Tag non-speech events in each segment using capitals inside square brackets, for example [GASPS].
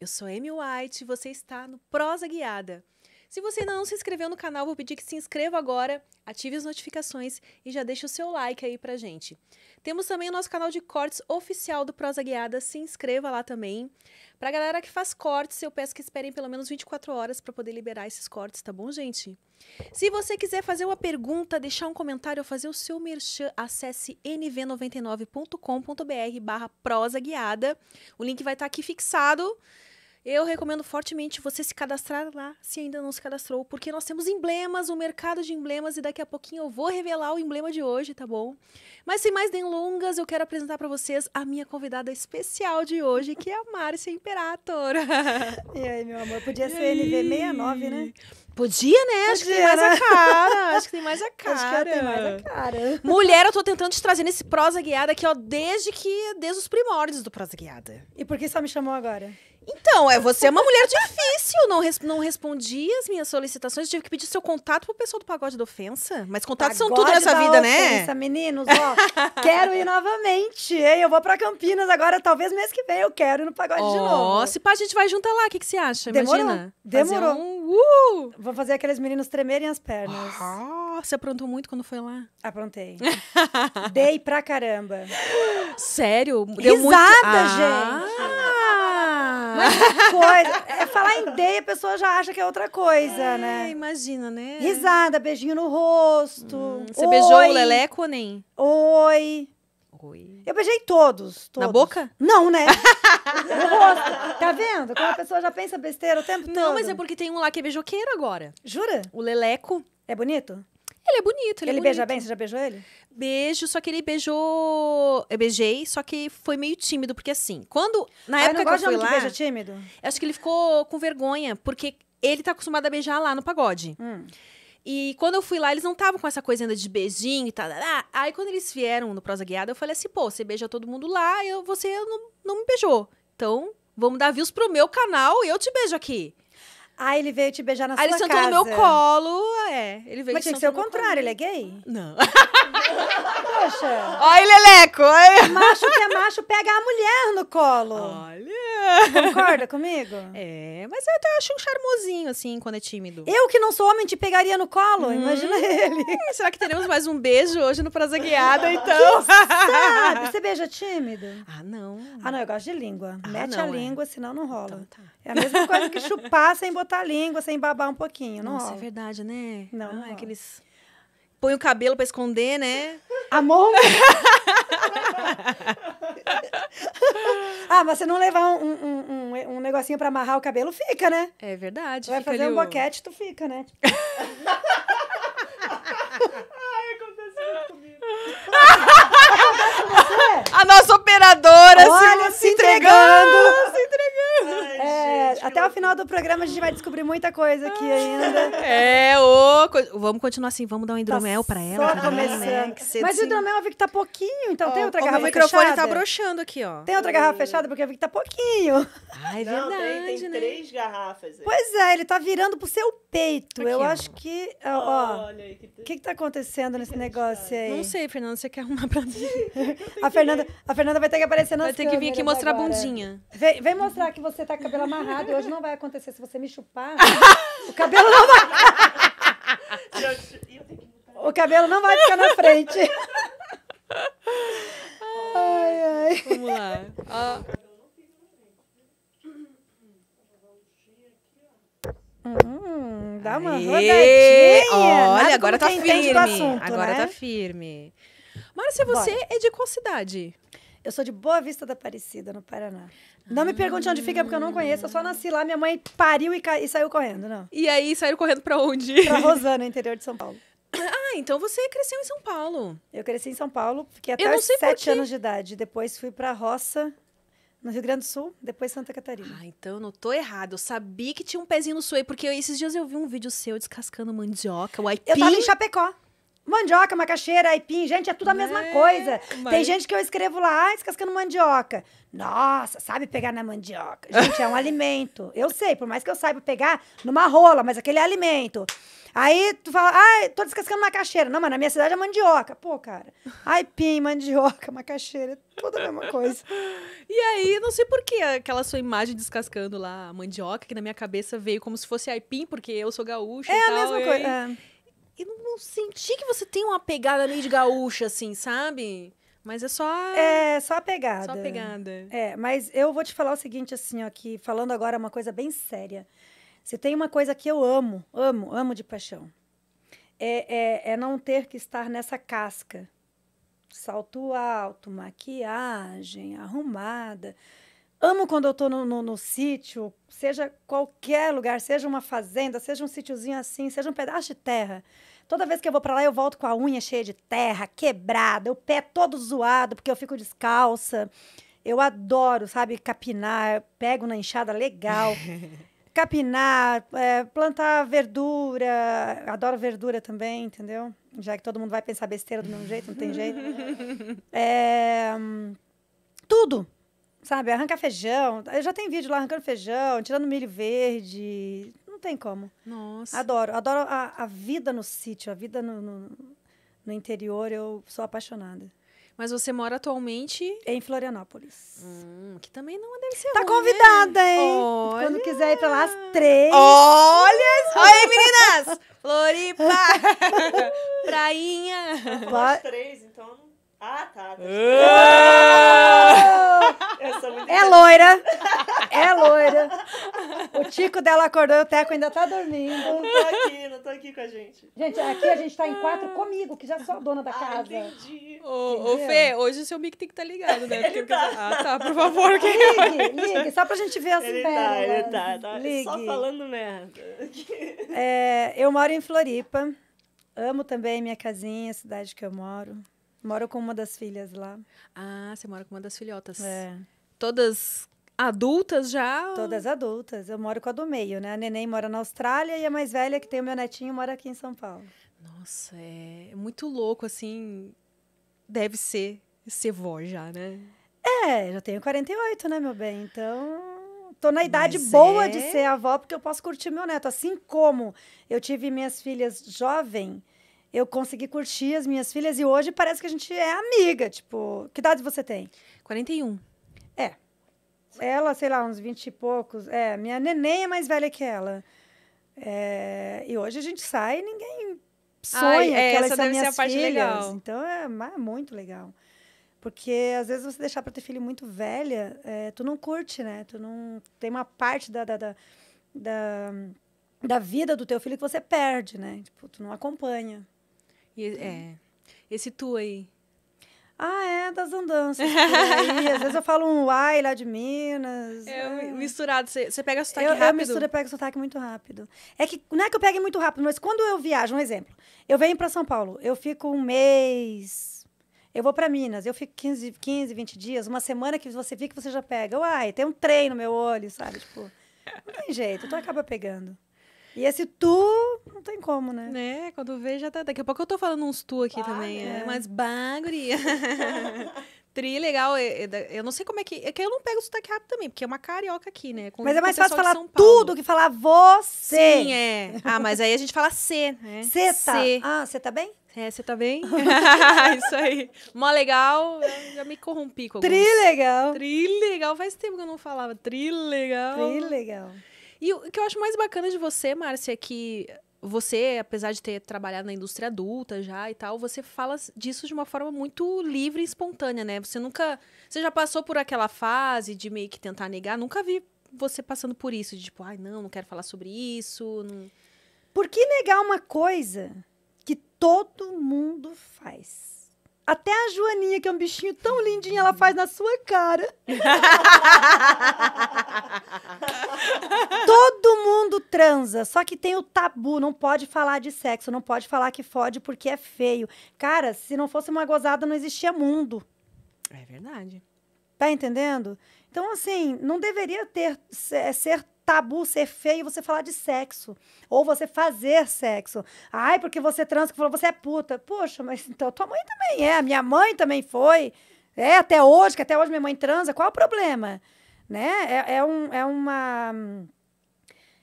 Eu sou Amy White e você está no Prosa Guiada. Se você ainda não se inscreveu no canal, vou pedir que se inscreva agora, ative as notificações e já deixe o seu like aí pra gente. Temos também o nosso canal de cortes oficial do Prosa Guiada, se inscreva lá também. Pra galera que faz cortes, eu peço que esperem pelo menos 24 horas para poder liberar esses cortes, tá bom, gente? Se você quiser fazer uma pergunta, deixar um comentário ou fazer o seu merchan, acesse nv99.com.br barra prosa guiada. O link vai estar tá aqui fixado. Eu recomendo fortemente você se cadastrar lá, se ainda não se cadastrou, porque nós temos emblemas, o um mercado de emblemas, e daqui a pouquinho eu vou revelar o emblema de hoje, tá bom? Mas sem mais delongas, eu quero apresentar para vocês a minha convidada especial de hoje, que é a Márcia Imperator. [LAUGHS] e aí, meu amor, podia ser NV69, né? Podia, né? Podia, Acho que tem mais a né? cara. Acho que tem mais a cara. [LAUGHS] Acho que tem mais a cara. Mulher, eu tô tentando te trazer nesse prosa guiada aqui, ó, desde que. desde os primórdios do prosa guiada. E por que só me chamou agora? Então, é você é uma mulher difícil. Não, res, não respondi as minhas solicitações. Tive que pedir seu contato pro pessoal do Pagode da Ofensa. Mas contatos são tudo nessa vida, né? ofensa, né? meninos, ó. quero ir novamente. Hein? Eu vou pra Campinas agora, talvez mês que vem eu quero ir no Pagode oh, de novo. Se pá, a gente vai juntar lá. O que, que você acha? Demorou. Imagina. Demorou. Um, uh! Vou fazer aqueles meninos tremerem as pernas. Oh, você aprontou muito quando foi lá? Aprontei. Dei pra caramba. Sério? Deu Risada, muito... gente! Ah. Mas [LAUGHS] coisa. É, falar em day, a pessoa já acha que é outra coisa, é, né? Imagina, né? Risada, beijinho no rosto. Hum, você Oi. beijou o Leleco ou nem? Oi. Oi. Eu beijei todos, todos. Na boca? Não, né? [LAUGHS] no rosto. Tá vendo? Como a pessoa já pensa besteira o tempo Não, todo. Não, mas é porque tem um lá que é beijoqueiro agora. Jura? O Leleco. É bonito? Ele é bonito, ele, é ele é bonito. beija bem? Você já beijou ele? Beijo, só que ele beijou. Eu beijei, só que foi meio tímido, porque assim, quando. Na ah, época eu não gosto que eu fui lá. Beija tímido? Eu acho que ele ficou com vergonha, porque ele tá acostumado a beijar lá no pagode. Hum. E quando eu fui lá, eles não estavam com essa coisa ainda de beijinho e tal. Aí quando eles vieram no Prosa Guiada, eu falei assim, pô, você beija todo mundo lá, eu, você não, não me beijou. Então, vamos dar views pro meu canal e eu te beijo aqui. Ah, ele veio te beijar na Aí sua casa. Aí ele sentou no meu colo, é. Ele veio Mas tinha que ser o contrário, ele é gay? Não. [LAUGHS] Poxa. Olha, Leleco. Olha. É macho que é macho pega a mulher no colo. Olha. Concorda comigo? É, mas eu até acho um charmosinho, assim, quando é tímido. Eu que não sou homem te pegaria no colo? Hum. Imagina ele. [LAUGHS] Hum, será que teremos mais um beijo hoje no prazer Guiada, então? sabe? [LAUGHS] Você beija tímido? Ah, não. Ah, não, eu gosto de língua. Ah, Mete não, a é. língua, senão não rola. Então, tá. É a mesma coisa que [LAUGHS] chupar sem botar a língua, sem babar um pouquinho. Não Nossa, é verdade, né? Não, ah, não é aqueles. Põe o cabelo para esconder, né? [LAUGHS] Amor! [LAUGHS] ah, mas se não levar um, um, um, um negocinho para amarrar o cabelo, fica, né? É verdade. Vai fazer um o... boquete, tu fica, né? Ai, aconteceu comigo. A nossa operadora assim, Olha, se, se entregando. Se entregando. É, gente, até o final do programa a gente vai descobrir muita coisa aqui ainda. [LAUGHS] É, ô, co... vamos continuar assim, vamos dar um tá hidromel tá pra ela. Só né? começando. Né? Mas o assim. hidromel eu vi que tá pouquinho, então tem outra garrafa tá fechada? O microfone fechada? tá broxando aqui, ó. Tem outra garrafa fechada? Porque eu vi que tá pouquinho. Ah, é Não, verdade, tem, tem né? três garrafas. Aí. É. Pois é, ele tá virando pro seu peito. Aqui, eu ó. acho que... Ó, Olha aí. O que, que tá acontecendo que nesse que negócio aí? Não sei, Fernanda, você quer arrumar pra mim? [LAUGHS] a, Fernanda, a Fernanda vai ter que aparecer sua Vai ter que vir aqui mostrar a bundinha. Vem, vem mostrar que você você tá com cabelo amarrado. Hoje não vai acontecer. Se você me chupar, [LAUGHS] o cabelo não vai. [LAUGHS] o cabelo não vai ficar na frente. Ai, ai. Vamos lá. Hum, dá uma Aê, rodadinha. Olha, agora tá firme. Assunto, agora tá né? tá firme. Márcia, se você Bora. é de qual cidade? Eu sou de Boa Vista da Aparecida, no Paraná. Não me pergunte onde fica, porque eu não conheço. Eu só nasci lá, minha mãe pariu e, e saiu correndo, não. E aí, saiu correndo pra onde? Pra Rosana, interior de São Paulo. [COUGHS] Ah, então você cresceu em São Paulo. Eu cresci em São Paulo, fiquei até os sete anos de idade. Depois fui pra roça, no Rio Grande do Sul, depois Santa Catarina. Ah, então eu não tô errado. Eu sabia que tinha um pezinho no sul aí, porque esses dias eu vi um vídeo seu descascando mandioca, o aipim. Eu tava em Chapecó. Mandioca, macaxeira, aipim, gente, é tudo a mesma é, coisa. Mas... Tem gente que eu escrevo lá, ah, descascando mandioca. Nossa, sabe pegar na mandioca. Gente, é um [LAUGHS] alimento. Eu sei, por mais que eu saiba pegar numa rola, mas aquele é alimento. Aí tu fala, ah, tô descascando macaxeira. Não, mas na minha cidade é mandioca. Pô, cara, aipim, [LAUGHS] mandioca, macaxeira, é tudo a mesma coisa. e aí, não sei por que aquela sua imagem descascando lá a mandioca, que na minha cabeça veio como se fosse aipim, porque eu sou gaúcha é e tal. É a mesma coisa. É eu não, não senti que você tem uma pegada meio de gaúcha, assim, sabe? Mas é só. É, só a pegada. Só a pegada. É, mas eu vou te falar o seguinte, assim, ó, que falando agora é uma coisa bem séria. Se tem uma coisa que eu amo, amo, amo de paixão, é, é, é não ter que estar nessa casca. Salto alto, maquiagem, arrumada. Amo quando eu tô no, no, no sítio, seja qualquer lugar, seja uma fazenda, seja um sítiozinho assim, seja um pedaço de terra. Toda vez que eu vou para lá, eu volto com a unha cheia de terra, quebrada, o pé todo zoado, porque eu fico descalça. Eu adoro, sabe, capinar, pego na enxada legal. [LAUGHS] capinar, é, plantar verdura, adoro verdura também, entendeu? Já que todo mundo vai pensar besteira do mesmo jeito, não tem jeito. [LAUGHS] É, tudo, sabe? Arrancar feijão. Eu já tenho vídeo lá arrancando feijão, tirando milho verde tem como. Nossa. Adoro. Adoro a, a vida no sítio, a vida no, no, no, interior. Eu sou apaixonada. Mas você mora atualmente? Em Florianópolis. Hum, que também não deve ser Tá ruim, né? convidada, hein? Olha. Quando quiser ir pra lá, às três. Olha! Olha aí, meninas! Floripa! [LAUGHS] Prainha! Às três, então... Ah, tá. tá. [LAUGHS] É loira. É loira. O Tico dela acordou o Teco ainda tá dormindo. Não tô aqui, não tô aqui com a gente. Gente, aqui a gente tá em quatro comigo, que já sou a dona da ah, casa. Ah, entendi. Ô, ô, Fê, hoje o seu mic tem que estar tá ligado, né? Porque tá. Ah, tá, por favor. Que ligue, eu... ligue, só pra gente ver as ele Tá, ele tá, tá. Ligue. Só falando merda. É, eu moro em Floripa. Amo também minha casinha, a cidade que eu moro. Moro com uma das filhas lá. Ah, você mora com uma das filhotas. É todas adultas já? Todas adultas. Eu moro com a do meio, né? A neném mora na Austrália e a mais velha, que tem o meu netinho, mora aqui em São Paulo. Nossa, é muito louco, assim. Deve ser ser vó já, né? É, já tenho 48, né, meu bem? Então. Tô na idade Mas boa é... de ser avó, porque eu posso curtir meu neto. Assim como eu tive minhas filhas jovem, eu consegui curtir as minhas filhas e hoje parece que a gente é amiga. Tipo, que idade você tem? 41. É. Ela, sei lá, uns 20 e poucos. É, minha neném é mais velha que ela. É, e hoje a gente sai e ninguém sonha Ai, é, que elas são minhas filhas. Legal. Então é, é muito legal. Porque às vezes você deixar para ter filho muito velha, é, tu não curte, né? Tu não tem uma parte da, da, da, da, da vida do teu filho que você perde, né? Tipo, tu não acompanha. E, é. Então Esse tu aí, ah, é, das andanças. [LAUGHS] Às vezes eu falo um uai lá de Minas. É, é. misturado. Você pega sotaque eu, rápido? Eu misturo, eu pego sotaque muito rápido. É que, não é que eu pegue muito rápido, mas quando eu viajo, um exemplo. Eu venho para São Paulo, eu fico um mês. Eu vou para Minas, eu fico 15, 15, 20 dias, uma semana que você fica, você já pega. Uai, tem um trem no meu olho, sabe? Tipo, não tem jeito, então acaba pegando. E esse tu, não tem como, né? Né? Quando vê, já tá. Daqui a pouco eu tô falando uns tu aqui também. É. É. Mas banguri. [LAUGHS] Tri legal. Eu não sei como é que. É que eu não pego o sotaque rápido também, porque é uma carioca aqui, né? Com mas é mais fácil falar tudo que falar você. Sim, é. Ah, mas aí a gente fala C, né? Cê tá. C. Ah, você tá bem? É, você tá bem? [LAUGHS] [LAUGHS] Isso aí. Mó legal, eu já me corrompi com alguns. Tri legal. Tri legal. Faz tempo que eu não falava. Tri legal. Tri legal. E o que eu acho mais bacana de você, Márcia, é que você, apesar de ter trabalhado na indústria adulta já e tal, você fala disso de uma forma muito livre e espontânea, né? Você nunca. Você já passou por aquela fase de meio que tentar negar? Nunca vi você passando por isso, de tipo, ai, não, não quero falar sobre isso. Não... Por que negar uma coisa que todo mundo faz? Até a Joaninha, que é um bichinho tão lindinho, ela faz na sua cara. [LAUGHS] Todo mundo transa, só que tem o tabu, não pode falar de sexo, não pode falar que fode porque é feio. Cara, se não fosse uma gozada, não existia mundo. É verdade. Tá entendendo? Então, assim, não deveria ter é, ser tabu ser feio você falar de sexo. Ou você fazer sexo. Ai, porque você é trans, que falou, você é puta. Poxa, mas então tua mãe também é, minha mãe também foi. É, até hoje, que até hoje minha mãe transa, qual o problema? Né? É, é, um, é uma.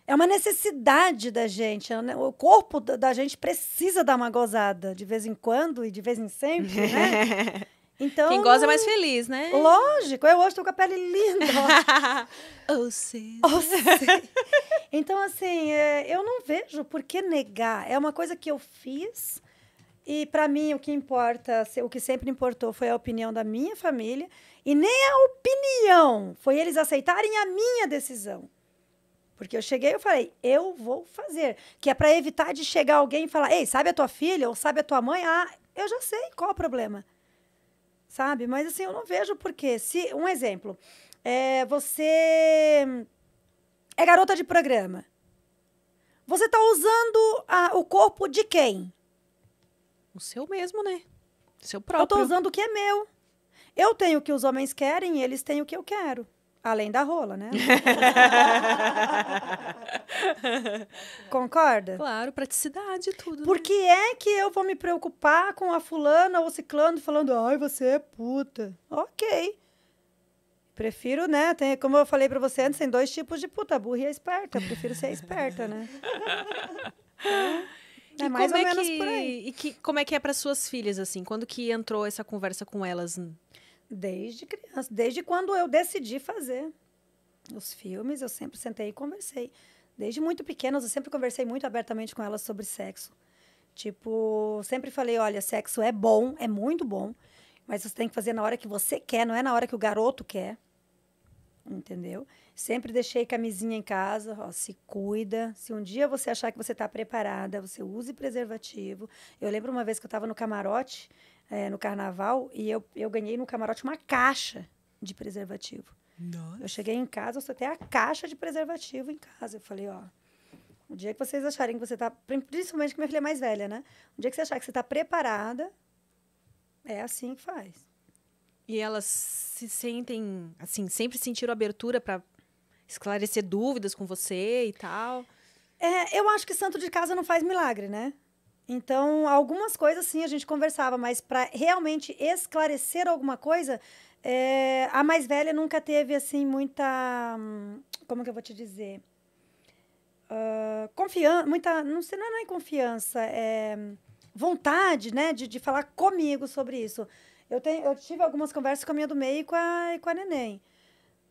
É uma necessidade da gente. Né? O corpo da gente precisa dar uma gozada de vez em quando e de vez em sempre, né? [LAUGHS] Então, Quem gosta é mais feliz, né? Lógico, eu hoje estou com a pele linda. [LAUGHS] Ou sim. Ou sim. Então, assim, é, eu não vejo por que negar. É uma coisa que eu fiz e, para mim, o que importa, o que sempre importou foi a opinião da minha família. E nem a opinião, foi eles aceitarem a minha decisão. Porque eu cheguei e falei, eu vou fazer. Que é para evitar de chegar alguém e falar, ei, sabe a tua filha ou sabe a tua mãe? Ah, eu já sei qual é o problema sabe? Mas assim, eu não vejo porquê. Se, um exemplo, é, você é garota de programa. Você está usando a, o corpo de quem? O seu mesmo, né? Seu próprio. Eu estou usando o que é meu. Eu tenho o que os homens querem e eles têm o que eu quero. Além da rola, né? [LAUGHS] Concorda? Claro, praticidade tudo. Né? Por né? que é que eu vou me preocupar com a fulana ou ciclando falando, ai, você é puta? Ok. Prefiro, né? Tem, como eu falei para você antes, tem dois tipos de puta, burra e a esperta. Eu prefiro ser esperta, né? [LAUGHS] É e mais ou é menos que, por aí. E que, como é que é para suas filhas, assim? Quando que entrou essa conversa com elas Desde criança, desde quando eu decidi fazer os filmes, eu sempre sentei e conversei. Desde muito pequenas, eu sempre conversei muito abertamente com elas sobre sexo. Tipo, sempre falei, olha, sexo é bom, é muito bom, mas você tem que fazer na hora que você quer, não é na hora que o garoto quer. Entendeu? Sempre deixei camisinha em casa, ó, se cuida. Se um dia você achar que você está preparada, você use preservativo. Eu lembro uma vez que eu estava no camarote é, no carnaval e eu, eu ganhei no camarote uma caixa de preservativo. Nossa. Eu cheguei em casa, eu só tenho a caixa de preservativo em casa. Eu falei, ó, o dia que vocês acharem que você tá, principalmente que minha filha é mais velha, né? O dia que você achar que você tá preparada, é assim que faz. E elas se sentem, assim, sempre sentiram abertura para esclarecer dúvidas com você e tal? É, eu acho que santo de casa não faz milagre, né? Então, algumas coisas sim a gente conversava, mas para realmente esclarecer alguma coisa, é, a mais velha nunca teve assim muita. Como que eu vou te dizer? Uh, confiança, muita. Não sei, não é, nem confiança, é vontade, né, de, de falar comigo sobre isso. Eu, tenho, eu tive algumas conversas com a minha do meio e com a, e com a neném,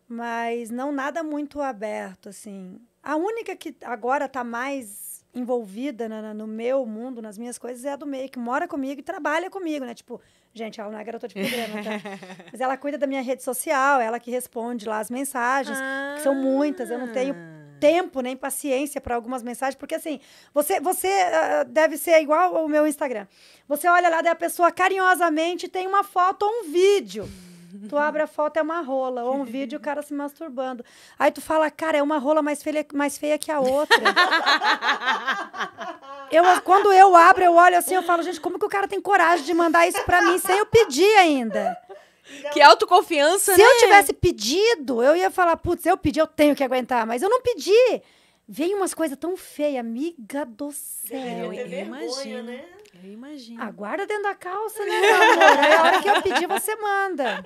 mas não nada muito aberto, assim. A única que agora está mais envolvida na, no meu mundo, nas minhas coisas, é a do meio, que mora comigo e trabalha comigo, né? Tipo, gente, ela não é garota de programa, tá? [LAUGHS] Mas ela cuida da minha rede social, ela que responde lá as mensagens, ah. são muitas, eu não tenho ah. tempo nem paciência para algumas mensagens, porque assim, você, você uh, deve ser igual ao meu Instagram. Você olha lá, daí a pessoa carinhosamente tem uma foto ou um vídeo. Tu abre a foto, é uma rola. Ou um [LAUGHS] vídeo, o cara se masturbando. Aí tu fala, cara, é uma rola mais feia, mais feia que a outra. eu, quando eu abro, eu olho assim, eu falo, gente, como que o cara tem coragem de mandar isso pra mim sem eu pedir ainda? Que autoconfiança, Se né? eu tivesse pedido, eu ia falar, putz, eu pedi, eu tenho que aguentar. Mas eu não pedi. Vem umas coisas tão feias, amiga do céu. Eu, eu imagino. Vergonha, né? Eu imagino. Aguarda dentro da calça, né, meu amor? Aí é a hora que eu pedir, você manda.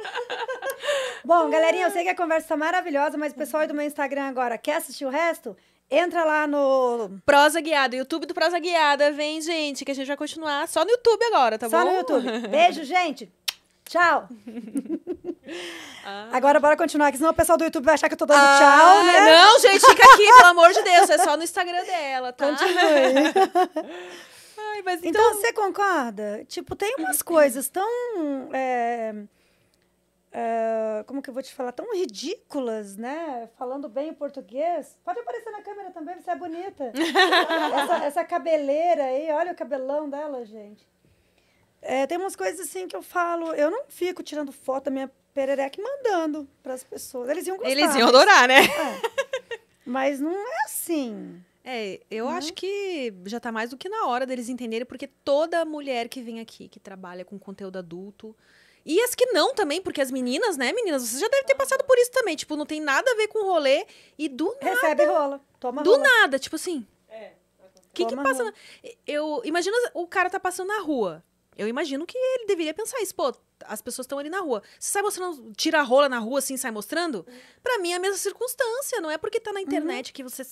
Bom, galerinha, eu sei que a conversa tá maravilhosa, mas o pessoal aí do meu Instagram agora quer assistir o resto? Entra lá no. Prosa Guiada, YouTube do Prosa Guiada. Vem, gente, que a gente vai continuar só no YouTube agora, tá só bom? Só no YouTube. Beijo, gente. Tchau. Ah. Agora bora continuar, que senão o pessoal do YouTube vai achar que eu tô dando ah, tchau, né? Não, gente, fica aqui, pelo amor de Deus. É só no Instagram dela, tá? Continue. [LAUGHS] Ai, mas então... então você concorda? Tipo, tem umas uhum. coisas tão. É... É, como que eu vou te falar, tão ridículas, né? Falando bem o português. Pode aparecer na câmera também, você é bonita. [LAUGHS] essa, essa, cabeleira aí, olha o cabelão dela, gente. É, tem umas coisas assim que eu falo, eu não fico tirando foto da minha perereca e mandando para as pessoas. Eles iam gostar. Eles iam adorar, mas... né? É. Mas não é assim. É, eu uhum. acho que já está mais do que na hora deles entenderem, porque toda mulher que vem aqui, que trabalha com conteúdo adulto, e as que não também, porque as meninas, né, meninas, vocês já devem ter passado por isso também. Tipo, não tem nada a ver com rolê e do nada. Recebe rola. Toma do rola. Do nada, tipo assim. É. O que, que passa? Na... Eu imagino o cara tá passando na rua. Eu imagino que ele deveria pensar isso, pô, as pessoas estão ali na rua. Você sai mostrando, tira a rola na rua assim, sai mostrando? Uhum. Para mim é a mesma circunstância, não é porque tá na uhum. internet uhum. que você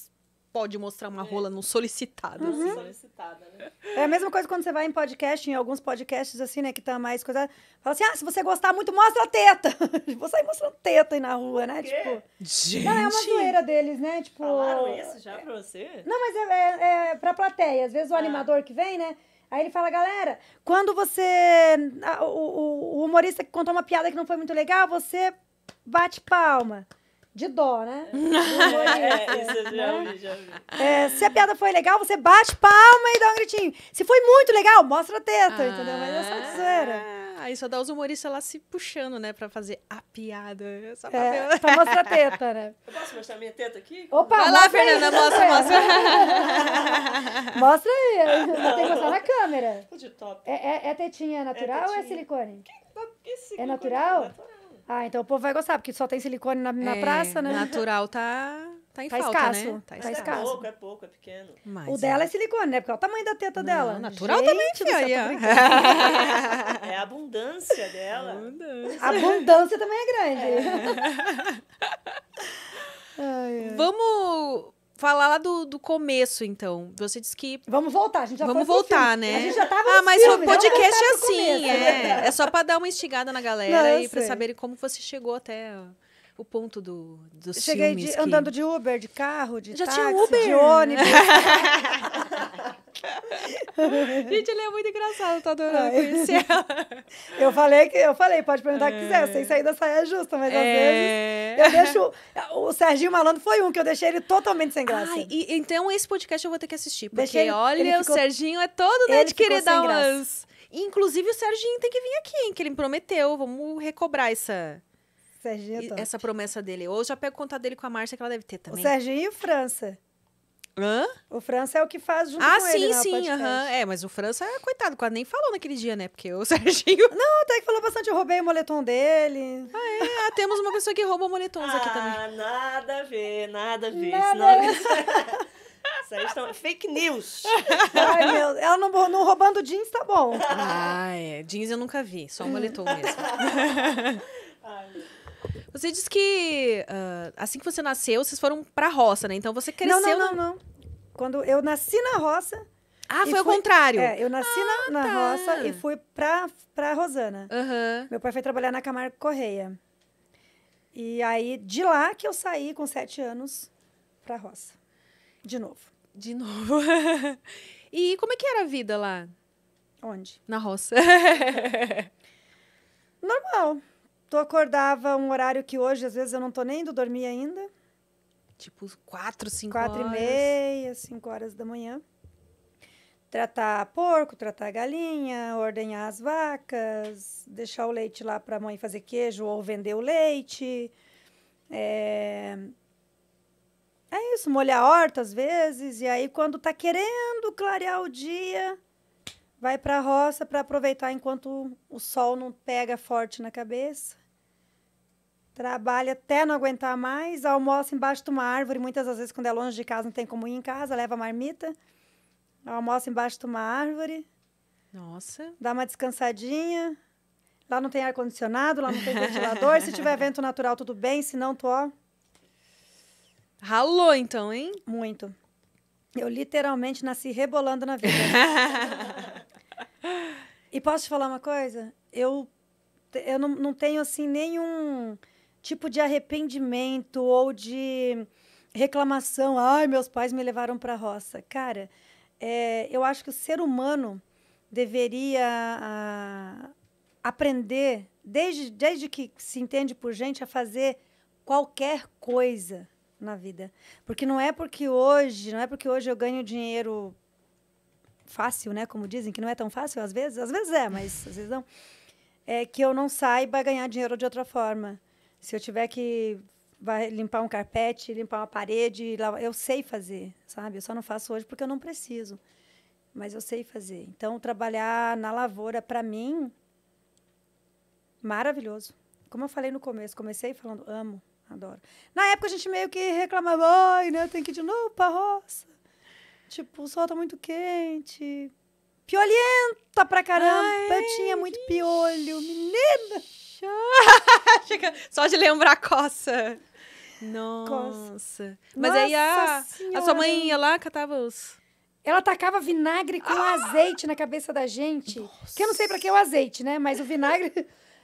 pode mostrar uma é. rola não solicitada. Uhum. Assim. solicitada né? É a mesma coisa quando você vai em podcast, em alguns podcasts assim, né, que tá mais coisa. Fala assim: ah, se você gostar muito, mostra a teta. [LAUGHS] Vou sair mostrando teta aí na rua, né? Tipo. Gente. Não, é uma zoeira deles, né? Tipo. Falaram isso já pra você? Não, mas é, é, é pra plateia. Às vezes o ah. animador que vem, né? Aí ele fala, galera, quando você. o, o humorista que contou uma piada que não foi muito legal, você bate palma de dó, né? [LAUGHS] é, isso eu já né? vi, já vi. É, se a piada foi legal, você bate palma e dá um gritinho. Se foi muito legal, mostra a teta, ah, entendeu? Mas é só é. Aí só dá os humoristas lá se puxando, né? Pra fazer a piada. Só pra, é, ver... pra mostrar a teta, né? [LAUGHS] Eu posso mostrar minha teta aqui? Opa, Vai lá, Fernanda, mostra, mostra. [LAUGHS] mostra aí. Não. Ah, Tem que mostrar na câmera. De top. É, é, é tetinha natural é tetinha. ou é silicone? Que, que é silicone? É natural? É natural. Ah, então o povo vai gostar, porque só tem silicone na, na é, praça, né? Natural tá, tá em tá falta, escasso, né? Tá, tá escasso. É pouco, é pouco, é pequeno. Mas, o é. dela é silicone, né? Porque é o tamanho da teta não, dela. Natural Gente, também, tá filha. Aí, é. é a abundância dela. Abundância. A abundância também é grande. É. [LAUGHS] Ai, ai. Vamos falar lá do, do começo, então. Você disse que. Vamos voltar, a gente já Vamos voltar, né? A gente já tava Ah, mas filme, o né? podcast é assim, começo, é. Né? É só pra dar uma instigada na galera não, e pra saberem saber como você chegou até o ponto do, dos Cheguei filmes. Cheguei andando de Uber, de carro, de Já táxi, tinha Uber. de ônibus. [LAUGHS] Gente, ele é muito engraçado, tô adorando conhecer ela. [LAUGHS] Eu falei, que, eu falei, pode perguntar o que quiser, sem é. sair da saia é justa, mas é... às vezes eu deixo... O Serginho Malandro foi um que eu deixei ele totalmente sem graça. Ai, e, então esse podcast eu vou ter que assistir, porque deixei, olha, ficou, o Serginho é todo né, de querer dar umas... Inclusive o Serginho tem que vir aqui, hein, que ele me prometeu, vamos recobrar essa... Serginho é Essa promessa dele. Ou já pego o contato dele com a Márcia, que ela deve ter também. O Serginho e o França. Hã? O França é o que faz junto ah, com sim, ele, né, Ah, sim, sim, aham. É, mas o França, coitado, quase nem falou naquele dia, né? Porque o [LAUGHS] Serginho... Não, até que falou bastante, eu roubei o moletom dele. Ah, é? ah, temos uma pessoa que rouba moletons ah, aqui também. Ah, nada a ver, nada a ver. Nada [LAUGHS] Isso, não... aí Fake news. Ai, meu... Ela não, não roubando jeans, tá bom. Ah, é. Jeans eu nunca vi, só um moletom mesmo. [LAUGHS] Você disse que uh, assim que você nasceu, vocês foram pra roça, né? Então você cresceu. Não, não, na... não, Quando eu nasci na roça. Ah, foi fui... contrário. É, eu nasci ah, na, na tá. roça e fui pra, pra Rosana. Uhum. Meu pai foi trabalhar na Camargo Correia. E aí, de lá que eu saí com sete anos pra roça. De novo. De novo. [LAUGHS] e como é que era a vida lá? Onde? Na roça. Normal. Tu acordava um horário que hoje, às vezes, eu não tô nem indo dormir ainda. Tipo, quatro, cinco quatro horas. Quatro e meia, cinco horas da manhã. Tratar porco, tratar galinha, ordenhar as vacas, deixar o leite lá para mãe fazer queijo ou vender o leite. É... é isso, molhar a horta às vezes. E aí, quando tá querendo clarear o dia, vai para a roça para aproveitar enquanto o sol não pega forte na cabeça. Trabalha até não aguentar mais, almoça embaixo de uma árvore. Muitas das vezes, quando é longe de casa, não tem como ir em casa, leva marmita. Almoça embaixo de uma árvore. Nossa. Dá uma descansadinha. Lá não tem ar-condicionado, lá não tem ventilador. Se tiver vento natural, tudo bem. Se não, tô, ó. Ralou, então, hein? Muito. Eu literalmente nasci rebolando na vida. [LAUGHS] e posso te falar uma coisa? Eu, eu não, não tenho, assim, nenhum tipo de arrependimento ou de reclamação. Ai, meus pais me levaram para a roça. Cara, é, eu acho que o ser humano deveria a, ah, aprender, desde, desde que se entende por gente, a fazer qualquer coisa na vida. Porque não é porque hoje, não é porque hoje eu ganho dinheiro fácil, né? Como dizem, que não é tão fácil às vezes. Às vezes é, mas às vezes não. É que eu não saiba ganhar dinheiro de outra forma. Se eu tiver que vai limpar um carpete, limpar uma parede, eu sei fazer, sabe? Eu só não faço hoje porque eu não preciso, mas eu sei fazer. Então, trabalhar na lavoura, para mim, maravilhoso. Como eu falei no começo, comecei falando amo, adoro. Na época a gente meio que reclamava, ai, né, tem que ir de novo pra roça. Tipo, o sol tá muito quente. Piolhenta pra caramba, ai, eu tinha muito piolho, menina. [LAUGHS] Chega, só de lembrar coça. Nossa. Nossa. Mas aí a, a, sua mãe ia lá, catava os. Ela tacava vinagre com ah. azeite na cabeça da gente. Nossa. Que eu não sei para que é o azeite, né? Mas o vinagre.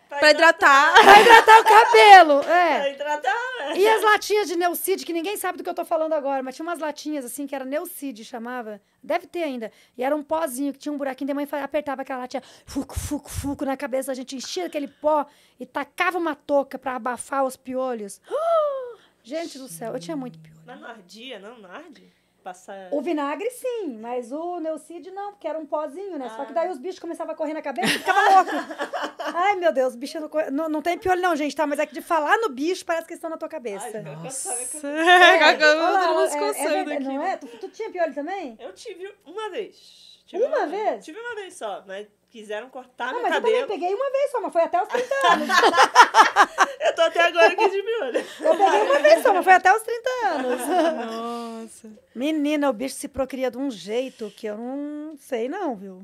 Pra hidratar. pra hidratar o cabelo. [LAUGHS] É. Pra hidratar. Né? E as latinhas de Neucid, que ninguém sabe do que eu tô falando agora, mas tinha umas latinhas assim, que era Neucid, chamava. Deve ter ainda. E era um pozinho que tinha um buraquinho, a mãe apertava aquela latinha, fuco, fuco, fuco na cabeça, a gente enchia aquele pó e tacava uma touca pra abafar os piolhos. [GASPS] Gente do céu, eu tinha muito piolho. Mas não ardia, não? Não arde? passar. O vinagre, sim, mas o Neucid não, porque era um pozinho, né? Ah. Só que daí ah. os bichos começavam a correr na cabeça e ficava louco. [LAUGHS] Ai, meu Deus, bicho não, não, não tem piolho, não, gente, tá? Mas é que de falar no bicho parece que estão na tua cabeça. Ai, Nossa. É, é, é, é, é, é, é, não é? Tu, tu tinha piolho também? Eu tive uma vez. Tive uma, uma vez? Tive uma vez só, mas quiseram cortar não, ah, meu mas cabelo. Eu também peguei uma vez só, mas foi até os 30 [LAUGHS] anos. eu tô até agora aqui de brilho. Eu peguei uma vez só, mas foi até os 30 anos. Nossa. Menina, o bicho se procria de um jeito que eu não sei, não, viu?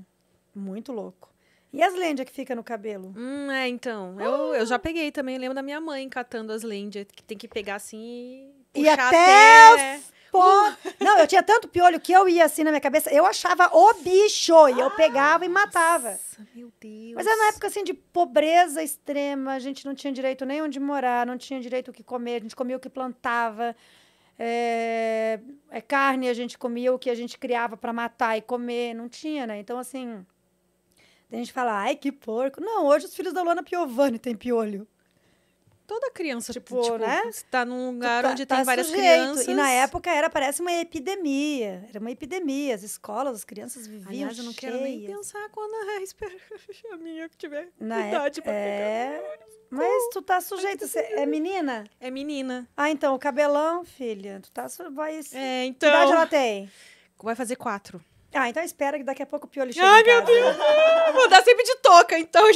Muito louco. E as lendas que fica no cabelo? Hum, é, então. Oh. Eu, eu já peguei também. Eu lembro da minha mãe catando as lendas, que tem que pegar assim e. Puxar e até, até... Os pó. Não, eu tinha tanto piolho que eu ia assim na minha cabeça, eu achava o bicho e eu pegava e matava. Nossa, meu Deus. Mas era na época assim de pobreza extrema, a gente não tinha direito nem onde morar, não tinha direito o que comer, a gente comia o que plantava. É, é carne a gente comia o que a gente criava para matar e comer, não tinha, né? Então assim, tem gente que fala, ai que porco. Não, hoje os filhos da Luana Piovani têm piolho. Toda criança, tipo, tipo né? né? tá num lugar tá, onde tá tem várias sujeito. crianças. E na época era, parece uma epidemia. Era uma epidemia. As escolas, as crianças viviam Aliás, eu não cheias. quero nem pensar quando a, [LAUGHS] a minha tiver na é, idade é... pra é... Mas tu tá sujeito. Cê tá é menina? É menina. Ah, então, o cabelão, filha. Tu tá. Vai... É, então. Que idade ela tem? Vai fazer quatro. Ah, então espera que daqui a pouco o Piolho chega. Ai, meu Deus! Vou dar sempre de toca, então. É.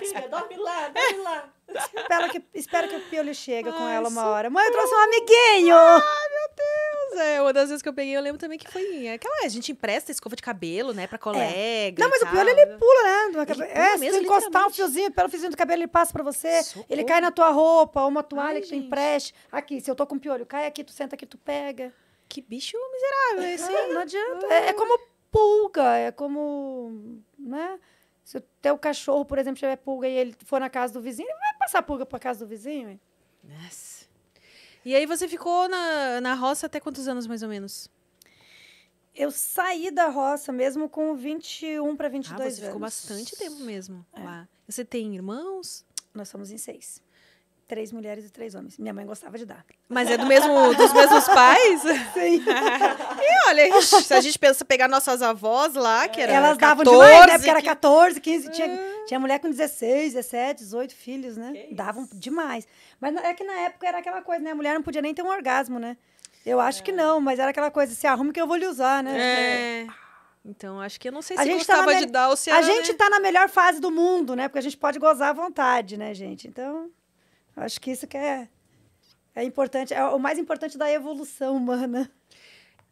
Filha, dorme lá, dorme lá espero que, espero que o Piolho chegue com ela uma hora. Mãe, eu trouxe um amiguinho! Ai, meu Deus! É, uma das vezes que eu peguei, eu lembro também que foi aquela... A gente empresta escova de cabelo, né, pra é. colega Não, mas o Piolho, ele pula, né? do pula é, se mesmo, encostar um fiozinho, pelo fiozinho do cabelo, ele passa pra você. Socorro. Ele cai na tua roupa, ou uma toalha Ai, que tu empreste. Aqui, se eu tô com piolho, cai aqui, tu senta aqui, tu pega. Que bicho miserável é assim É, não adianta. É, é como pulga, é como... Né? Se o teu cachorro, por exemplo, tiver pulga e ele for na casa do vizinho, ele passar pulga pra casa do vizinho? Hein? Nossa. E aí você ficou na, na roça até quantos anos, mais ou menos? Eu saí da roça mesmo com 21 para 22 ah, você anos. ficou bastante tempo mesmo é. lá. Você tem irmãos? Nós somos em seis. Três mulheres e três homens. Minha mãe gostava de dar. Mas é do mesmo, dos mesmos pais? [LAUGHS] Sim. e olha, se a gente pensa pegar nossas avós lá, que era Elas 14, davam demais, né? Porque era 14, 15. Tinha, é. tinha mulher com 16, 17, 18 filhos, né? Que davam isso. demais. Mas é que na época era aquela coisa, né? A mulher não podia nem ter um orgasmo, né? Eu acho é. que não, mas era aquela coisa, se arrume que eu vou lhe usar, né? É. é. Então, acho que eu não sei se a gente tá gostava tá de dar ou se A gente né? tá na melhor fase do mundo, né? Porque a gente pode gozar à vontade, né, gente? Então. Acho que isso que é, é importante, é o mais importante da evolução humana.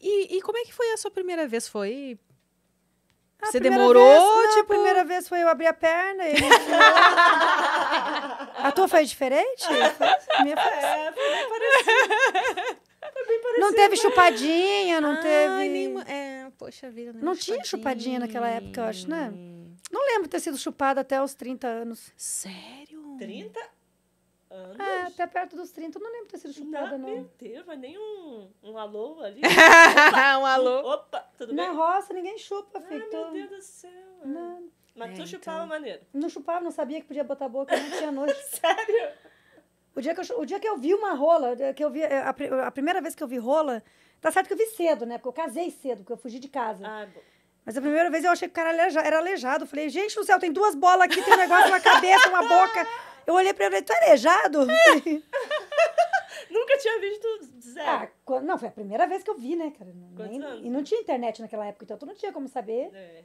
E, e como é que foi a sua primeira vez? Foi a Você demorou? Vez, não, tipo... A primeira vez foi eu abrir a perna e ele A tua foi diferente? É, a minha foi. É, foi bem assim. parecida. Foi bem parecida. Não teve chupadinha, não ah, teve. Nenhuma... É, poxa vida. Não chupadinha. tinha chupadinha naquela época, eu acho, né? Não lembro de ter sido chupada até os 30 anos. Sério? 30 anos. Ah, até perto dos 30, não lembro ter sido chupada, não. Não, teve, mas nem um, um alô ali. [LAUGHS] opa, um alô. Um, opa, tudo bem? Na roça, ninguém chupa, filho. Ah, meu Deus do céu. É. Não. Mas é, tu então. chupava maneiro. Não chupava, não sabia que podia botar a boca, não tinha nojo. [LAUGHS] Sério? O dia, que eu, o dia que eu vi uma rola, é, que eu vi, é, a, a, primeira vez que eu vi rola, tá certo que eu vi cedo, né? Porque eu casei cedo, porque eu fugi de casa. Ah, bom. Mas a primeira vez eu achei que o cara era aleijado. falei, gente do céu, tem duas bolas aqui, tem um negócio uma cabeça, uma boca. [LAUGHS] Eu olhei pra ele e falei, tu é aleijado? É. [LAUGHS] Nunca tinha visto zero. Ah, não, foi a primeira vez que eu vi, né, cara? Nem, e não tinha internet naquela época, então tu não tinha como saber. É.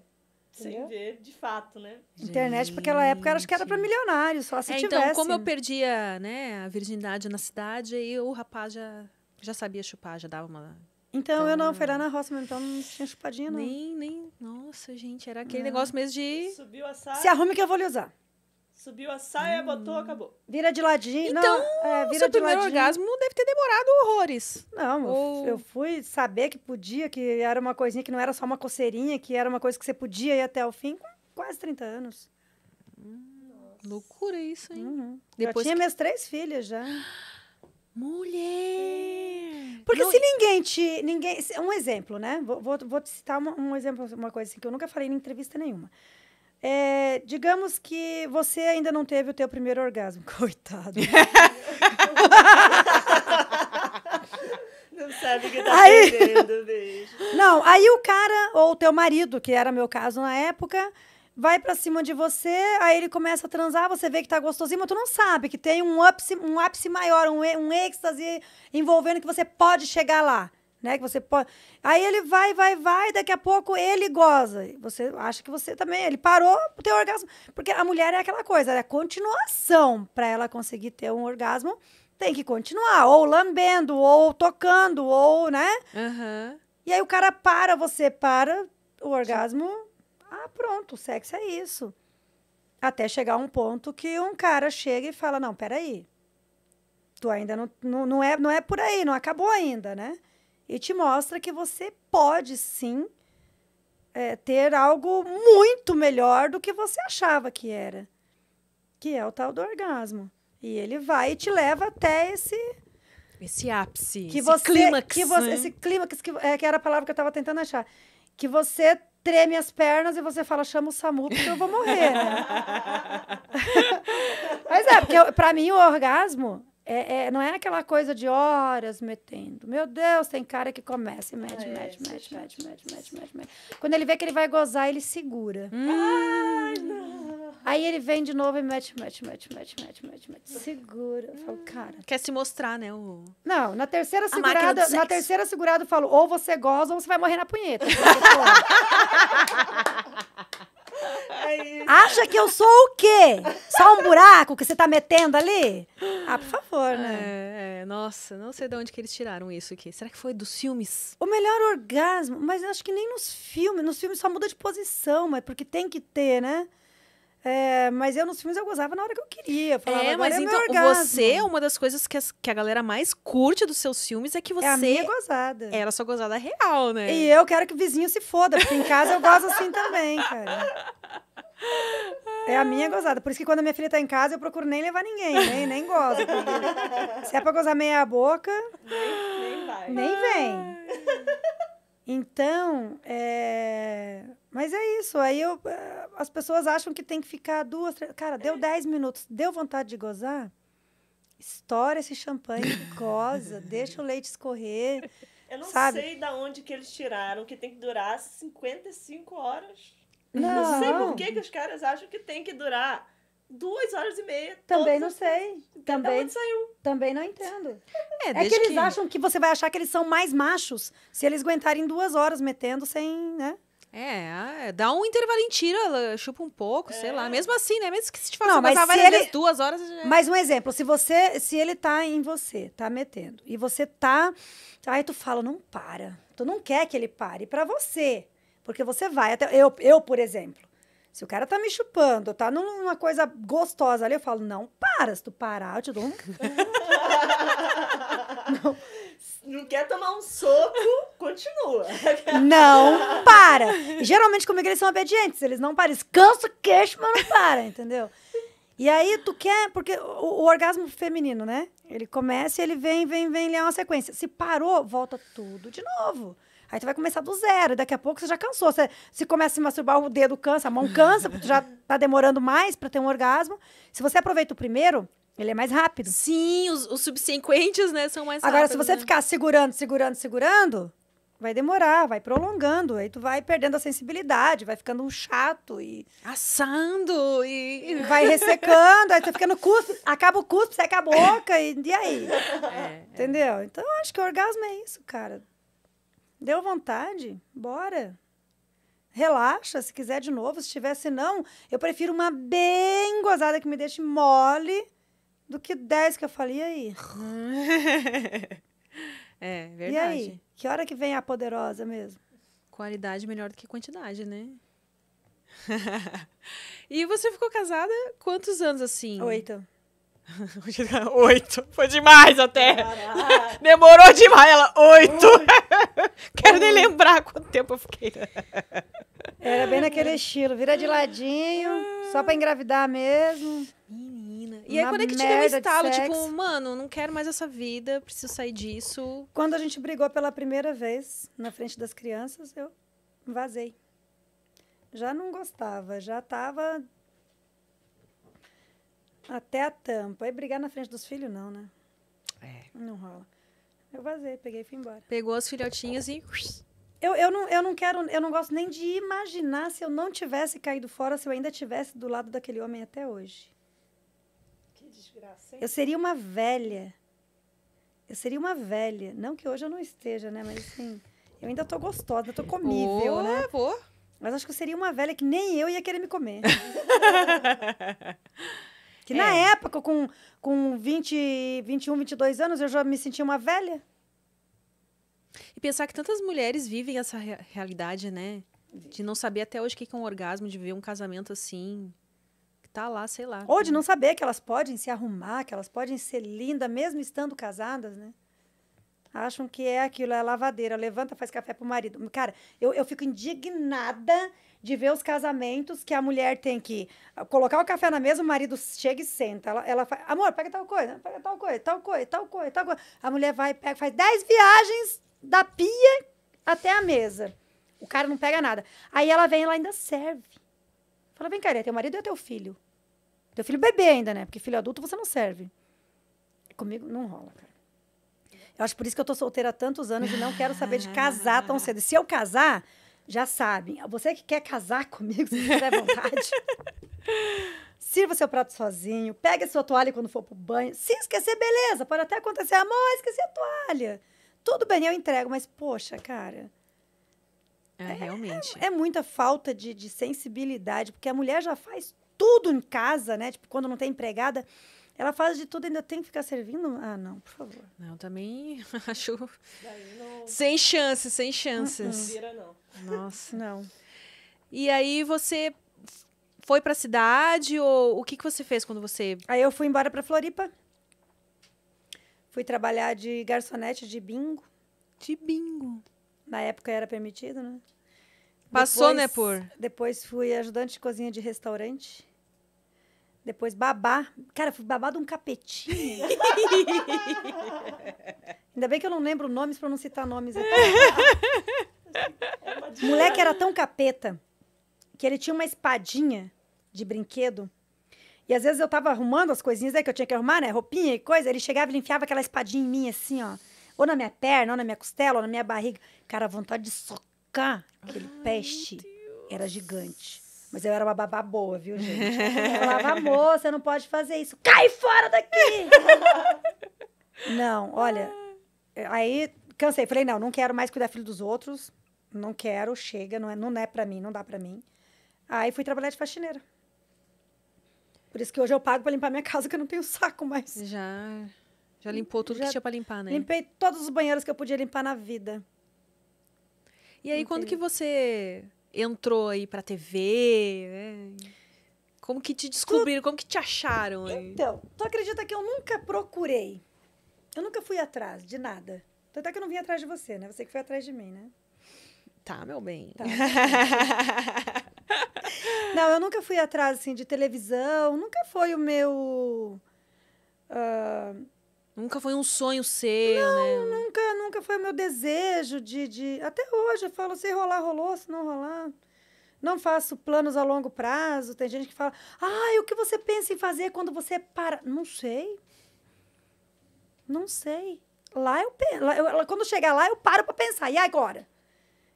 Entendeu? Sem ver, de fato, né? Internet, Gente. porque aquela época acho que era para milionários, só se é, então, tivesse. Então, como eu perdia né, a virgindade na cidade, aí o rapaz já, já sabia chupar, já dava uma então, eu não, então, foi lá na roça mesmo, então não tinha chupadinha, não. Nem, nem. Nossa, gente, era aquele não. negócio mesmo de. Subiu a sala. Se arrume que eu vou lhe usar. Subiu a saia, hum. botou, acabou. Vira de ladinho. Então, não, é, vira seu de primeiro ladinho. orgasmo deve ter demorado horrores. Não, Ou... eu fui saber que podia, que era uma coisinha que não era só uma coceirinha, que era uma coisa que você podia ir até o fim com quase 30 anos. Nossa. Loucura isso, hein? Uhum. Depois eu tinha que... minhas três filhas já. Mulher! Porque não, se ninguém te. Ninguém, um exemplo, né? Vou, vou, vou te citar uma, um exemplo, uma coisa assim, que eu nunca falei em entrevista nenhuma. É, digamos que você ainda não teve o teu primeiro orgasmo. [LAUGHS] Coitado. não sabe que tá aí... perdendo, beijo. Não, aí o cara, ou o teu marido, que era meu caso na época, vai para cima de você, aí ele começa a transar, você vê que tá gostosinho, mas tu não sabe que tem um ápice, um ápice maior, um, um êxtase envolvendo que você pode chegar lá né? Que você pode. Aí ele vai, vai, vai, daqui a pouco ele goza. Você acha que você também. Ele parou o teu orgasmo. Porque a mulher é aquela coisa, é continuação. Para ela conseguir ter um orgasmo, tem que continuar. Ou lambendo, ou tocando, ou, né? Uhum. E aí o cara para, você para o orgasmo. Ah, pronto, o sexo é isso. Até chegar um ponto que um cara chega e fala: não, peraí. Tu ainda não, não, não, é, não é por aí, não acabou ainda, né? e te mostra que você pode sim é, ter algo muito melhor do que você achava que era, que é o tal do orgasmo. E ele vai e te leva até esse esse ápice, que esse você, clímax, que você, né? esse clímax que, é, que era a palavra que eu estava tentando achar, que você treme as pernas e você fala, chama o SAMU porque eu vou morrer. Né? [LAUGHS] [LAUGHS] Mas é, porque para mim o orgasmo é, é, não é aquela coisa de horas metendo. Meu Deus, tem cara que começa e mede, mete, mede, mede, mede, mede, mede, mede, mede, Quando ele vê que ele vai gozar, ele segura. Hum. Ai, não. Aí ele vem de novo e mete, mete, mete, mete, mete, mete, mete. Segura. Eu falo, cara. Quer se mostrar, né? O... Não, na terceira segurada, na terceira segurada eu falo, ou você goza ou você vai morrer na punheta. [LAUGHS] É Acha que eu sou o quê? Só um buraco que você tá metendo ali? Ah, por favor, né? É, é. Nossa, não sei de onde que eles tiraram isso aqui. Será que foi dos filmes? O melhor orgasmo, mas acho que nem nos filmes. Nos filmes só muda de posição, mas porque tem que ter, né? É, mas eu nos filmes eu gozava na hora que eu queria. Falava, é, mas é então você, uma das coisas que, as, que a galera mais curte dos seus filmes é que você. É a minha gozada. Era sua gozada real, né? E eu quero que o vizinho se foda, porque em casa eu gozo assim também, cara. É a minha gozada. Por isso que quando a minha filha tá em casa, eu procuro nem levar ninguém, nem, nem gozo. Se é pra gozar meia boca. Nem, nem vai. Nem vem. Então, é... mas é isso. Aí eu... É, as pessoas acham que tem que ficar duas, três... Cara, deu dez minutos, deu vontade de gozar? Estoura esse champanhe, goza, [LAUGHS] deixa o leite escorrer. Eu não sabe? sei da onde que eles tiraram que tem que durar 55 horas. Não, não sei por que, que os caras acham que tem que durar duas horas e meia. Também não sei. Também saiu. Também não entendo. É, é que eles que... acham que você vai achar que eles são mais machos se eles aguentarem duas horas metendo sem, né? É, ah, dá um intervalo em tira, chupa um pouco, é. sei lá. É. Mesmo assim, né? Mesmo que se te faça não, mas se ele... duas horas... Já... É. Mas um exemplo, se você, se ele tá em você, tá metendo, e você tá... Aí tu fala, não para. Tu não quer que ele pare. para você, porque você vai até. Eu, eu por exemplo. Se o cara tá me chupando, tá numa coisa gostosa ali, eu falo, não, para, se tu parar, eu te dou um... não. [LAUGHS] não quer tomar um soco, continua. [LAUGHS] não para. Geralmente comigo eles são obedientes, eles não param, descansa o queixo, mas não para, entendeu? E aí tu quer, porque o, o orgasmo feminino, né? Ele começa, ele vem, vem, vem, ele é uma sequência. Se parou, volta tudo de novo. Aí tu vai começar do zero, e daqui a pouco você já cansou. Você, se começa a se masturbar, o dedo cansa, a mão cansa, porque tu já tá demorando mais para ter um orgasmo. Se você aproveita o primeiro, ele é mais rápido. Sim, os, os subsequentes, né, são mais Agora, rápidos. Agora, se você né? ficar segurando, segurando, segurando, vai demorar, vai prolongando, aí tu vai perdendo a sensibilidade, vai ficando um chato e assando e, vai ressecando, aí tu fica no cuspe, acaba o cuspe, seca a boca e, e aí. É, é. Entendeu? Então eu acho que o orgasmo é isso, cara. Deu vontade? Bora. Relaxa, se quiser de novo, se tiver, se não, eu prefiro uma bem gozada que me deixe mole do que 10 que eu falei aí. [LAUGHS] é, verdade. E aí, que hora que vem a poderosa mesmo? Qualidade melhor do que quantidade, né? [LAUGHS] e você ficou casada quantos anos assim? Oito. [LAUGHS] Oito. Foi demais até. Caraca. Demorou demais. Ela, oito. [LAUGHS] Quero oito. nem lembrar quanto tempo eu fiquei. Era bem naquele estilo. Vira de ladinho, só pra engravidar mesmo. Menina. E Uma aí, quando é que te deu um estalo? tipo, mano, não quero mais essa vida, preciso sair disso. Quando a gente brigou pela primeira vez na frente das crianças, eu vazei. Já não gostava, já tava até a tampa. E brigar na frente dos filhos, não, né? É. Não rola. Eu vazei, peguei e fui embora. Pegou as filhotinhas e. Eu, eu, não, eu não quero, eu não gosto nem de imaginar se eu não tivesse caído fora, se eu ainda tivesse do lado daquele homem até hoje. Que desgraça, hein? Eu seria uma velha. Eu seria uma velha. Não que hoje eu não esteja, né? Mas assim, eu ainda tô gostosa, tô comível, oh, né? Pô. Mas acho que eu seria uma velha que nem eu ia querer me comer. [LAUGHS] Que é. na época, com, com 20, 21, 22 anos, eu já me sentia uma velha. E pensar que tantas mulheres vivem essa re realidade, né? De não saber até hoje o que é um orgasmo, de ver um casamento assim, que tá lá, sei lá. Ou de não saber que elas podem se arrumar, que elas podem ser lindas, mesmo estando casadas, né? acham que é aquilo, é lavadeira, levanta, faz café pro marido. Cara, eu, eu fico indignada de ver os casamentos que a mulher tem que ah, colocar o café na mesa, o marido chega e senta. Ela, ela faz, amor, pega tal coisa, pega tal coisa, tal coisa, tal coisa, tal coisa. A mulher vai, pega, faz dez viagens da pia até a mesa. O cara não pega nada. Aí ela vem e ela ainda serve. Fala, vem cá, é teu marido e é teu filho. Teu filho bebê ainda, né? Porque filho adulto você não serve. Comigo não rola, cara. Eu acho por isso que eu tô solteira há tantos anos e não quero saber de ah. casar tão cedo. se eu casar, já sabem. Você que quer casar [LAUGHS] comigo, se tiver vontade. Sirva seu prato sozinho, Pega sua toalha quando for pro banho. Se esquecer, beleza, pode até acontecer. Amor, esqueci a toalha. Tudo bem, eu entrego, mas poxa, cara. É, é realmente. É, é, muita falta de, de sensibilidade, porque a mulher já faz tudo em casa, né? Tipo, quando não tem empregada ela faz de tudo, ainda tem que ficar servindo? Ah, não, por favor. Não, também [LAUGHS] acho. Não... Sem chances, sem chances. Não, não. não. Nossa. não. E aí você foi para cidade ou o que, que você fez quando você. Aí eu fui embora para Floripa. Fui trabalhar de garçonete de bingo. De bingo. Na época era permitido, né? Passou, né, depois, né, por? Depois fui ajudante de cozinha de restaurante. Depois babar. Cara, fui babá de um capetinho. [LAUGHS] Ainda bem que eu não lembro nomes pra não citar nomes aqui. o é moleque era tão capeta que ele tinha uma espadinha de brinquedo. E às vezes eu tava arrumando as coisinhas aí é que eu tinha que arrumar, né? Roupinha e coisa. Ele chegava e enfiava aquela espadinha em mim, assim, ó. Ou na minha perna, ou na minha costela, ou na minha barriga. Cara, a vontade de socar aquele Ai, peste era gigante. Mas eu era uma babá boa, viu, gente? Então, eu falava, amor, você não pode fazer isso. Cai fora daqui! [LAUGHS] não, olha. Aí cansei. Falei, não, não quero mais cuidar filho dos outros. Não quero, chega, não é, não é pra mim, não dá pra mim. Aí fui trabalhar de faxineira. Por isso que hoje eu pago pra limpar minha casa, que eu não tenho saco mais. Já. Já limpou tudo já que tinha pra limpar, né? Limpei todos os banheiros que eu podia limpar na vida. E aí, quando que você entrou aí pra TV? Né? Como que te descobriram? Tu... Como que te acharam? Aí? Então, tu acredita que eu nunca procurei? Eu nunca fui atrás de nada. Tanto é que eu não vim atrás de você, né? Você que foi atrás de mim, né? Tá, meu bem. Tá. [LAUGHS] não, eu nunca fui atrás, assim, de televisão. Nunca foi o meu... Uh... Nunca foi um sonho seu, não, né? nunca nunca foi o meu desejo de, de. Até hoje eu falo, se rolar, rolou, se não rolar. Não faço planos a longo prazo. Tem gente que fala, ah, o que você pensa em fazer quando você para? Não sei. Não sei. Lá eu penso. Lá, eu, quando chegar lá, eu paro para pensar. E agora?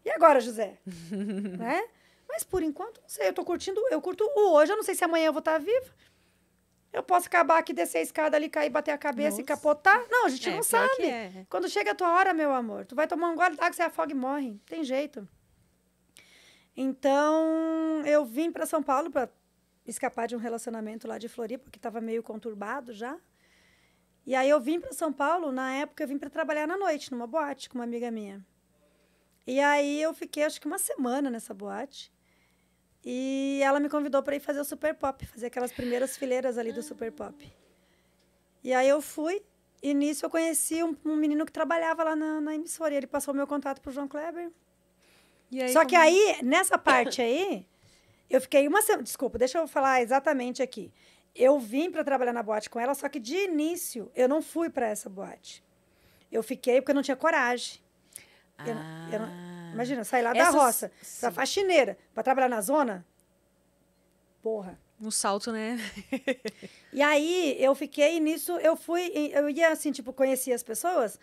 E agora, José? [LAUGHS] né? Mas por enquanto, não sei. Eu tô curtindo, eu curto o hoje. Eu não sei se amanhã eu vou estar tá viva. Eu posso acabar aqui, descer a escada ali, cair, bater a cabeça Nossa. e capotar? Não, a gente é, não sabe. É. Quando chega a tua hora, meu amor, tu vai tomar um gole d'água, você afoga e morre. Não tem jeito. Então, eu vim para São Paulo para escapar de um relacionamento lá de Floripa, que estava meio conturbado já. E aí eu vim para São Paulo, na época eu vim para trabalhar na noite, numa boate com uma amiga minha. E aí eu fiquei acho que uma semana nessa boate. E ela me convidou para ir fazer o Super Pop, fazer aquelas primeiras fileiras ali do ah. Super Pop. E aí eu fui, e nisso eu conheci um, um menino que trabalhava lá na, na emissora, e ele passou meu contato pro João Kleber. Aí, Só como... que é? aí, nessa parte aí, eu fiquei uma semana. Desculpa, deixa eu falar exatamente aqui. Eu vim para trabalhar na boate com ela, só que de início eu não fui para essa boate. Eu fiquei porque eu não tinha coragem. Ah. Eu, eu não... Ah. Imagina, sair lá Essas... da roça, da faxineira, para trabalhar na zona. Porra. Um salto, né? [LAUGHS] e aí eu fiquei nisso, eu fui, eu ia assim, tipo, conhecia as pessoas.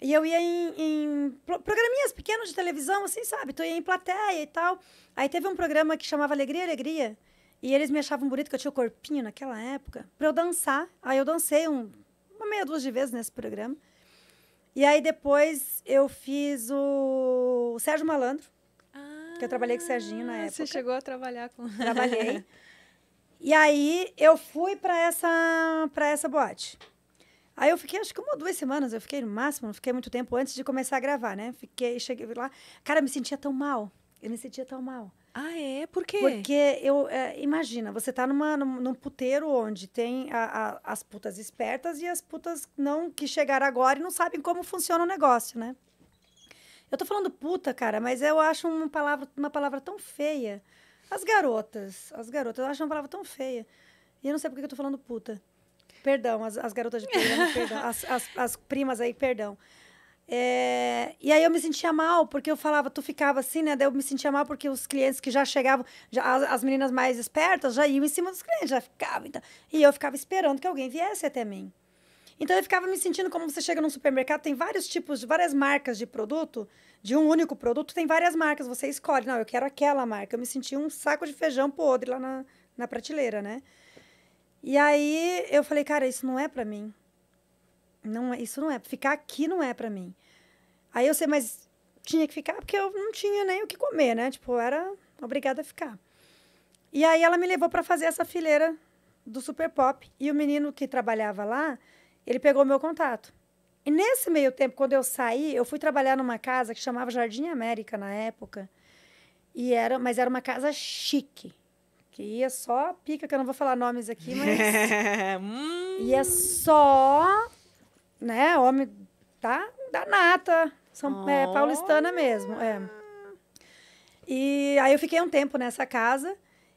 E eu ia em, em programinhas pequenos de televisão, assim, sabe? Tu eu ia em plateia e tal. Aí teve um programa que chamava Alegria, Alegria. E eles me achavam bonito, que eu tinha o corpinho naquela época, pra eu dançar. Aí eu dancei um, uma meia dúzia de vezes nesse programa. E aí depois eu fiz o, Sérgio Malandro, ah, que eu trabalhei com o Serginho na ah, época. Você chegou a trabalhar com... Trabalhei. e aí eu fui para essa, pra essa boate. Aí eu fiquei, acho que uma ou duas semanas, eu fiquei no máximo, não fiquei muito tempo antes de começar a gravar, né? Fiquei, cheguei lá. Cara, eu me sentia tão mal. Eu me sentia tão mal. Ah, é? Por quê? Porque eu. É, imagina, você tá numa, num, num puteiro onde tem a, a, as putas espertas e as putas não que chegaram agora e não sabem como funciona o negócio, né? Eu tô falando puta, cara, mas eu acho uma palavra, uma palavra tão feia. As garotas. As garotas, eu acho uma palavra tão feia. E eu não sei por que eu tô falando puta. Perdão, as, as garotas de programa, perdão. [LAUGHS] As, as, as primas aí, perdão. É, e aí eu me sentia mal, porque eu falava, tu ficava assim, né? Daí eu me sentia mal porque os clientes que já chegavam, já, as, as, meninas mais espertas já iam em cima dos clientes, já ficavam. Então, e eu ficava esperando que alguém viesse até mim. Então eu ficava me sentindo como você chega num supermercado, tem vários tipos, de várias marcas de produto, de um único produto, tem várias marcas, você escolhe. Não, eu quero aquela marca. Eu me sentia um saco de feijão podre lá na, na prateleira, né? E aí eu falei, cara, isso não é para mim não é, isso não é, ficar aqui não é para mim. Aí eu sei, mas tinha que ficar porque eu não tinha nem o que comer, né? Tipo, eu era obrigada a ficar. E aí ela me levou para fazer essa fileira do Super Pop e o menino que trabalhava lá, ele pegou meu contato. E nesse meio tempo, quando eu saí, eu fui trabalhar numa casa que chamava Jardim América na época. E era, mas era uma casa chique. Que ia só pica, que eu não vou falar nomes aqui, mas. [LAUGHS] Hum. ia só né, homem da, tá da nata, São, oh. é, paulistana mesmo. É. E aí eu fiquei um tempo nessa casa.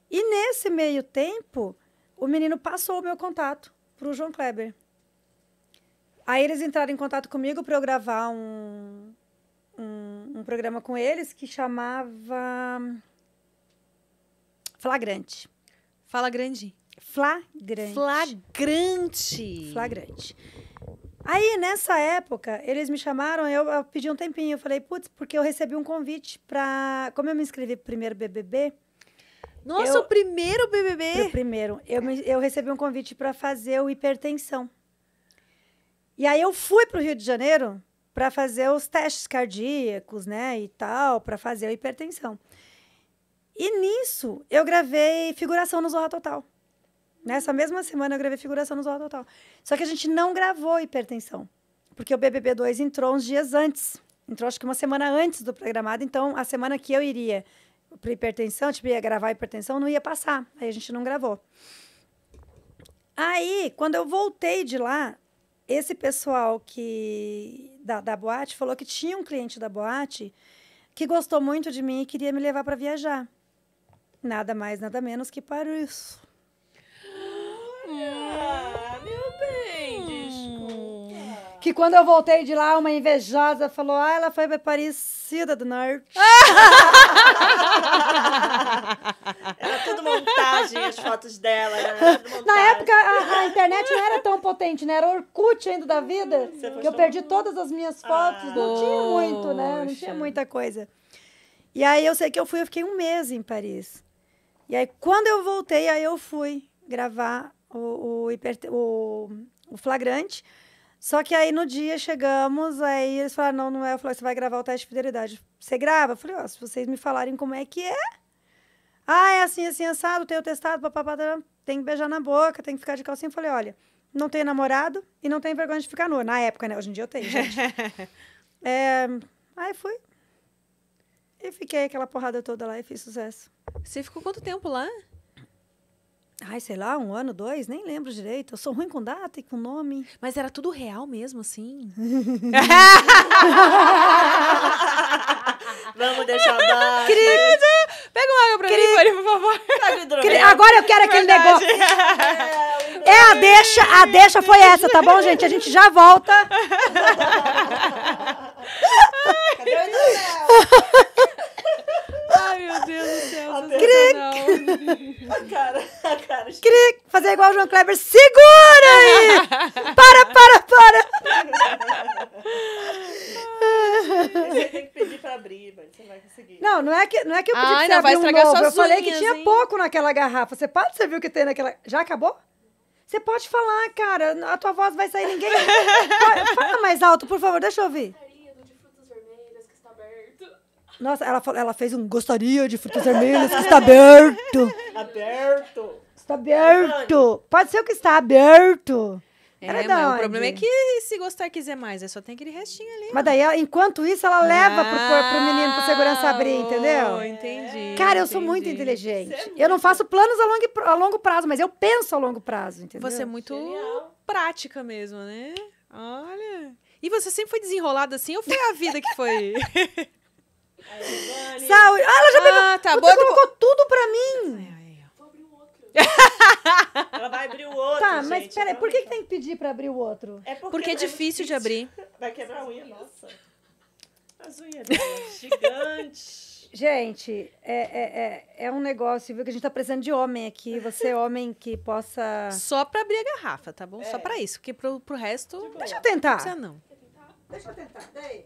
E nesse meio tempo, o menino passou o meu contato para o João Kleber. Aí eles entraram em contato comigo para eu gravar um, um, um, programa com eles que chamava Flagrante. Fala grande. Flagrante. Flagrante. Flagrante. Aí, nessa época, eles me chamaram, eu, eu pedi um tempinho. Eu falei, putz, porque eu recebi um convite para. Como eu me inscrevi pro primeiro BBB. Nossa, eu, o primeiro BBB? O primeiro. Eu, me, eu recebi um convite para fazer o Hipertensão. E aí eu fui pro Rio de Janeiro para fazer os testes cardíacos, né, e tal, para fazer a hipertensão. E nisso eu gravei figuração no Zorra Total. Nessa mesma semana eu gravei figuração no Zorra Total. Só que a gente não gravou hipertensão. Porque o BBB 2 entrou uns dias antes. Entrou acho que uma semana antes do programado. Então, a semana que eu iria para hipertensão, tipo, ia gravar hipertensão, não ia passar. Aí a gente não gravou. Aí, quando eu voltei de lá, esse pessoal que da, da boate falou que tinha um cliente da boate que gostou muito de mim e queria me levar para viajar. Nada mais, nada menos que isso. Ah, meu bem, hum. desculpa. Que quando eu voltei de lá, uma invejosa falou: Ah, ela foi pra cida do Norte. [LAUGHS] era tudo montagem, as fotos dela. Né? Na época, a, a, internet não era tão potente, né? Era Orkut ainda da vida. que eu perdi todas as minhas fotos. Ah, não tinha ah, muito, né? Não tinha muita coisa. E aí eu sei que eu fui, eu fiquei um mês em Paris. E aí quando eu voltei, aí eu fui gravar o, o, hiper, o, o flagrante. Só que aí no dia chegamos, aí eles falaram: não, não é. Eu falei: você vai gravar o teste de fidelidade. Você grava? Eu falei: ó, se vocês me falarem como é que é. Ah, é assim, assim, assado, tenho testado, papapá, tem que beijar na boca, tem que ficar de calcinha. Eu falei: olha, não tenho namorado e não tenho vergonha de ficar nua. Na época, né? Hoje em dia eu tenho, gente. [LAUGHS] é... Aí fui. E fiquei aquela porrada toda lá e fiz sucesso. Você ficou quanto tempo lá? Ai, sei lá, um ano, dois, nem lembro direito. Eu sou ruim com data e com nome. Mas era tudo real mesmo, assim? [LAUGHS] Vamos deixar baixo. pega uma água pra mim, por favor. Tá agora eu quero aquele Verdade. negócio. É, é a deixa, a deixa foi essa, tá bom, gente? A gente já volta. [LAUGHS] Cadê o meu Deus do céu. Cric! [LAUGHS] A cara, a cara. Cric! Fazer igual o João Kleber. Segura aí! [LAUGHS] para, para, para! Você tem que pedir pra abrir, mas você vai conseguir. Não, não é que, não é que eu pedi Ai, pra você não, abrir um novo. Eu falei unhas, que tinha hein? pouco naquela garrafa. Você pode servir o que tem naquela... Já acabou? Você pode falar, cara. A tua voz vai sair, ninguém... [LAUGHS] Fala mais alto, por favor. Deixa eu ouvir. Nossa, ela, ela fez um gostaria de frutas vermelhas que está aberto. Aberto. Está aberto. Pode ser o que está aberto. É, verdade. o problema é que se gostar quiser mais, é só tem aquele restinho ali. Mas ó. daí, enquanto isso, ela leva pro, o pro menino, pro segurança abrir, ah, entendeu? Oh, entendi. Cara, eu entendi. sou muito inteligente. É Eu não faço planos a longo, a longo prazo, mas eu penso a longo prazo, entendeu? Você é muito Genial. prática mesmo, né? Olha. E você sempre foi desenrolada assim ou foi a vida que foi? [LAUGHS] Aí, Saúde. Ah, ela já ah, pegou. Ah, tá, bota, colocou tudo pra mim. Vou abrir outro. [LAUGHS] ela vai abrir o outro. Tá, gente, mas peraí, por que, que tem que pedir pra abrir o outro? É porque, porque é difícil de abrir. [LAUGHS] Vai quebrar a unha, nossa. As unhas dela, é gigante. [LAUGHS] Gente, é, é, é, é, um negócio, viu? Que a gente tá precisando de homem aqui. Você, é homem que possa. Só pra abrir a garrafa, tá bom? É. Só pra isso. Porque pro, pro resto. De Deixa eu tentar. Não precisa, não. Deixa eu tentar. Daí.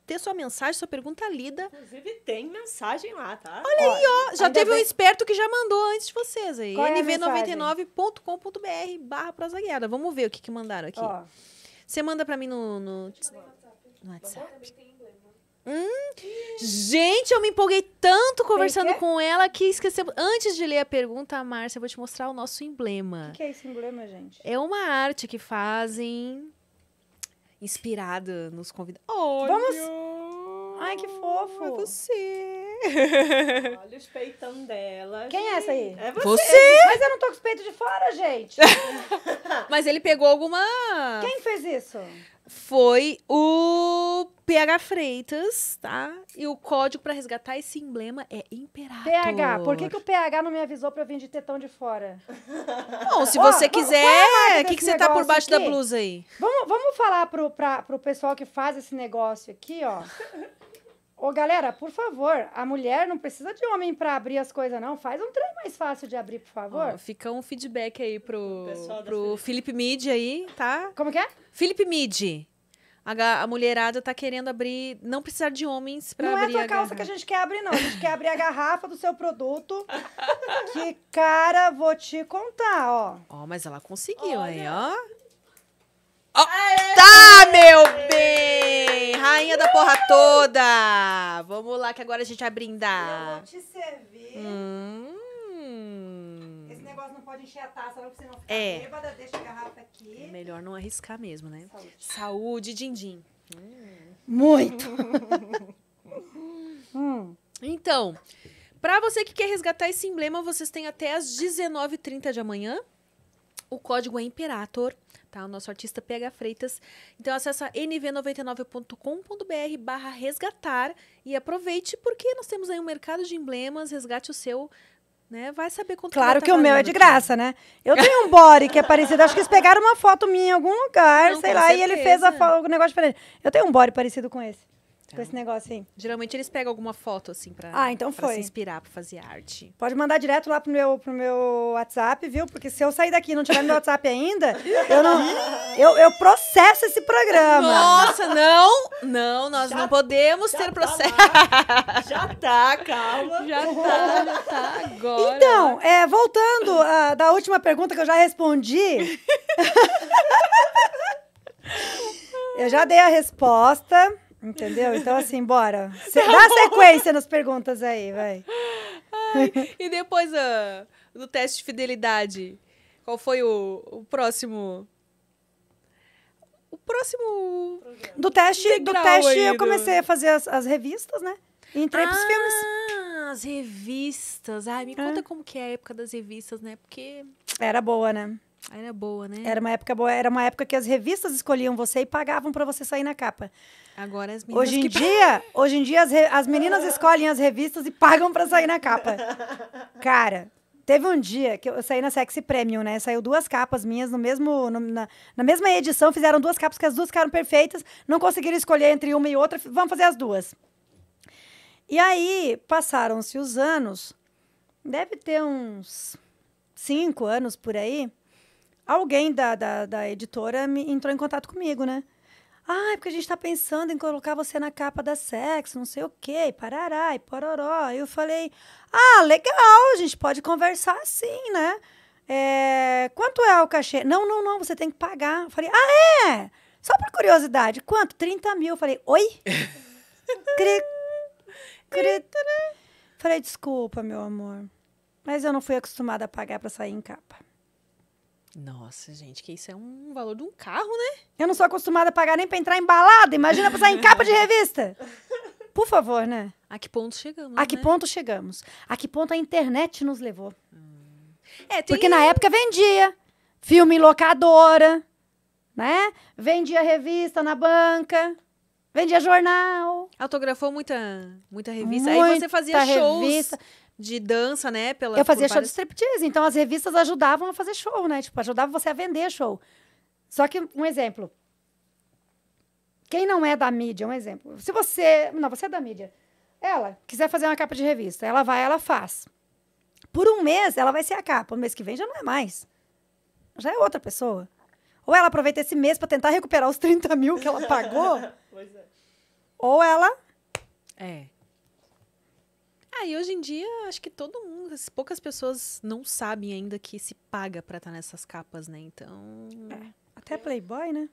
ter sua mensagem, sua pergunta lida. Inclusive, tem mensagem lá, tá? Olha ó, aí, ó. Já teve bem... um esperto que já mandou antes de vocês aí. É nv99.com.br barra prosa guiada. Vamos ver o que, que mandaram aqui. Você manda para mim no, no, no WhatsApp. Né? Hum, gente, eu me empolguei tanto conversando com ela que esqueci. Antes de ler a pergunta, a Márcia, eu vou te mostrar o nosso emblema. O que, que é esse emblema, gente? É uma arte que fazem inspirada nos convidados. Olha! Vamos! Ai, que fofo! É você! Olha os peitão dela. Quem gente. é essa aí? É você. você! Mas eu não tô com os peitos de fora, gente! [LAUGHS] Mas ele pegou alguma. Quem fez isso? foi o PH Freitas, tá? E o código para resgatar esse emblema é Imperator. PH, por que, que o PH não me avisou para eu vir de tetão de fora? [LAUGHS] Bom, se você oh, quiser, o que, que você tá por baixo aqui? da blusa aí? Vamos, vamos falar pro, pra, pro pessoal que faz esse negócio aqui, ó. [LAUGHS] Ô, galera, por favor, a mulher não precisa de homem para abrir as coisas, não. Faz um trem mais fácil de abrir, por favor. Ó, fica um feedback aí pro, pro Felipe Mid aí, tá? Como que é? Felipe Mid. A, a, mulherada tá querendo abrir. Não precisar de homens pra não abrir. Não é a tua calça garrafa. que a gente quer abrir, não. A gente quer abrir a garrafa do seu produto. que, cara, vou te contar, ó. Ó, mas ela conseguiu Olha. aí, ó. Oh, Tá, meu bem! Rainha da porra toda! Vamos lá, que agora a gente vai brindar. Eu vou te servir. Hum. Esse negócio não pode encher a taça, não, porque você não fica é. bêbada. Deixa a garrafa aqui. É melhor não arriscar mesmo, né? Saúde. Saúde, din-din. Hum. Muito! [LAUGHS] hum. Então, para você que quer resgatar esse emblema, vocês têm até as 19h30 de amanhã. O código é Imperator, tá? O nosso artista PH Freitas. Então acessa nv99.com.br barra resgatar e aproveite, porque nós temos aí um mercado de emblemas, resgate o seu. Né? Vai saber quanto Claro que, tá o meu né, é de graça, né? Eu tenho um body que é parecido. Acho que eles pegaram uma foto minha em algum lugar, Não, sei lá, certeza. e ele fez o negócio diferente. Eu tenho um body parecido com esse. Tá. Com esse negócio aí. Geralmente eles pegam alguma foto, assim, pra, ah, então pra se inspirar, pra fazer arte. Pode mandar direto lá pro meu, pro meu WhatsApp, viu? Porque se eu sair daqui e não tiver meu WhatsApp ainda, eu não. Eu, eu processo esse programa. Nossa, não! Não, nós já, não podemos ter tá processo. [LAUGHS] já tá, calma. Já tá, já tá agora. Então, é, voltando ah, da última pergunta que eu já respondi. [LAUGHS] eu já dei a resposta. Entendeu? Então, assim, [LAUGHS] bora. Tá Cê, dá sequência nas perguntas aí, vai. e depois uh, do teste de fidelidade, qual foi o, o próximo? O próximo. Do teste, do teste eu comecei a fazer as, as revistas, né? E entrei ah, pros filmes. Ah, As revistas. Ai, me é. conta como que é a época das revistas, né? Porque. Era boa, né? Era boa, né? Era uma época boa. Era uma época que as revistas escolhiam você e pagavam para você sair na capa. Agora as meninas. Hoje em que... dia, hoje em dia as, re... as meninas escolhem as revistas e pagam para sair na capa. [LAUGHS] Cara, Teve um dia que eu saí na Sexy Premium, né? Saiu duas capas minhas no mesmo, no, na, na, mesma edição, fizeram duas capas que as duas ficaram perfeitas, não conseguiram escolher entre uma e outra, vamos fazer as duas. E aí, passaram-se os anos, deve ter uns cinco anos por aí, alguém da, da, da editora me entrou em contato comigo, né? Ah, é porque a gente está pensando em colocar você na capa da sexo, não sei o quê, parará e pororó. Eu falei, ah, legal, a gente pode conversar assim, né? É, quanto é o cachê? Não, não, não, você tem que pagar. Eu falei, ah, é? Só por curiosidade, quanto? 30 mil. Eu falei, oi? [LAUGHS] cri, cri. Falei, desculpa, meu amor, mas eu não fui acostumada a pagar para sair em capa. Nossa, gente, que isso é um valor de um carro, né? Eu não sou acostumada a pagar nem pra entrar embalada. Imagina passar em capa de revista. [LAUGHS] Por favor, né? A que ponto chegamos? A que né? ponto chegamos? A que ponto a internet nos levou? Hum. É, tem... Porque na época vendia filme em locadora, né? Vendia revista na banca. Vendia jornal. Autografou muita, muita revista. Muita Aí você fazia shows. Revista de dança, né? Pela, eu fazia show várias... de striptease, então as revistas ajudavam a fazer show, né? Tipo, ajudava você a vender show. Só que, um exemplo. Quem não é da mídia, um exemplo. Se você. Não, você é da mídia. Ela quiser fazer uma capa de revista, ela vai, ela faz. Por um mês, ela vai ser a capa. No mês que vem já não é mais. Já é outra pessoa. Ou ela aproveita esse mês para tentar recuperar os 30 mil que ela pagou. [LAUGHS] pois é. Ou ela. É. Ah, e hoje em dia, acho que todo mundo, poucas pessoas não sabem ainda que se paga pra estar tá nessas capas, né? Então. É. Até Playboy, né?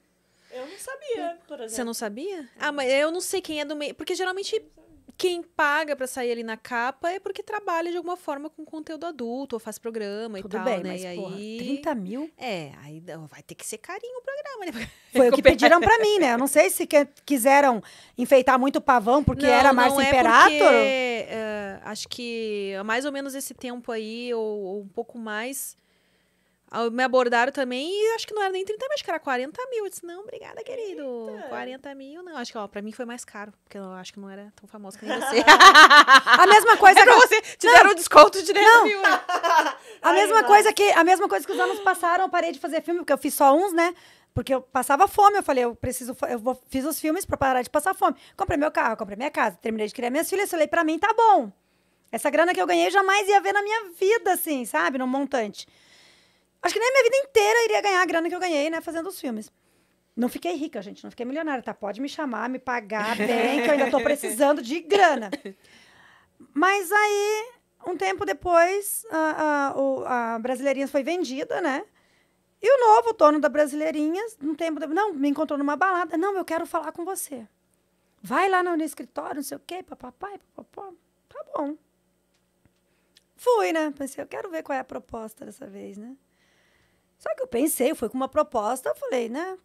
Eu não sabia, por exemplo. Você não sabia? É. Ah, mas eu não sei quem é do meio. Porque geralmente quem paga para sair ali na capa é porque trabalha de alguma forma com conteúdo adulto, ou faz programa Tudo e tal, bem, né? Mas, e porra, aí... 30 mil? É, aí vai ter que ser carinho o programa, né? [LAUGHS] Foi o que é? pediram para mim, né? Eu não sei se que, quiseram enfeitar muito o pavão porque não, era mais Imperator. É porque, uh, acho que mais ou menos esse tempo aí, ou, ou um pouco mais ah, me abordaram também e acho que não era nem 30 mil, acho que era 40 mil. Eu disse, não, obrigada, querido. Eita. 40 mil, não. Acho que, ó, pra mim foi mais caro, porque eu acho que não era tão famoso que nem você. [LAUGHS] a mesma coisa é que. você, te não. deram um desconto de 10 não. mil. [LAUGHS] a, mesma coisa que, a mesma coisa que os anos passaram, eu parei de fazer filme, porque eu fiz só uns, né? Porque eu passava fome, eu falei, eu preciso, eu vou, fiz os filmes pra parar de passar fome. Comprei meu carro, comprei minha casa, terminei de criar minhas filhas, falei, pra mim tá bom. Essa grana que eu ganhei jamais ia ver na minha vida, assim, sabe? No montante. Acho que nem a minha vida inteira iria ganhar a grana que eu ganhei, né? Fazendo os filmes. Não fiquei rica, gente. Não fiquei milionária, tá? Pode me chamar, me pagar [LAUGHS] bem, que eu ainda tô precisando de grana. Mas aí, um tempo depois, a, a, a Brasileirinhas foi vendida, né? E o novo dono da Brasileirinhas, um tempo depois, não, me encontrou numa balada. Não, eu quero falar com você. Vai lá no, no escritório, não sei o quê, papapai, papapá. Tá bom. Fui, né? Pensei, eu quero ver qual é a proposta dessa vez, né? Só que eu pensei, foi com uma proposta, eu falei, né?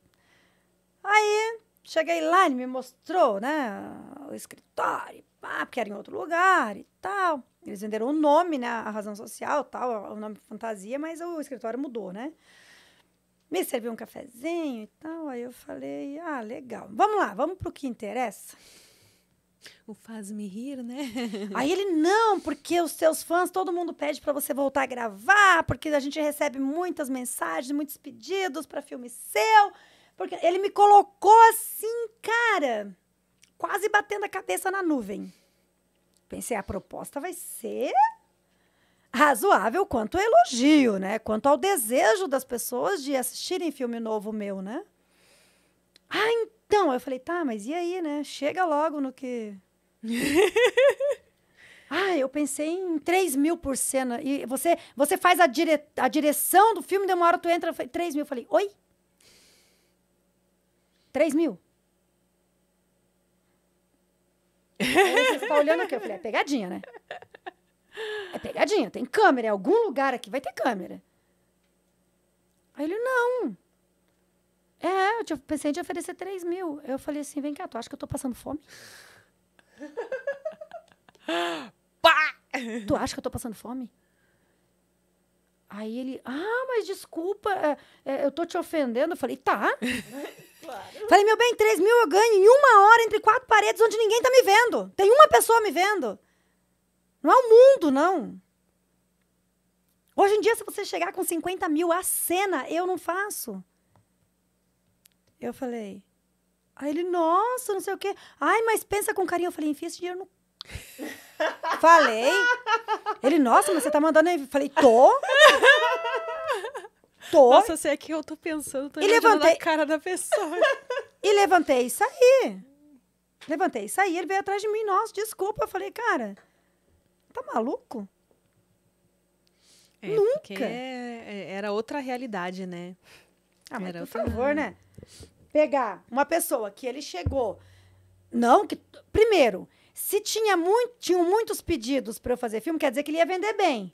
Aí, cheguei lá, ele me mostrou, né? O escritório, pá, porque era em outro lugar e tal. Eles venderam o nome, né? A razão social tal, o nome fantasia, mas o escritório mudou, né? Me serviu um cafezinho e tal. Aí eu falei, ah, legal. Vamos lá, vamos pro que interessa. O faz-me rir, né? [LAUGHS] Aí ele, não, porque os seus fãs, todo mundo pede para você voltar a gravar, porque a gente recebe muitas mensagens, muitos pedidos para filme seu. Porque ele me colocou assim, cara, quase batendo a cabeça na nuvem. Pensei, a proposta vai ser razoável quanto ao elogio, né? Quanto ao desejo das pessoas de assistirem filme novo meu, né? Ah, então então, eu falei, tá, mas e aí, né? Chega logo no que. [LAUGHS] ah, eu pensei em 3 mil por cena. E você, você faz a, dire... a direção do filme, demora tu entra, eu falei, 3 mil. Eu falei, oi? 3 mil? Aí você tá olhando aqui, eu falei, é pegadinha, né? É pegadinha, tem câmera, em algum lugar aqui vai ter câmera. Aí ele, não. É, eu pensei em oferecer 3 mil. Eu falei assim, vem cá, tu acha que eu tô passando fome? Pá! Tu acha que eu tô passando fome? Aí ele, ah, mas desculpa, é, é, eu tô te ofendendo. Eu falei, tá. [LAUGHS] Claro. Falei, meu bem, 3 mil eu ganho em uma hora entre quatro paredes onde ninguém tá me vendo. Tem uma pessoa me vendo. Não é o mundo, não. Hoje em dia, se você chegar com 50 mil a cena, eu não faço. Eu falei. Aí ele, nossa, não sei o quê. Ai, mas pensa com carinho. Eu falei, enfia esse dinheiro no. falei. Ele, nossa, mas você tá mandando. Eu falei, tô. Tô. Nossa, sei é que eu tô pensando, tô e levantei a cara da pessoa. e levantei e saí. Levantei e saí. Ele veio atrás de mim. Nossa, desculpa. Eu falei, cara, tá maluco? É, Nunca. É, é, era outra realidade, né? Ah, mas era por favor, né? pegar uma pessoa que ele chegou. Não, que. Primeiro, se tinha muito, tinham muitos pedidos para eu fazer filme, quer dizer que ele ia vender bem.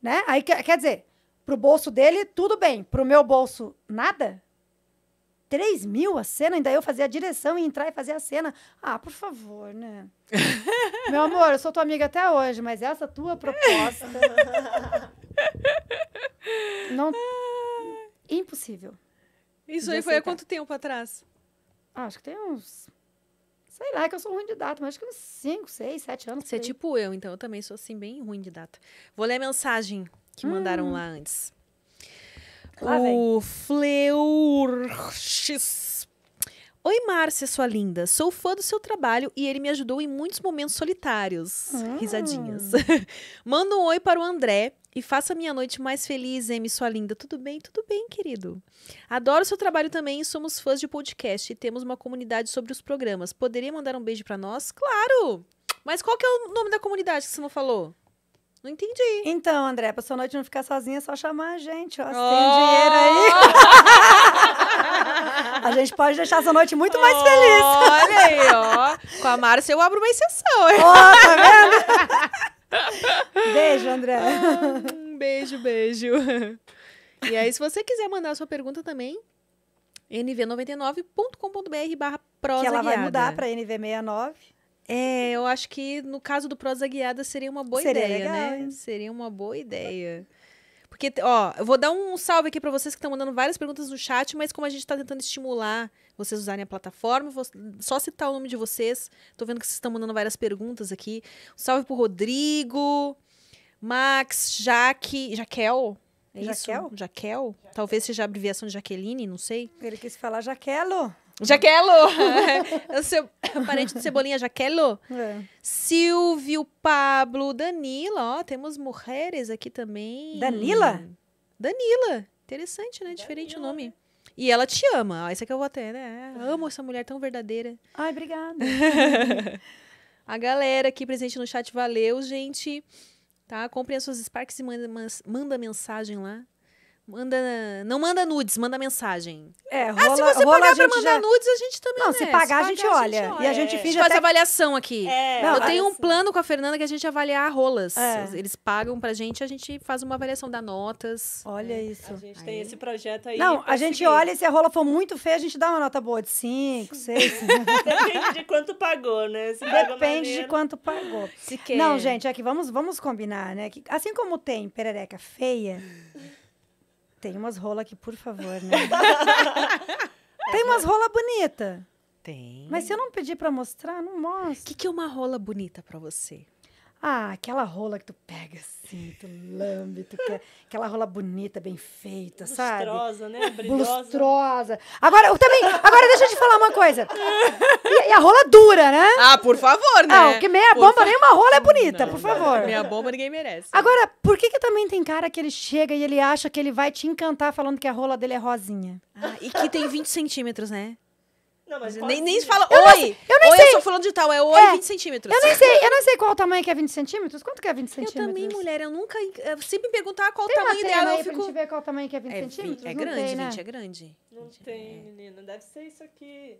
Né? Aí quer dizer, pro bolso dele, tudo bem. Pro meu bolso, nada? 3 mil a cena, ainda eu fazia a direção e entrar e fazer a cena. Ah, por favor, né? [LAUGHS] meu amor, eu sou tua amiga até hoje, mas essa tua proposta. [LAUGHS] não. Impossível. Isso aí foi há quanto tempo atrás? Ah, acho que tem uns. Sei lá, é que eu sou ruim de data, mas acho que uns 5, 6, 7 anos. Você é tipo eu, então eu também sou assim, bem ruim de data. Vou ler a mensagem que hum. mandaram lá antes. Lá o Fleur X Oi, Márcia, sua linda. Sou fã do seu trabalho e ele me ajudou em muitos momentos solitários. Ah. Risadinhas. [LAUGHS] Manda um oi para o André e faça minha noite mais feliz, M. sua linda. Tudo bem? Tudo bem, querido. Adoro seu trabalho também e somos fãs de podcast e temos uma comunidade sobre os programas. Poderia mandar um beijo para nós? Claro! Mas qual que é o nome da comunidade que você não falou? Não entendi. Então, André, pra sua noite não ficar sozinha, é só chamar a gente, ó. oh! tem dinheiro aí. Oh! [LAUGHS] a gente pode deixar sua noite muito mais feliz. Olha aí, ó. Com a Márcia eu abro uma exceção, hein? Ó, oh, tá vendo? beijo, André. um ah, beijo, beijo. E aí, se você quiser mandar a sua pergunta também, nv99.com.br barra prosa Que ela vai mudar pra NV69. É, eu acho que no caso do Prosa Guiada seria uma boa seria ideia, né? legal, né? Hein? Seria uma boa ideia. Porque, ó, eu vou dar um salve aqui para vocês que estão mandando várias perguntas no chat, mas como a gente está tentando estimular vocês usarem a plataforma, vou só citar o nome de vocês. Tô vendo que vocês estão mandando várias perguntas aqui. Um salve pro Rodrigo, Max, Jaque, Jaquel. É Jaquel? Isso? Jaquel? Talvez seja a abreviação de Jaqueline, não sei. Ele quis falar Jaquelo. Jaquelo! [LAUGHS] o seu parente do Cebolinha, Jaquelo. É. Silvio, Pablo, Danila, ó, temos mulheres aqui também. Danila? Danila. Interessante, né? Diferente Danila. o nome. E ela te ama. Ó, isso aqui eu vou até, né? amo essa mulher tão verdadeira. Ai, obrigada. [LAUGHS] a galera aqui presente no chat, valeu, gente. Tá? Comprem as suas Sparks e manda, manda mensagem lá. Manda, não manda nudes, manda mensagem. É, rola, ah, se você rola, pagar pra mandar já... nudes, a gente também. Não, né? se pagar, é, se pagar a, gente a, gente olha. E a gente é. finge. A gente faz avaliação aqui. É, não, eu tenho um assim. plano com a Fernanda que a gente avaliar rolas. É. Eles pagam pra gente, a gente faz uma avaliação da notas. Olha é. isso. A gente aí. tem esse projeto aí. Não, a gente seguir. olha e se a rola for muito feia, a gente dá uma nota boa de 5, 6. [LAUGHS] Depende de quanto pagou, né? Se Depende de quanto pagou. Se quer. Não, gente, aqui vamos, vamos combinar, né? Que, assim como tem perereca feia tem umas rolas aqui, por favor, né? [LAUGHS] tem umas rolas bonitas. Tem. Mas se eu não pedir para mostrar, não mostra. O que, que é uma rola bonita para você? Ah, aquela rola que tu pega assim, tu lambe, tu quer. Aquela rola bonita, bem feita, Lustrosa, sabe? Lustrosa, né? Brilhosa. Lustrosa. Agora, eu também. Agora deixa eu te falar uma coisa. E, e a rola dura, né? Ah, por favor, né? Ah, que meia por bomba, fa... nenhuma rola é bonita, não, por favor. Meia bomba ninguém merece. Agora, por que que também tem cara que ele chega e ele acha que ele vai te encantar falando que a rola dele é rosinha? Ah, e que tem 20 centímetros, né? Não, mas nem, nem assim? fala, eu oi! Não, eu nem oi, sei. eu sou falando de tal, é oi é. 20 centímetros. Eu nem sei, eu [LAUGHS] não sei qual o tamanho que é 20 centímetros. Quanto que é 20 centímetros? Eu também, mulher, eu nunca. Eu sempre me perguntar qual o tamanho dela. Eu fico... pra gente ver qual o tamanho que é 20 é, centímetros. É grande, tem, 20 né? é grande. Não tem, é. menina. Deve ser isso aqui.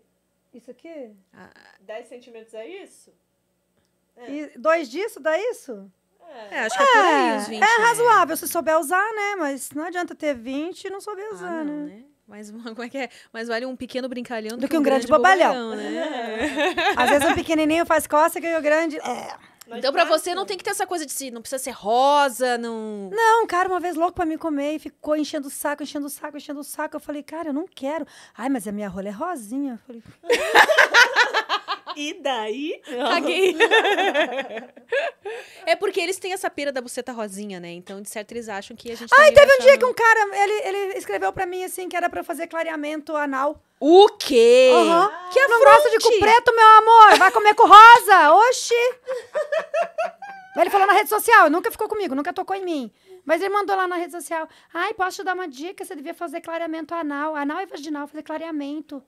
Isso aqui? Ah. 10 centímetros é isso? É. E dois disso dá isso? É, é acho que é, é por aí é, os 20. É né? razoável né? se souber usar, né? Mas não adianta ter 20 e não souber usar, ah, não, né? né? Mas [LAUGHS] como é que é? Mas vale um pequeno brincalhão do, do que um, um grande, grande bobalhão. né? é. [LAUGHS] Às vezes um pequenininho faz cócega e o grande. É. então, pra você, não tem que ter essa coisa de se não precisa ser rosa, não. Não, cara, uma vez louco pra me comer e ficou enchendo o saco, enchendo o saco, enchendo o saco. Eu falei, cara, eu não quero. Ai, mas a minha rola é rosinha. Eu falei. [LAUGHS] E daí? Caguei. [LAUGHS] é porque eles têm essa pira da buceta rosinha, né? Então, de certo, eles acham que a gente. Tá Ai, teve achando... um dia que um cara, ele, ele escreveu pra mim assim que era pra eu fazer clareamento anal. O quê? Uhum. Ah, que afronte. Não gosta de cu preto, meu amor. Vai comer com rosa. Oxi. ele falou na rede social. Nunca ficou comigo, nunca tocou em mim. Mas ele mandou lá na rede social. Ai, posso te dar uma dica? Você devia fazer clareamento anal. Anal e vaginal, fazer clareamento.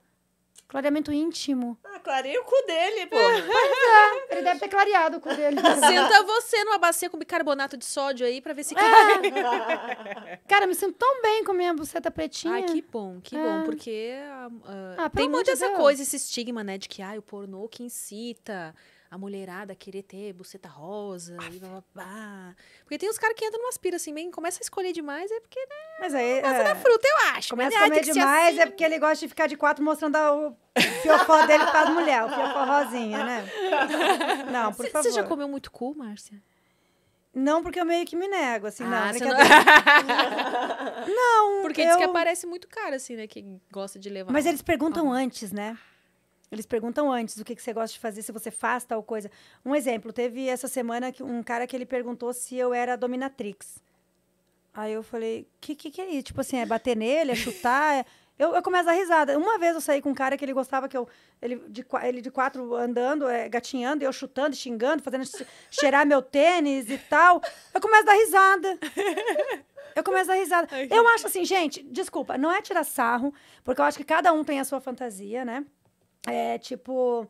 Clareamento íntimo. Ah, clarei o cu dele, pô. É, ele deve ter clareado o cu dele. [LAUGHS] Senta você numa bacia com bicarbonato de sódio aí pra ver se... É. [LAUGHS] Cara, me sinto tão bem com minha buceta pretinha. Ai, que bom, que é. bom. Porque uh, ah, tem muita de essa Deus. coisa, esse estigma, né? De que, ai, ah, o pornô que incita a mulherada querer ter buceta rosa Aff. e blá, blá, blá. Porque tem uns caras que entram numa aspira assim, bem, começa a escolher demais, é porque, né? Mas aí. é, fruta, eu acho. Começa mas, é a comer demais, assim. é porque ele gosta de ficar de quatro mostrando a, o fiofó dele para as mulheres, o fiofó rosinha, né? [LAUGHS] Não, por cê, favor. Você já comeu muito cu, Márcia? Não, porque eu meio que me nego, assim, ah, não, não... É. [LAUGHS] não. Porque eu... diz que aparece muito cara, assim, né? Que gosta de levar. Mas eles perguntam ah. antes, né? Eles perguntam antes o que, que você gosta de fazer, se você faz tal coisa. Um exemplo, teve essa semana um cara que ele perguntou se eu era dominatrix. Aí eu falei, que que, que é isso? Tipo assim, é bater nele, é chutar? É... [LAUGHS] Eu, eu começo a risada. Uma vez eu saí com um cara que ele gostava que eu. Ele de, ele de quatro andando, é, gatinhando, eu chutando, xingando, fazendo [LAUGHS] cheirar meu tênis e tal. Eu começo a dar risada. Eu começo a dar risada. Eu acho assim, gente, desculpa, não é tirar sarro, porque eu acho que cada um tem a sua fantasia, né? é, tipo,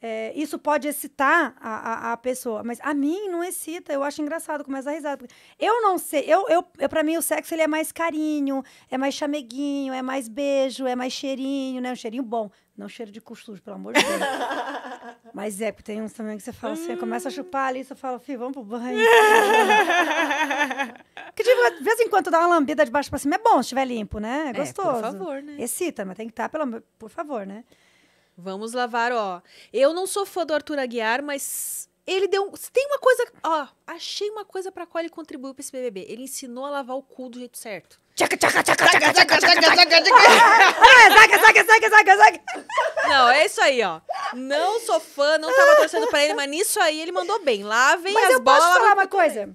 é, isso pode excitar a, a, a, pessoa, mas a mim não excita, eu acho engraçado, começa a risada. Eu não sei, eu, eu, eu para mim o sexo ele é mais carinho, é mais chameguinho, é mais beijo, é mais cheirinho, né? Um cheirinho bom, não cheiro de cuscuz, pelo amor de Deus. [LAUGHS] mas é, porque tem uns também que você fala assim, hum. começa a chupar ali, você fala, filho, vamos pro banho. [LAUGHS] que de vez em quando dá uma lambida de baixo pra cima é bom se estiver limpo, né? É gostoso. É, por favor, né? Excita, mas tem que estar, tá, pelo por favor, né? Vamos lavar, ó. Eu não sou fã do Arthur Aguiar, mas ele deu. Tem uma coisa. Ó, achei uma coisa pra qual ele contribuiu pra esse BBB. Ele ensinou a lavar o cu do jeito certo. Não, é isso aí, ó. Não sou fã, não tava torcendo pra ele, mas nisso aí ele mandou bem. Lavem mas as bolas. Mas eu posso falar uma coisa?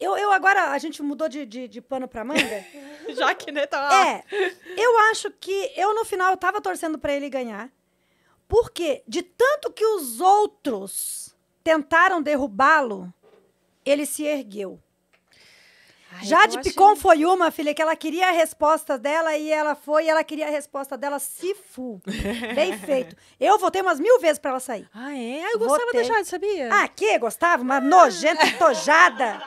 Eu, eu agora, a gente mudou de, de, de pano pra manga. [LAUGHS] Já que, né, tá lá. É, eu acho que eu no final tava torcendo pra ele ganhar. Porque de tanto que os outros tentaram derrubá-lo, ele se ergueu. Ai, Jade Picon achei... foi uma, filha, que ela queria a resposta dela e ela foi, e ela queria a resposta dela se fu. [LAUGHS] Bem feito. Eu votei umas mil vezes para ela sair. Ah, é? Ah, eu gostava votei. da Jade, sabia? Ah, que? Gostava? Uma nojenta, tojada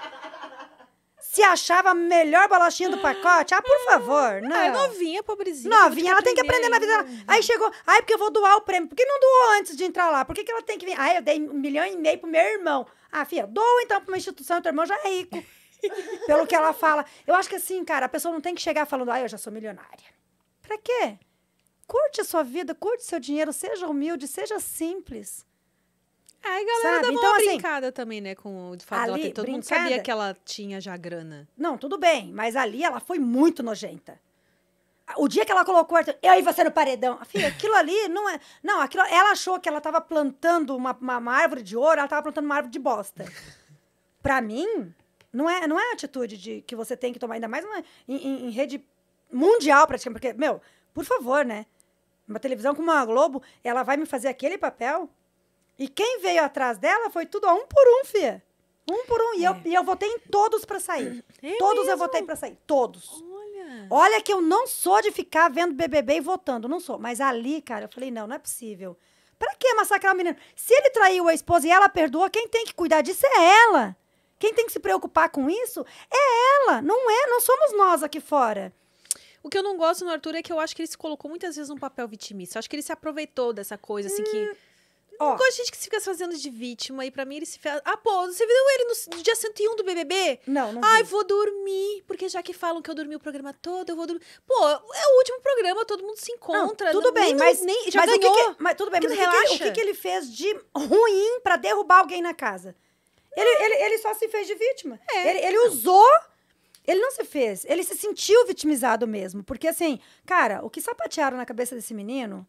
se achava a melhor bolachinha do pacote. Ah, por favor, não. Ah, é novinha, pobrezinha. Novinha, ela tem que aprender na vida dela. Aí chegou, ai, porque eu vou doar o prêmio. Por que não doou antes de entrar lá? Por que, que ela tem que vir? Ah, eu dei um milhão e meio pro meu irmão. Ah, filha, doa então pra uma instituição, teu irmão já é rico. [LAUGHS] Pelo que ela fala. Eu acho que assim, cara, a pessoa não tem que chegar falando, ai, ah, eu já sou milionária. Pra quê? Curte a sua vida, curte seu dinheiro, seja humilde, seja simples. Aí a galera sabe? dava então, uma assim, brincada também, né, com o fato ali, ter, Todo brincada, mundo sabia que ela tinha já grana. Não, tudo bem, mas ali ela foi muito nojenta. O dia que ela colocou eu e você no paredão, ah, filha, aquilo ali não é. Não, aquilo, ela achou que ela estava plantando uma, uma, uma, árvore de ouro, ela estava plantando uma árvore de bosta. Pra mim, não é, não é a atitude de, que você tem que tomar, ainda mais uma, em, em, em rede mundial, praticamente. Porque, meu, por favor, né? Uma televisão como a Globo, ela vai me fazer aquele papel? E quem veio atrás dela foi tudo a um por um, fia. Um por um. E, é. eu, e eu votei em todos para sair. É, é todos mesmo? eu votei para sair. Todos. Olha. Olha que eu não sou de ficar vendo BBB e votando. Não sou. Mas ali, cara, eu falei, não, não é possível. Pra que massacrar o menino? Se ele traiu a esposa e ela perdoa, quem tem que cuidar disso é ela. Quem tem que se preocupar com isso é ela. Não é, não somos nós aqui fora. O que eu não gosto no Arthur é que eu acho que ele se colocou muitas vezes num papel vitimista. Eu acho que ele se aproveitou dessa coisa, assim, hum. que Ó. Não gosto de gente que se fica fazendo de vítima. E pra mim ele se fez. Ah, pô, você viu ele no, no dia 101 do BBB? Não, não. Ai, vi. vou dormir. Porque já que falam que eu dormi o programa todo, eu vou dormir. Pô, é o último programa, todo mundo se encontra. Não, tudo não, bem, nem, mas. Nem, já mas ganhou. Que que, mas tudo bem, mas relaxa. Que o que, ele fez de ruim pra derrubar alguém na casa? Ele, é. ele, ele, só se fez de vítima. É. Ele, ele, usou. Ele não se fez. Ele se sentiu vitimizado mesmo. Porque, assim, cara, o que sapatearam na cabeça desse menino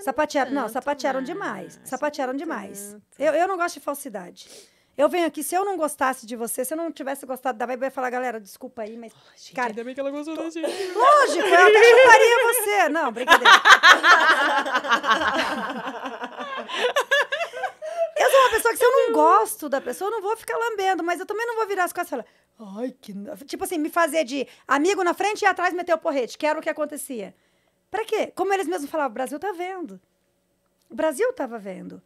Sapatearam, não, sapatearam mas, demais. Sapatearam demais. Eu, eu não gosto de falsidade. Eu venho aqui, se eu não gostasse de você, se eu não tivesse gostado da Vibe, eu ia falar, galera, desculpa aí, mas. Oh, gente, cara, ainda bem que ela gostou tô... da gente. [LAUGHS] Lógico, eu até chuparia você. Não, brincadeira. [LAUGHS] eu sou uma pessoa que se eu não gosto da pessoa, eu não vou ficar lambendo, mas eu também não vou virar as costas e falar, ai, que. Tipo assim, me fazer de amigo na frente e atrás meter o porrete, que era o que acontecia. Para quê? Como eles mesmos falavam, o Brasil tá vendo. O Brasil estava vendo.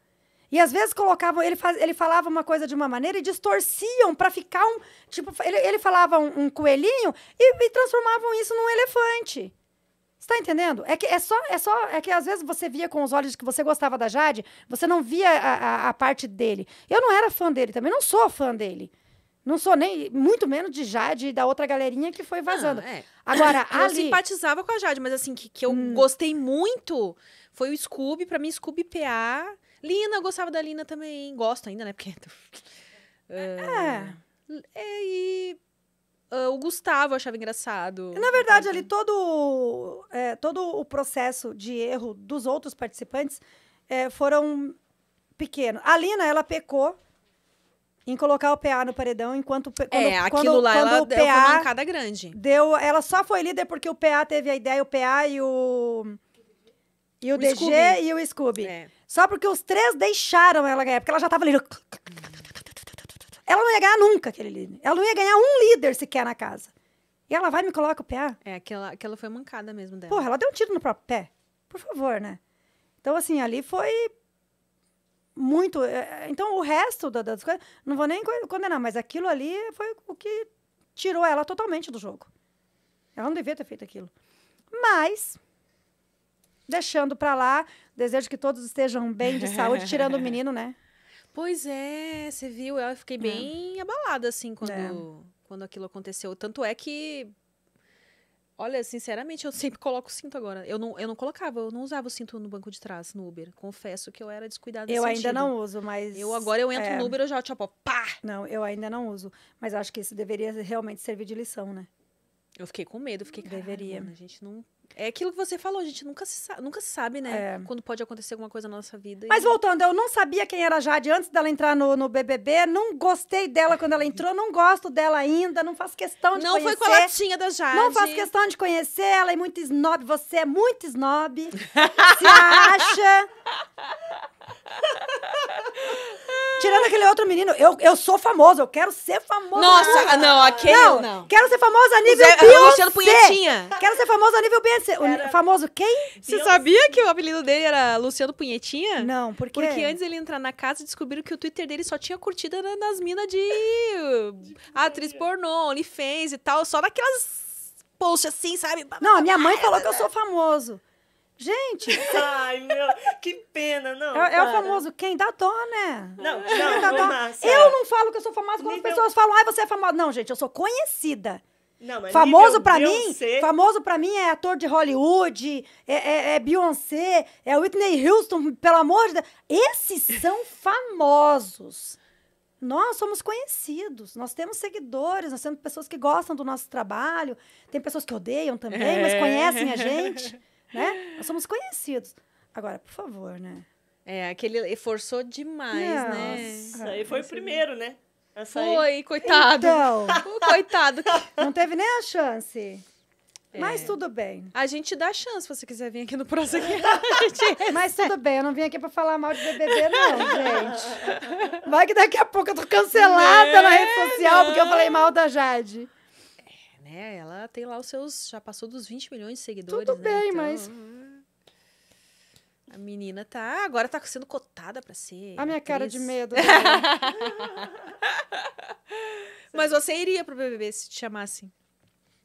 E às vezes colocavam, ele, faz, ele falava uma coisa de uma maneira e distorciam para ficar um. Tipo, ele, ele falava um, um coelhinho e, e, transformavam isso num elefante. Está entendendo? É que é só, é só, é que às vezes você via com os olhos que você gostava da Jade, você não via a, a, a parte dele. Eu não era fã dele também, não sou fã dele. Não sou nem, muito menos de Jade e da outra galerinha que foi vazando. Ah, é. Agora, [COUGHS] eu ali... simpatizava com a Jade, mas assim, que, que eu hum. gostei muito foi o Scooby. Pra mim, Scooby PA. Lina, eu gostava da Lina também. Gosto ainda, né? Porque. [LAUGHS] É. Uh, é. E. Uh, o Gustavo achava engraçado. Na verdade, então, ali então. todo, é, todo o processo de erro dos outros participantes é, foram pequenos. A Lina, ela pecou em colocar o PA no paredão, enquanto quando, é, aquilo quando, lá quando ela o PA deu uma mancada grande. Deu, ela só foi líder porque o PA teve a ideia, o PA e o e o, o DG Scooby. e o Scooby. É. Só porque os três deixaram ela ganhar, porque ela já tava ali. Ela não ia ganhar nunca aquele líder. Ela não ia ganhar um líder sequer na casa. E ela vai e me coloca o PA. É, aquela, aquela foi mancada mesmo dela. Porra, ela deu um tiro no próprio pé. Por favor, né? Então, assim, ali foi muito. É, é, então, o resto da, das coisas, não vou nem condenar, mas aquilo ali foi o que tirou ela totalmente do jogo. Ela não devia ter feito aquilo. Mas, deixando para lá, desejo que todos estejam bem de saúde, tirando o menino, né? [LAUGHS] Pois é, você viu? Eu fiquei é. bem é. abalada, assim, quando, é. quando aquilo aconteceu. Tanto é que Olha, sinceramente, eu sempre coloco cinto agora. Eu não, eu não colocava, eu não usava o cinto no banco de trás, no Uber. Confesso que eu era descuidada Eu ainda sentido. não uso, mas. Eu agora eu entro é... no Uber, eu já, tipo, pá! Não, eu ainda não uso. Mas acho que isso deveria realmente servir de lição, né? Eu fiquei com medo, fiquei Deveria. Mano, a gente não é aquilo que você falou, a gente nunca se, nunca se sabe, né? É. Quando pode acontecer alguma coisa na nossa vida. Mas e... voltando, eu não sabia quem era a Jade antes dela entrar no, no BBB, não gostei dela quando ela entrou, não gosto dela ainda, não faço questão de não conhecer. Não foi com a latinha da Jade. Não faço questão de conhecer, ela é muito snob, você é muito snob, [LAUGHS] se acha... [LAUGHS] Tirando aquele outro menino, eu, eu sou famoso, eu quero ser famoso. Nossa, ah, não, aquele não, não. Quero ser famoso a nível Beyoncé. Luciano Punhetinha. Quero ser famoso a nível Beyoncé. Era... Famoso quem? Você sabia que o apelido dele era Luciano Punhetinha? Não, por quê? Porque antes ele entrar na casa, descobriram que o Twitter dele só tinha curtida nas minas de ah, atriz pornô, OnlyFans e tal, só naquelas posts assim, sabe? Não, a minha mãe falou que eu sou famoso. Gente! [LAUGHS] Ai, meu, que pena, não. É, é o famoso, quem dá dó, né? Não, não, dá dó. Massa, eu é. não falo que eu sou famosa quando nível... as pessoas falam, ai, você é famosa. Não, gente, eu sou conhecida. Não, mas famoso para mim, famoso para mim é ator de Hollywood, é, é, é, Beyoncé, é Whitney Houston, pelo amor de Deus. Esses são [LAUGHS] famosos. Nós somos conhecidos, nós temos seguidores, nós temos pessoas que gostam do nosso trabalho, tem pessoas que odeiam também, mas é. conhecem a gente. [LAUGHS] né? Nós somos conhecidos. Agora, por favor, né? É, aquele forçou demais, Nossa. né? Nossa, foi o primeiro, né? Essa foi, aí. coitado. Então. [LAUGHS] o coitado. Não teve nem a chance. É. Mas tudo bem. A gente dá chance se você quiser vir aqui no próximo. [LAUGHS] Gente... Mas tudo bem, eu não vim aqui pra falar mal de BBB, não, gente. Vai que daqui a pouco eu tô cancelada é, na rede social não. porque eu falei mal da Jade né? Ela tem lá os seus. Já passou dos 20 milhões de seguidores. Tudo né? bem, então, mas. A menina tá. Agora tá sendo cotada pra ser. A minha atriz. cara de medo. Né? [LAUGHS] mas você iria pro BBB se te chamassem?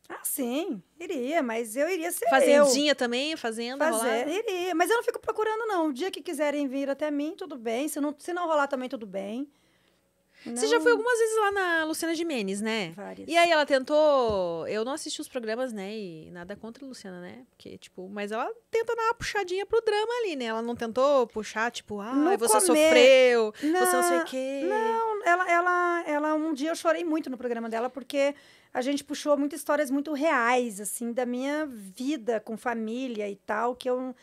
Ah, sim, iria, mas eu iria ser Fazendinha eu. também, fazenda, Fazer, rolar. iria, mas eu não fico procurando não. O dia que quiserem vir até mim, tudo bem. Se não, se não rolar também, tudo bem. Você já foi algumas vezes lá na Luciana Jimenez, né? Várias. E aí ela tentou. Eu não assisti os programas, né? E nada contra a Luciana, né? Porque, tipo, mas ela tenta dar uma puxadinha pro drama ali, né? Ela não tentou puxar, tipo, ah, no você comer... sofreu, você não sei o quê. Não, ela, ela, ela. Um dia eu chorei muito no programa dela, porque a gente puxou muitas histórias muito reais, assim, da minha vida com família e tal, que eu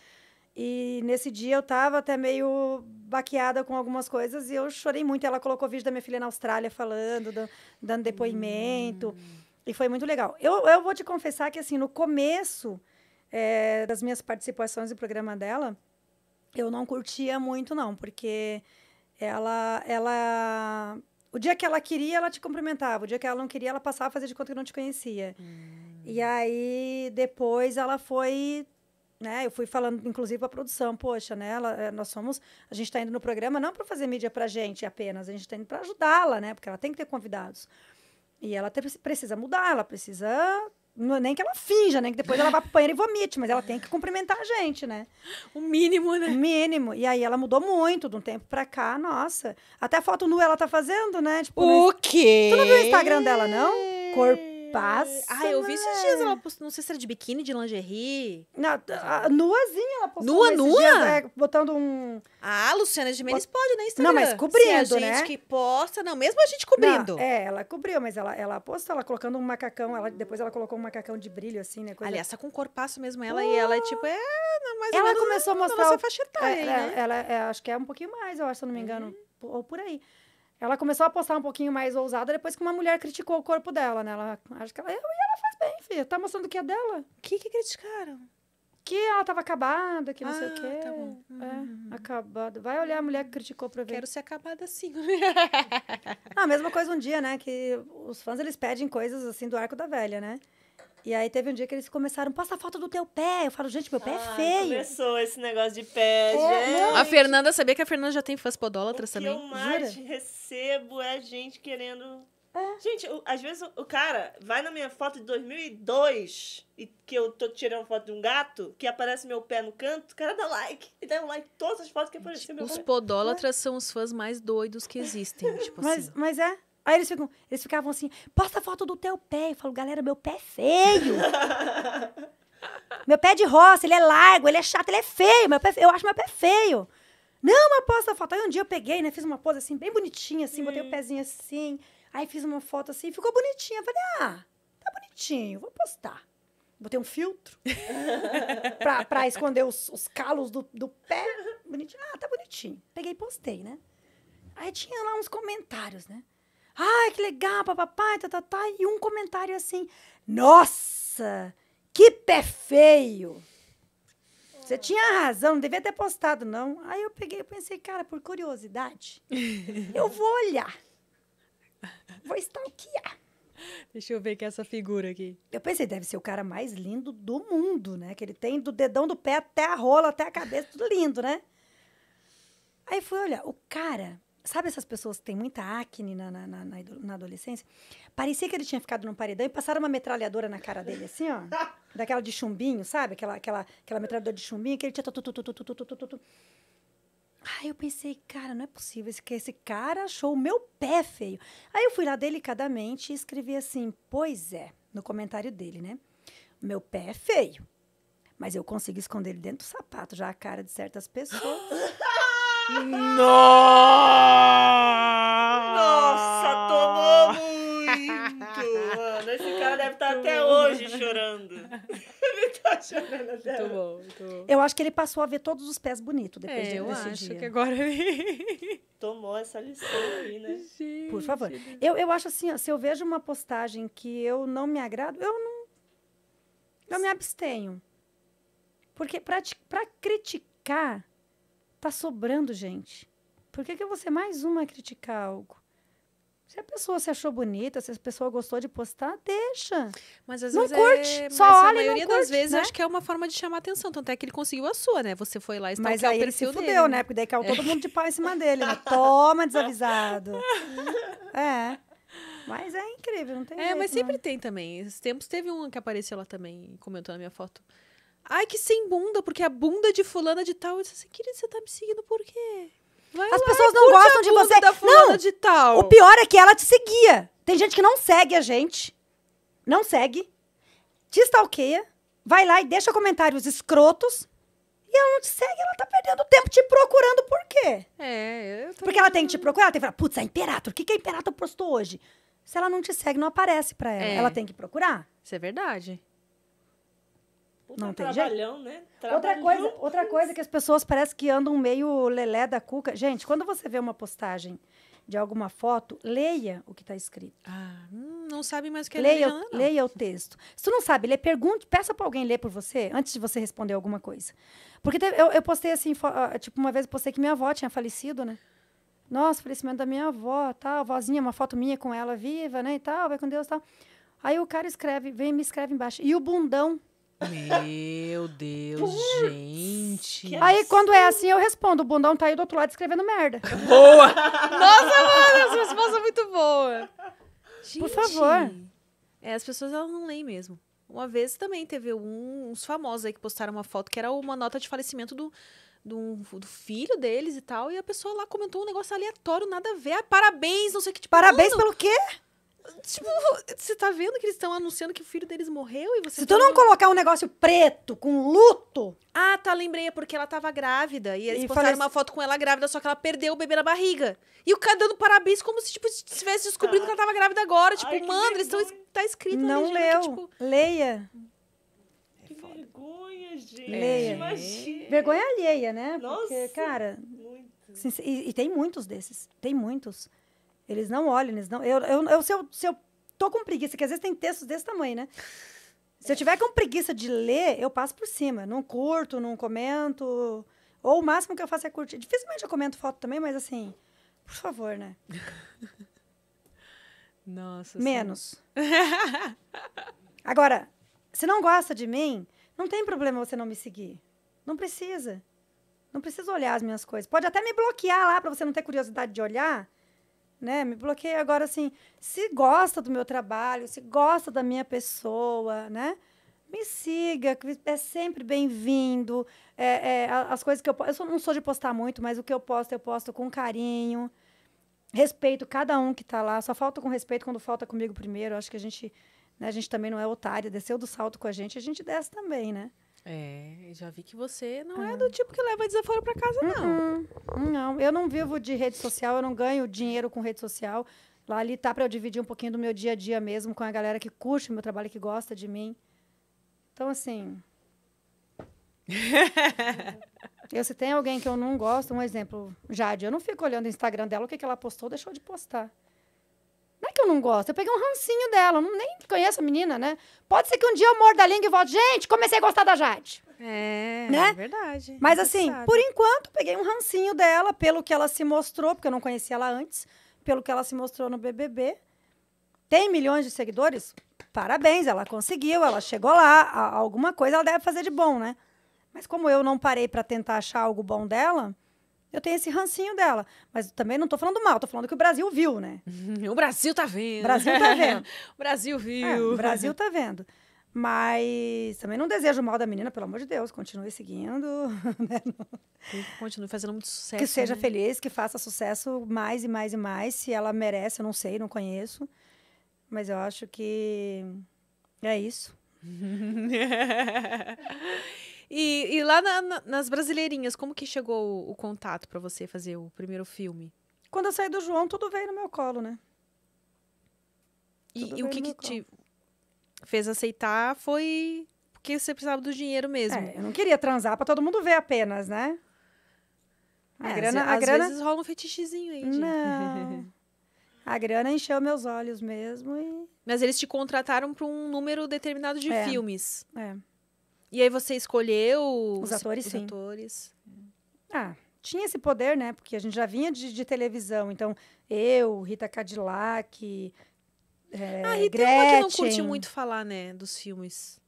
e nesse dia eu tava até meio baqueada com algumas coisas e eu chorei muito. Ela colocou vídeo da minha filha na Austrália falando, do, dando depoimento. Hum. E foi muito legal. Eu, eu vou te confessar que, assim, no começo é, das minhas participações no programa dela, eu não curtia muito, não, porque ela, ela. O dia que ela queria, ela te cumprimentava. O dia que ela não queria, ela passava a fazer de conta que não te conhecia. Hum. E aí, depois, ela foi né, eu fui falando, inclusive, a produção, poxa, né, ela, eh, nós somos, a gente está indo no programa não para fazer mídia para gente apenas, a gente está indo para ajudá-la, né, porque ela tem que ter convidados. E ela te, precisa mudar, ela precisa, não, é nem que ela finja, nem que depois ela vá para o banheiro e vomite, mas ela tem que cumprimentar a gente, né. O mínimo, né. O mínimo. E aí ela mudou muito de um tempo para cá, nossa. Até foto nu ela tá fazendo, né. Tipo, o que quê? Tu não viu o Instagram dela, não? Corpo Passa. Ah, eu vi esses dias né? ela postou, não sei se era de biquíni, de lingerie. Na, a, nuazinha ela postou. Nua, nua? Dias, é, botando um. Ah, Luciana Gimenez Bot... pode, né? Instagram. Não, mas cobrindo, né. a gente né? que posta, não, mesmo a gente cobrindo. Não, é, ela cobriu, mas ela, ela postou, ela colocando um macacão, ela, depois ela colocou um macacão de brilho, assim, né? Coisa... Aliás, tá com corpaço mesmo ela, oh. e ela é tipo, é, mais Ela começou a mostrar. Ela, o... faixa etária, é, é né? ela, ela é, acho que é um pouquinho mais, eu acho, se eu não me engano. Uhum. Ou por aí. Ela começou a postar um pouquinho mais ousada depois que uma mulher criticou o corpo dela, né? Ela, acho que ela, e ela faz bem, filha. Tá mostrando o que é dela. O que que criticaram? Que ela tava acabada, que não ah, sei o ah, quê. tá bom. É, uhum. É, acabada. Vai olhar a mulher que criticou pra ver. Quero ser acabada assim. [LAUGHS] ah, mesma coisa um dia, né? Que os fãs, eles pedem coisas, assim, do arco da velha, né? E aí teve um dia que eles começaram, posta a foto do teu pé. Eu falo, gente, meu pé é Ai, é feio. Começou esse negócio de pé, é, A Fernanda, sabia que a Fernanda já tem fãs podólatras também? O que eu mais Jura? recebo é gente querendo... É. Gente, o, às vezes o, o, cara vai na minha foto de 2002 e que eu tô tirando foto de um gato, que aparece meu pé no canto, o cara dá like. E dá um like em todas as fotos que aparecem meu Os podólatras é. são os fãs mais doidos que existem. tipo mas, assim. mas é, Aí eles, ficam, eles ficavam assim, posta foto do teu pé. Eu falo, galera, meu pé é feio. [LAUGHS] meu pé é de roça, ele é largo, ele é chato, ele é feio. Meu pé, é eu acho meu pé feio. Não, mas posta foto. Aí um dia eu peguei, né? Fiz uma pose assim, bem bonitinha, assim, hum. botei o pezinho assim. Aí fiz uma foto assim, ficou bonitinha. Eu falei, ah, tá bonitinho, vou postar. Botei um filtro [LAUGHS] pra, pra esconder os, os calos do, do pé. Bonitinho. Ah, tá bonitinho. Peguei e postei, né? Aí tinha lá uns comentários, né? Ai, que legal, papapá, tá, tá, tá. E um comentário assim: Nossa, que pé feio! Você é. tinha razão, não devia ter postado, não. Aí eu peguei e pensei, cara, por curiosidade, [LAUGHS] eu vou olhar. Vou stalkear. Deixa eu ver que é essa figura aqui. Eu pensei, deve ser o cara mais lindo do mundo, né? Que ele tem do dedão do pé até a rola, até a cabeça, tudo lindo, né? Aí fui olhar, o cara Sabe essas pessoas que têm muita acne na, na, na, na, adolescência? Parecia que ele tinha ficado num paredão e passaram uma metralhadora na cara dele, assim, ó. daquela de chumbinho, sabe? Aquela, aquela, aquela metralhadora de chumbinho que ele tinha. Aí eu pensei, cara, não é possível que esse cara achou o meu pé feio. Aí eu fui lá delicadamente e escrevi assim, pois é, no comentário dele, né? Meu pé é feio, mas eu consigo esconder ele dentro do sapato, já a cara de certas pessoas. Nossa, tomou muito! Mano, esse cara deve estar tá até bom. hoje chorando. [LAUGHS] ele tá chorando até muito bom, muito bom. Eu acho que ele passou a ver todos os pés bonitos depois é, de, eu desse acho dia. que agora ele... [LAUGHS] Tomou essa lição aí, né? Gente. Por favor. Eu, eu acho assim, ó, se eu vejo uma postagem que eu não me agrado, eu não... Eu me abstenho. Porque para criticar Tá sobrando gente. Por que, que você é mais uma a criticar algo? Se a pessoa se achou bonita, se a pessoa gostou de postar, deixa. Mas às não vezes é curte, é... só mas olha a maioria curte, das vezes né? acho que é uma forma de chamar atenção, tanto é que ele conseguiu a sua, né? Você foi lá e Mas aí o perfil ele se fudeu, dele. Né? né? Porque daí caiu é. todo mundo de pau em cima dele, né? Toma, desavisado. [LAUGHS] é. Mas é incrível, não tem É, jeito, mas sempre não. tem também. Esses tempos teve um que apareceu lá também, comentou na minha foto. Ai, que sem bunda, porque a bunda de fulana de tal. Eu disse assim, querida, você tá me seguindo por quê? Vai As lá, pessoas não gostam de você. Da fulana não, de tal. O pior é que ela te seguia. Tem gente que não segue a gente. Não segue. Te stalkeia. Vai lá e deixa comentários escrotos. E ela não te segue, ela tá perdendo tempo te procurando por quê? É, eu tô Porque ela tem que te procurar, ela tem que falar, putz, a é Imperator, o que, que a é Imperator postou hoje? Se ela não te segue, não aparece pra ela. É. Ela tem que procurar. Isso é verdade. Puta não tem né? Trabalhão. Outra coisa, outra coisa que as pessoas parecem que andam meio lelé da cuca. Gente, quando você vê uma postagem de alguma foto, leia o que está escrito. Ah, hum, não sabe mais o que é leia, leia, não. leia o texto. Se tu não sabe ler, pergunte, peça para alguém ler por você antes de você responder alguma coisa. Porque teve, eu, eu, postei assim, ah, tipo, uma vez eu postei que minha avó tinha falecido, né? Nossa, falecimento da minha avó, tal, vozinha, uma foto minha com ela viva, né, e tal, vai com Deus, tal. Aí o cara escreve, vem me escreve embaixo. E o bundão meu Deus, gente. Aí quando é assim, eu respondo. O bundão tá aí do outro lado escrevendo merda. Boa! Nossa, mano, essa resposta é muito boa. Gente, Por favor. É, as pessoas elas não leem mesmo. Uma vez também teve um, uns famosos aí que postaram uma foto que era uma nota de falecimento do, do, do, filho deles e tal. E a pessoa lá comentou um negócio aleatório, nada a ver. Ah, parabéns, não sei o que. Tipo, parabéns mano, pelo quê? Tipo, você tá vendo que eles estão anunciando que o filho deles morreu e você. Se tá tu não vendo... Tá colocar um negócio preto com luto. Ah, tá, lembrei, é porque ela tava grávida. E eles e postaram falei... uma foto com ela grávida, só que ela perdeu o bebê na barriga. E o cara dando parabéns como se, tipo, estivesse descobrindo ah. que ela tava grávida agora. Tipo, Ai, mano, eles estão. Tá escrito Não leu. Que, tipo... Leia. Que vergonha, gente. Leia. Imagina. Vergonha alheia, né? Nossa. Porque, cara. Muito. E, e tem muitos desses. Tem muitos. Eles não olham, eles não. Eu, eu, eu, se, eu se eu tô com preguiça, que às vezes tem textos desse tamanho, né? Se eu tiver com preguiça de ler, eu passo por cima. Não curto, não comento. Ou o máximo que eu faço é curtir. Dificilmente eu comento foto também, mas assim, por favor, né? [LAUGHS] Nossa. Menos. [LAUGHS] Agora, se não gosta de mim, não tem problema você não me seguir. Não precisa. Não precisa olhar as minhas coisas. Pode até me bloquear lá para você não ter curiosidade de olhar né? Me bloqueia agora assim, se gosta do meu trabalho, se gosta da minha pessoa, né? Me siga, é sempre bem-vindo. É, é, as coisas que eu posto, eu não sou de postar muito, mas o que eu posto, eu posto com carinho. Respeito cada um que está lá. Só falta com respeito quando falta comigo primeiro. acho que a gente, né, a gente também não é otária. Desceu do salto com a gente, a gente desce também, né? É, já vi que você não é ah. do tipo que leva desaforo para casa, não. Uhum. Não, eu não vivo de rede social, eu não ganho dinheiro com rede social. Lá ali tá para eu dividir um pouquinho do meu dia a dia mesmo com a galera que curte o meu trabalho, que gosta de mim. Então, assim. [LAUGHS] eu, se tem alguém que eu não gosto, um exemplo, Jade, eu não fico olhando o Instagram dela, o que, que ela postou, deixou de postar. Não é que eu não gosto, eu peguei um rancinho dela, eu não, nem conheço a menina, né? Pode ser que um dia eu morda a língua e volte, gente, comecei a gostar da Jade. É, é né? é verdade. Mas é assim, por enquanto, peguei um rancinho dela, pelo que ela se mostrou, porque eu não conhecia ela antes, pelo que ela se mostrou no BBB. Tem milhões de seguidores? Parabéns, ela conseguiu, ela chegou lá, alguma coisa ela deve fazer de bom, né? Mas como eu não parei para tentar achar algo bom dela, eu tenho esse rancinho dela. Mas também não tô falando mal, tô falando que o Brasil viu, né? [LAUGHS] o Brasil tá vendo. O Brasil tá vendo. [LAUGHS] o Brasil viu. É, o Brasil tá vendo. Mas também não desejo mal da menina, pelo amor de Deus. Continue seguindo. [LAUGHS] Né? Continue fazendo muito sucesso. Que seja né? feliz, que faça sucesso mais e mais e mais. Se ela merece, eu não sei, não conheço. Mas eu acho que é isso. E, e lá na, na, nas brasileirinhas, como que chegou o, o contato para você fazer o primeiro filme? Quando eu saí do João, tudo veio no meu colo, né? E, e, o que, que te fez aceitar foi porque você precisava do dinheiro mesmo. É, eu não queria transar para todo mundo ver apenas, né? A é, grana, às, a grana... vezes rola um fetichezinho aí. Não. a grana encheu meus olhos mesmo e... Mas eles te contrataram para um número determinado de é. filmes. É. E aí você escolheu os atores? Os sim. atores. Ah, tinha esse poder, né? Porque a gente já vinha de, de televisão. Então, eu, Rita Cadillac. É, ah, e Gretchen. tem uma que não curte muito falar, né? Dos filmes.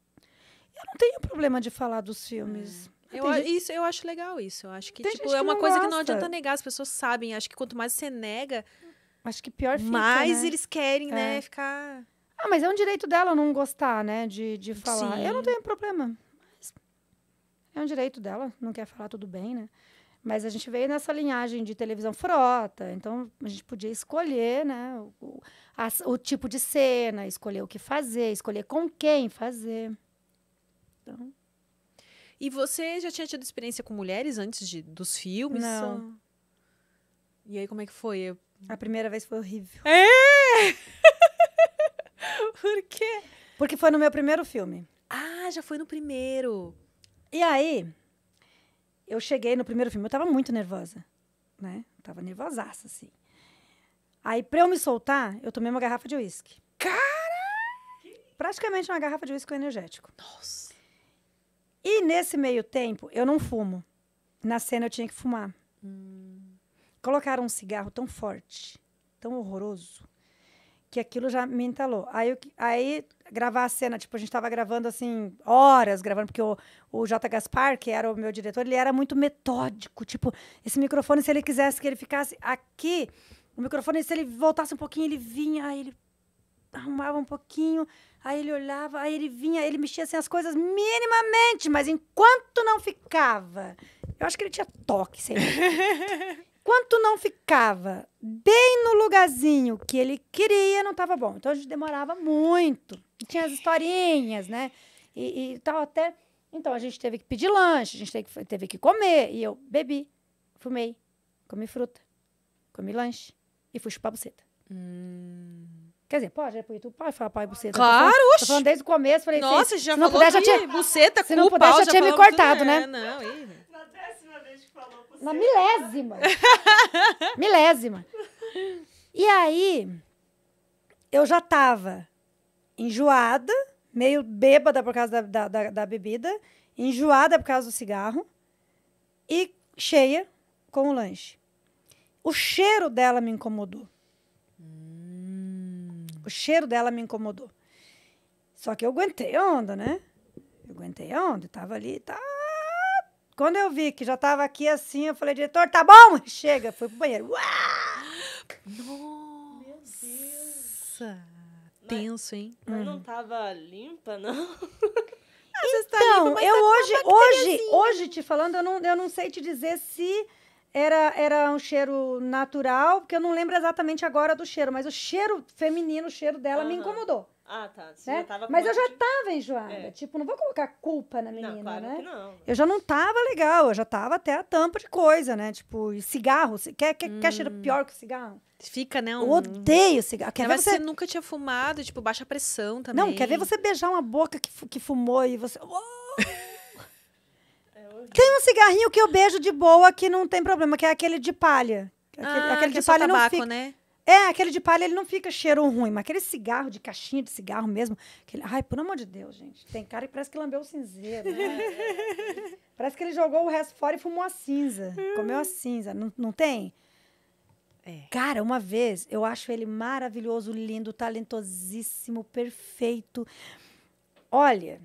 Eu não tenho problema de falar dos filmes. É. Ah, eu, isso, eu acho legal isso. Eu acho que, tipo, é que é uma coisa gosta. que não adianta negar, as pessoas sabem. Acho que quanto mais você nega. Acho que pior fica. Mais né? eles querem, né, é. né? Ficar. Ah, mas é um direito dela não gostar, né? De, de falar. Sim. Eu não tenho problema. É um direito dela, não quer falar tudo bem, né? Mas a gente veio nessa linhagem de televisão frota, então a gente podia escolher né, o, a, o tipo de cena, escolher o que fazer, escolher com quem fazer. Então. E você já tinha tido experiência com mulheres antes de, dos filmes? Não. E aí, como é que foi? Eu... A primeira vez foi horrível. É! [LAUGHS] Por quê? Porque foi no meu primeiro filme. Ah, já foi no primeiro. E aí, eu cheguei no primeiro filme, eu tava muito nervosa, né? tava nervosaça, assim. Aí, pra eu me soltar, eu tomei uma garrafa de uísque. Cara! Praticamente uma garrafa de uísque energético. Nossa! E nesse meio tempo, eu não fumo. Na cena eu tinha que fumar. Hum. Colocaram um cigarro tão forte, tão horroroso, que aquilo já me entalou. Aí, eu, aí gravar a cena, tipo, a gente estava gravando assim, horas gravando, porque o, o J. Gaspar, que era o meu diretor, ele era muito metódico. Tipo, esse microfone, se ele quisesse que ele ficasse aqui, o microfone, se ele voltasse um pouquinho, ele vinha, aí ele arrumava um pouquinho, aí ele olhava, aí ele vinha, ele mexia assim as coisas minimamente, mas enquanto não ficava. Eu acho que ele tinha toque, sei lá. [LAUGHS] Quando não ficava bem no lugarzinho que ele queria, não estava bom. Então a gente demorava muito. Tinha as historinhas, né? E, e tal, até. Então a gente teve que pedir lanche, a gente teve que, teve que comer. E eu bebi, fumei, comi fruta, comi lanche e fui chupar buceta. Hum. Quer dizer, pode, é né? pro YouTube, pode falar pai buceta. Claro, tô tô falando desde o começo, falei Nossa, já se não puder, já tinha buceta, Se não puder, já tinha me cortado, né? É, não, e... Na milésima. [LAUGHS] milésima. E aí, eu já tava enjoada, meio bêbada por causa da, da, da, da bebida, enjoada por causa do cigarro e cheia com o lanche. O cheiro dela me incomodou. Hum. O cheiro dela me incomodou. Só que eu aguentei onda, né? Eu aguentei onda, tava ali e tá, quando eu vi que já tava aqui assim, eu falei, diretor, tá bom? [LAUGHS] Chega, fui pro banheiro. Uá! Nossa! Meu Deus! Tenso, hein? Mas hum. não tava limpa, não? [LAUGHS] Tá então, tá eu tá hoje, hoje, hoje te falando, eu não, eu não sei te dizer se era, era um cheiro natural, porque eu não lembro exatamente agora do cheiro, mas o cheiro feminino, o cheiro dela me incomodou. Ah, tá. Você né? já tava Mas eu já tava enjoada. É. Tipo, não vou colocar culpa na menina, não, claro né? Que não. Eu já não tava legal, eu já tava até a tampa de coisa, né? Tipo, cigarro. Quer, quer, hum. quer cheiro hum. pior que cigarro? Fica, né? Um... Eu odeio cigarro. Quer é, Mas ver você... você nunca tinha fumado, tipo, baixa pressão também. Não, quer ver você beijar uma boca que, que fumou e você. [LAUGHS] É tem um cigarrinho que eu beijo de boa que não tem problema, que é aquele de palha. Aquele, ah, aquele é de palha tabaco, não fica. Né? É, aquele de palha, ele não fica cheiro ruim, mas aquele cigarro de caixinha de cigarro mesmo, aquele, ai, pelo amor de Deus, gente. Tem cara que parece que lambeu o cinzeiro, né? [LAUGHS] parece que ele jogou o resto fora e fumou a cinza. comeu a cinza, não, não tem? É. Cara, uma vez, eu acho ele maravilhoso, lindo, talentosíssimo, perfeito. Olha,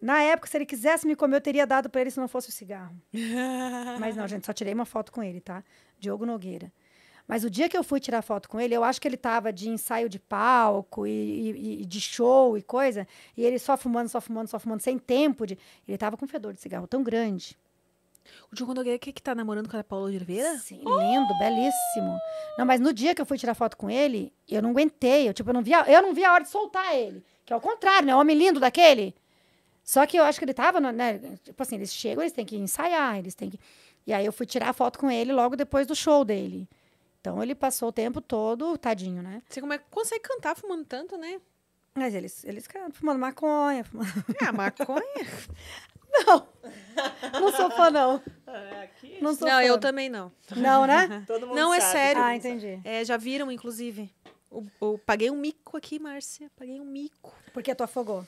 na época, se ele quisesse me comer, eu teria dado para ele se não fosse o cigarro. [LAUGHS] mas não, gente, só tirei uma foto com ele, tá? Diogo Nogueira. Mas o dia que eu fui tirar foto com ele, eu acho que ele tava de ensaio de palco e, e, e de show e coisa. E ele só fumando, só fumando, só fumando, sem tempo de. Ele tava com fedor de cigarro tão grande. O Diogo Nogueira que, que tá namorando com a Paula Oliveira? Sim, lindo, oh! belíssimo. Não, mas no dia que eu fui tirar foto com ele, eu não aguentei. Eu, tipo, eu não, via, eu não via a hora de soltar ele. Que é o contrário, né? O é homem lindo daquele. Só que eu acho que ele tava, né? Tipo assim, eles chegam, eles têm que ensaiar, eles têm que. E aí eu fui tirar a foto com ele logo depois do show dele. Então ele passou o tempo todo, tadinho, né? Você como é que consegue cantar fumando tanto, né? Mas eles, eles cantam, fumando maconha. Fumando... É, [LAUGHS] maconha? [LAUGHS] não. Não sou fã, não. É, aqui? Não, sou não fã. eu também não. Não, né? [LAUGHS] Todo mundo não, é sabe. é sério. Ah, entendi. É, já viram, inclusive. Eu, eu paguei um mico aqui, Márcia. Paguei um mico. Porque tu afogou.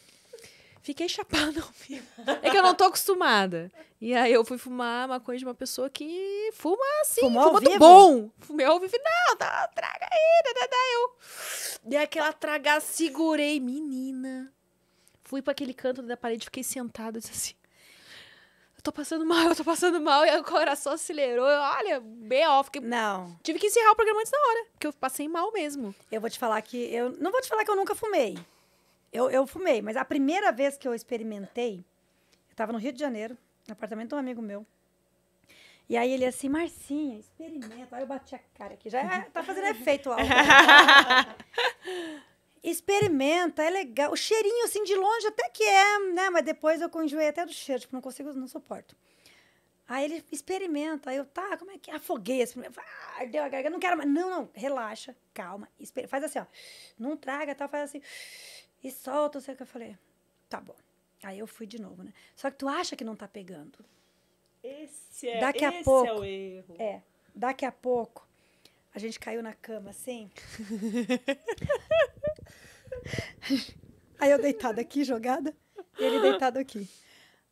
Fiquei chapada ao vivo. É que eu não tô acostumada. E aí eu fui fumar maconha de uma pessoa que fuma assim, Fumou fuma do bom. Fumei ao vivo, não, tá, traga aí, da eu. E aquela tragar, segurei, menina. Fui para aquele canto da parede, fiquei sentada, disse assim. Eu tô passando mal, eu tô passando mal, e o coração acelerou. Eu, olha, bem off. Fiquei... Não. Tive que encerrar o programa antes da hora, porque eu passei mal mesmo. Eu vou te falar que. Eu não vou te falar que eu nunca fumei. Eu, eu fumei, mas a primeira vez que eu experimentei, eu tava no Rio de Janeiro, no apartamento de um amigo meu. E aí ele assim, Marcinha, experimenta. Aí eu bati a cara aqui, já é, tá fazendo efeito alto. Né? [LAUGHS] experimenta, é legal. O cheirinho, assim, de longe até que é, né? Mas depois eu enjoei até do cheiro, tipo, não consigo, não suporto. Aí ele experimenta, aí eu, tá, como é que é? Afoguei, experimenta. Assim, ah, ardeu a garganta, não quero mais. Não, não, relaxa, calma, faz assim, ó. Não traga, tá, faz assim e solta, sei o que. Eu falei, tá bom. Aí eu fui de novo, né? Só que tu acha que não tá pegando. Esse é, daqui a esse pouco, é o erro. É. Daqui a pouco, a gente caiu na cama assim. [LAUGHS] aí eu deitada aqui, jogada, e ele deitado aqui.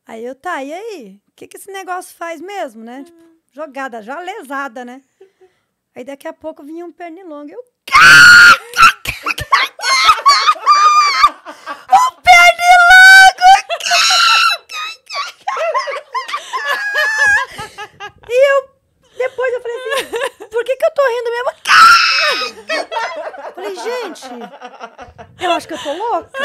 Aí eu, tá, e aí? O que, que esse negócio faz mesmo, né? Tipo, jogada, já lesada, né? Aí daqui a pouco vinha um pernilongo. Eu, acho que eu tô louca.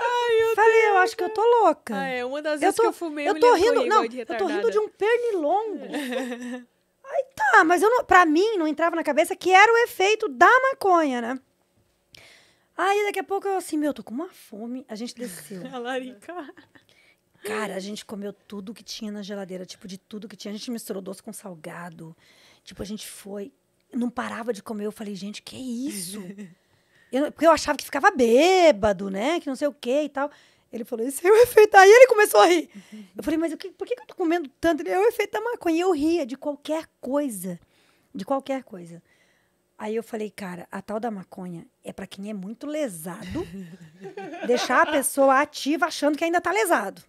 Ai, eu Falei, Deus. eu acho que eu tô louca. Ah, é uma das eu vezes tô, que eu fumei, eu tô rindo, não, eu tô rindo de um pernilongo. [LAUGHS] Aí tá, mas eu não, pra mim não entrava na cabeça que era o efeito da maconha, né? Aí daqui a pouco eu assim, meu, eu tô com uma fome. A gente desceu. [LAUGHS] A larica. Cara, a gente comeu tudo que tinha na geladeira, tipo, de tudo que tinha. A gente misturou doce com salgado. Tipo, a gente foi não parava de comer. Eu falei, gente, que isso? [LAUGHS] eu, porque eu achava que ficava bêbado, né? Que não sei o quê e tal. Ele falou, isso é o efeito. Aí ele começou a rir. Eu falei, mas eu, por que, eu tô comendo tanto? Ele, é o efeito da maconha. E eu ria de qualquer coisa. De qualquer coisa. Aí eu falei, cara, a tal da maconha é para quem é muito lesado, [LAUGHS] deixar a pessoa ativa achando que ainda tá lesado.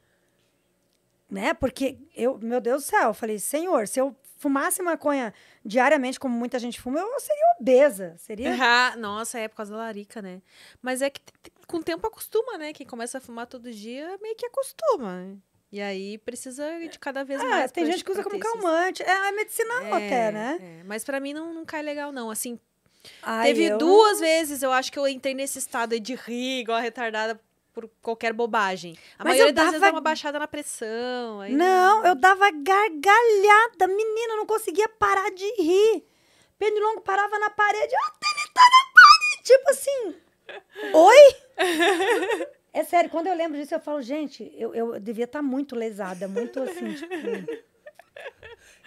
Né? Porque eu, meu Deus do céu, eu falei, senhor, se eu fumasse maconha diariamente, como muita gente fuma, eu seria obesa. Seria. [LAUGHS] Ah, nossa, é por causa da larica, né? Mas é que com o tempo acostuma, né? Quem começa a fumar todo dia meio que acostuma. E aí precisa de cada vez ah, mais. Tem gente que usa como calmante. É, é medicinal é, até, né? É. Mas para mim não, não cai legal, não. Assim, Ai, teve eu... duas vezes, eu acho que eu entrei nesse estado de rir, igual retardada, por qualquer bobagem. A Mas maioria das vezes é dá uma baixada na pressão. Aí... Não, eu dava gargalhada. Menina, não conseguia parar de rir. Pernilongo parava na parede. Ah, ele tá na parede! Tipo assim. [LAUGHS] Oi? É sério, quando eu lembro disso, eu falo, gente, eu, eu devia estar tá muito lesada, muito assim, tipo.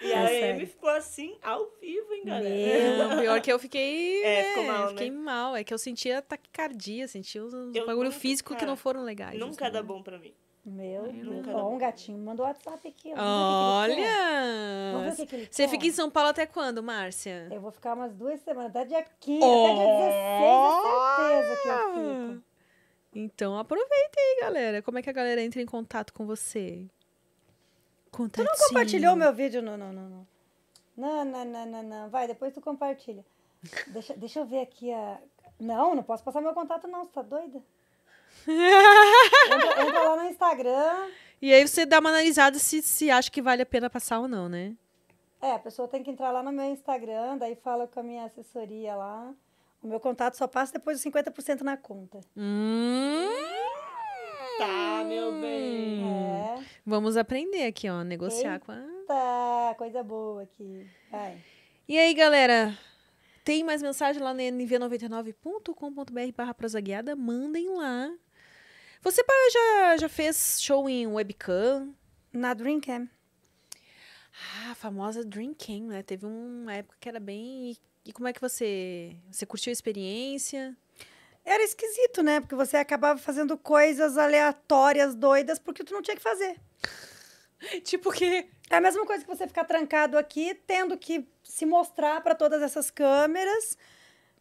E é a Amy ficou assim, ao vivo, hein, galera? Meu, [LAUGHS] pior que eu fiquei. É, né, ficou mal. Fiquei né? mal. É que eu sentia taquicardia, sentia uns bagulho nunca, físico cara, que não foram legais. Nunca assim, dá né? bom pra mim. Meu Deus. Ó, um gatinho mandou WhatsApp aqui. Ó. Olha! que Você fica em São Paulo até quando, Márcia? Eu vou ficar umas duas semanas, até dia 15, oh. até dia 16, certeza que eu fico. Então aproveita aí, galera. Como é que a galera entra em contato com você? Contatinho. Tu não compartilhou meu vídeo? Não, não, não, não. Não, não, não, não, não. Vai, depois tu compartilha. Deixa, deixa eu ver aqui a. Não, não posso passar meu contato, não. Você tá doida? entra, entra lá no Instagram. E aí você dá uma analisada se, se acha que vale a pena passar ou não, né? É, a pessoa tem que entrar lá no meu Instagram, daí fala com a minha assessoria lá. O meu contato só passa depois de 50% na conta. Hum tá, meu é. bem. É. Vamos aprender aqui, ó, negociar Eita, com a. coisa boa aqui. Vai. E aí, galera? Tem mais mensagem lá no nv99.com.br barra prosaguiada? Mandem lá. Você já, já fez show em webcam? Na Dreamcam. Ah, a famosa Dreamcam, né? Teve uma época que era bem... E como é que você... Você curtiu a experiência? Era esquisito, né? Porque você acabava fazendo coisas aleatórias, doidas, porque tu não tinha que fazer. [LAUGHS] tipo que... É a mesma coisa que você ficar trancado aqui, tendo que se mostrar para todas essas câmeras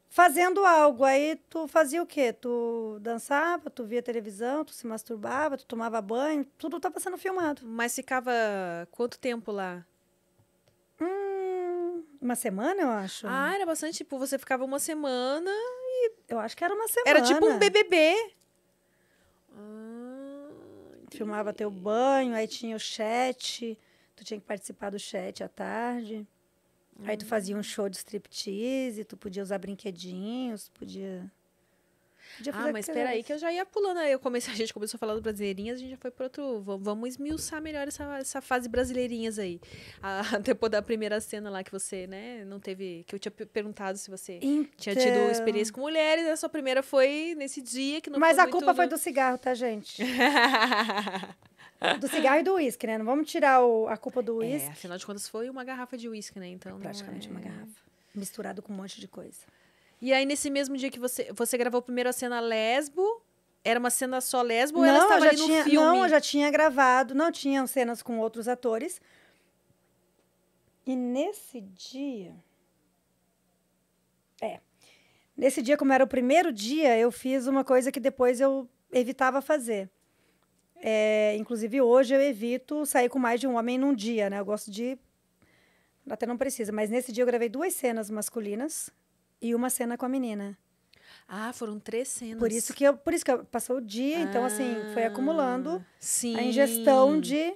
fazendo algo. Aí tu fazia o quê? Tu dançava, tu via televisão, tu se masturbava, tu tomava banho, tudo estava sendo filmado. Mas ficava quanto tempo lá? Uma semana, eu acho. Ah, era bastante. Tipo, você ficava uma semana e. Eu acho que era uma semana. Era tipo um BBB. Ah, Filmava teu banho, aí tinha o chat. Tu tinha que participar do chat à tarde. Hum. Aí tu uhum. fazia um show de striptease, tu podia usar brinquedinhos, podia. Podia ah, mas espera aí que eu já ia pulando. Aí eu comecei, a gente começou a falar do Brasileirinhas, a gente já foi para outro... Vamos esmiuçar melhor essa, essa fase Brasileirinhas aí. Ah, [LAUGHS] depois da primeira cena lá que você, né, não teve... Que eu tinha perguntado se você então... tinha tido então. experiência com mulheres. A sua primeira foi nesse dia que não Mas a culpa foi do cigarro, tá, gente? [LAUGHS] do cigarro e do uísque, né? Não vamos tirar o, a culpa do é, uísque. É, afinal de contas foi uma garrafa de uísque, né? Então, praticamente é... uma garrafa. Misturado com um monte de coisa. E aí, nesse mesmo dia que você, você gravou primeiro a cena lesbo, era uma cena só lesbo não, ou ela estava ali tinha, no filme? Não, eu já tinha gravado, não tinham cenas com outros atores. E nesse dia... É. Nesse dia, como era o primeiro dia, eu fiz uma coisa que depois eu evitava fazer. É, inclusive, hoje eu evito sair com mais de um homem num dia, né? Eu gosto de... Até não precisa, mas nesse dia eu gravei duas cenas masculinas e uma cena com a menina. Ah, foram três cenas. Por isso que eu, por isso que eu passou o dia, ah, então assim, foi acumulando ah, sim. a ingestão de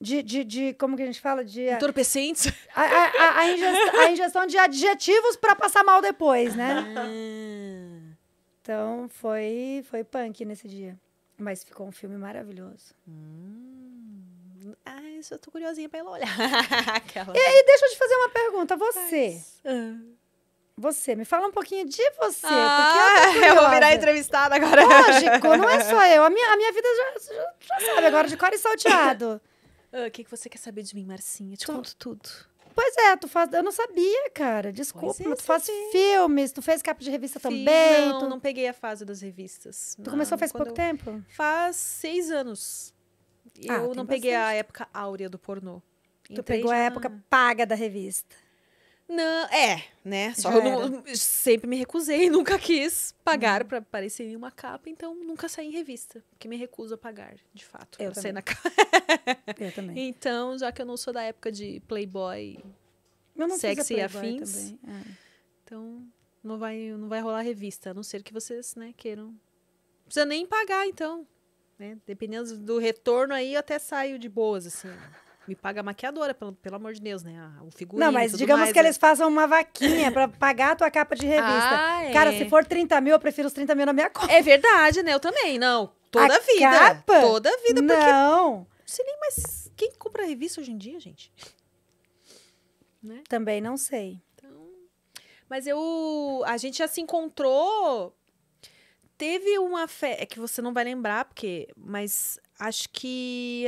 de, de, de, como que a gente fala? De, Entorpecentes? A, a, a, ingestão, a ingestão de adjetivos para passar mal depois, né? Ah. Então foi, foi punk nesse dia. Mas ficou um filme maravilhoso. Hum ai, eu tô curiosinha pra ela olhar. [LAUGHS] Aquela... E aí, deixa eu te fazer uma pergunta. Você. Mas... Você, me fala um pouquinho de você. Ah, eu, [LAUGHS] eu, vou virar entrevistada agora. Lógico, não é só eu. A minha, a minha vida já, já, já sabe agora, de cor e salteado. [LAUGHS] Ah, o uh, que, que você quer saber de mim, Marcinha? Eu te tu... conto tudo. Pois é, tu faz. Eu não sabia, cara. Desculpa, é, mas tu faz sim. filmes, tu fez capa de revista Fiz, também. Não, tu... não peguei a fase das revistas. Tu não, começou faz pouco eu... tempo? Faz seis anos. Ah, eu não peguei bastante. a época áurea do pornô. Tu Entrei pegou já... a época paga da revista. Não, é, né? Só eu não, sempre me recusei, [LAUGHS] nunca quis pagar hum. para aparecer em uma capa, então nunca saí em revista, porque me recuso a pagar, de fato. Eu saí Na... [LAUGHS] eu também. Então, já que eu não sou da época de Playboy, sexy e afins, é. então não vai, não vai rolar revista, a não ser que vocês, né, queiram. Não precisa nem pagar, então né? Dependendo do retorno aí, eu até saio de boas, assim. Me paga a maquiadora, pelo, pelo amor de Deus, né? Ah, o figurino. Não, mas digamos mais, que né? eles façam uma vaquinha pra pagar a tua capa de revista. Ah, é. Cara, se for 30 mil, eu prefiro os 30 mil na minha conta. É verdade, né? Eu também. Não. Toda a vida. Capa? Toda a vida, porque. Não. Não sei nem mais. Quem compra revista hoje em dia, gente? [LAUGHS] Né? Também não sei. Então... Mas eu. A gente já se encontrou Teve uma fé É que você não vai lembrar, porque. Mas acho que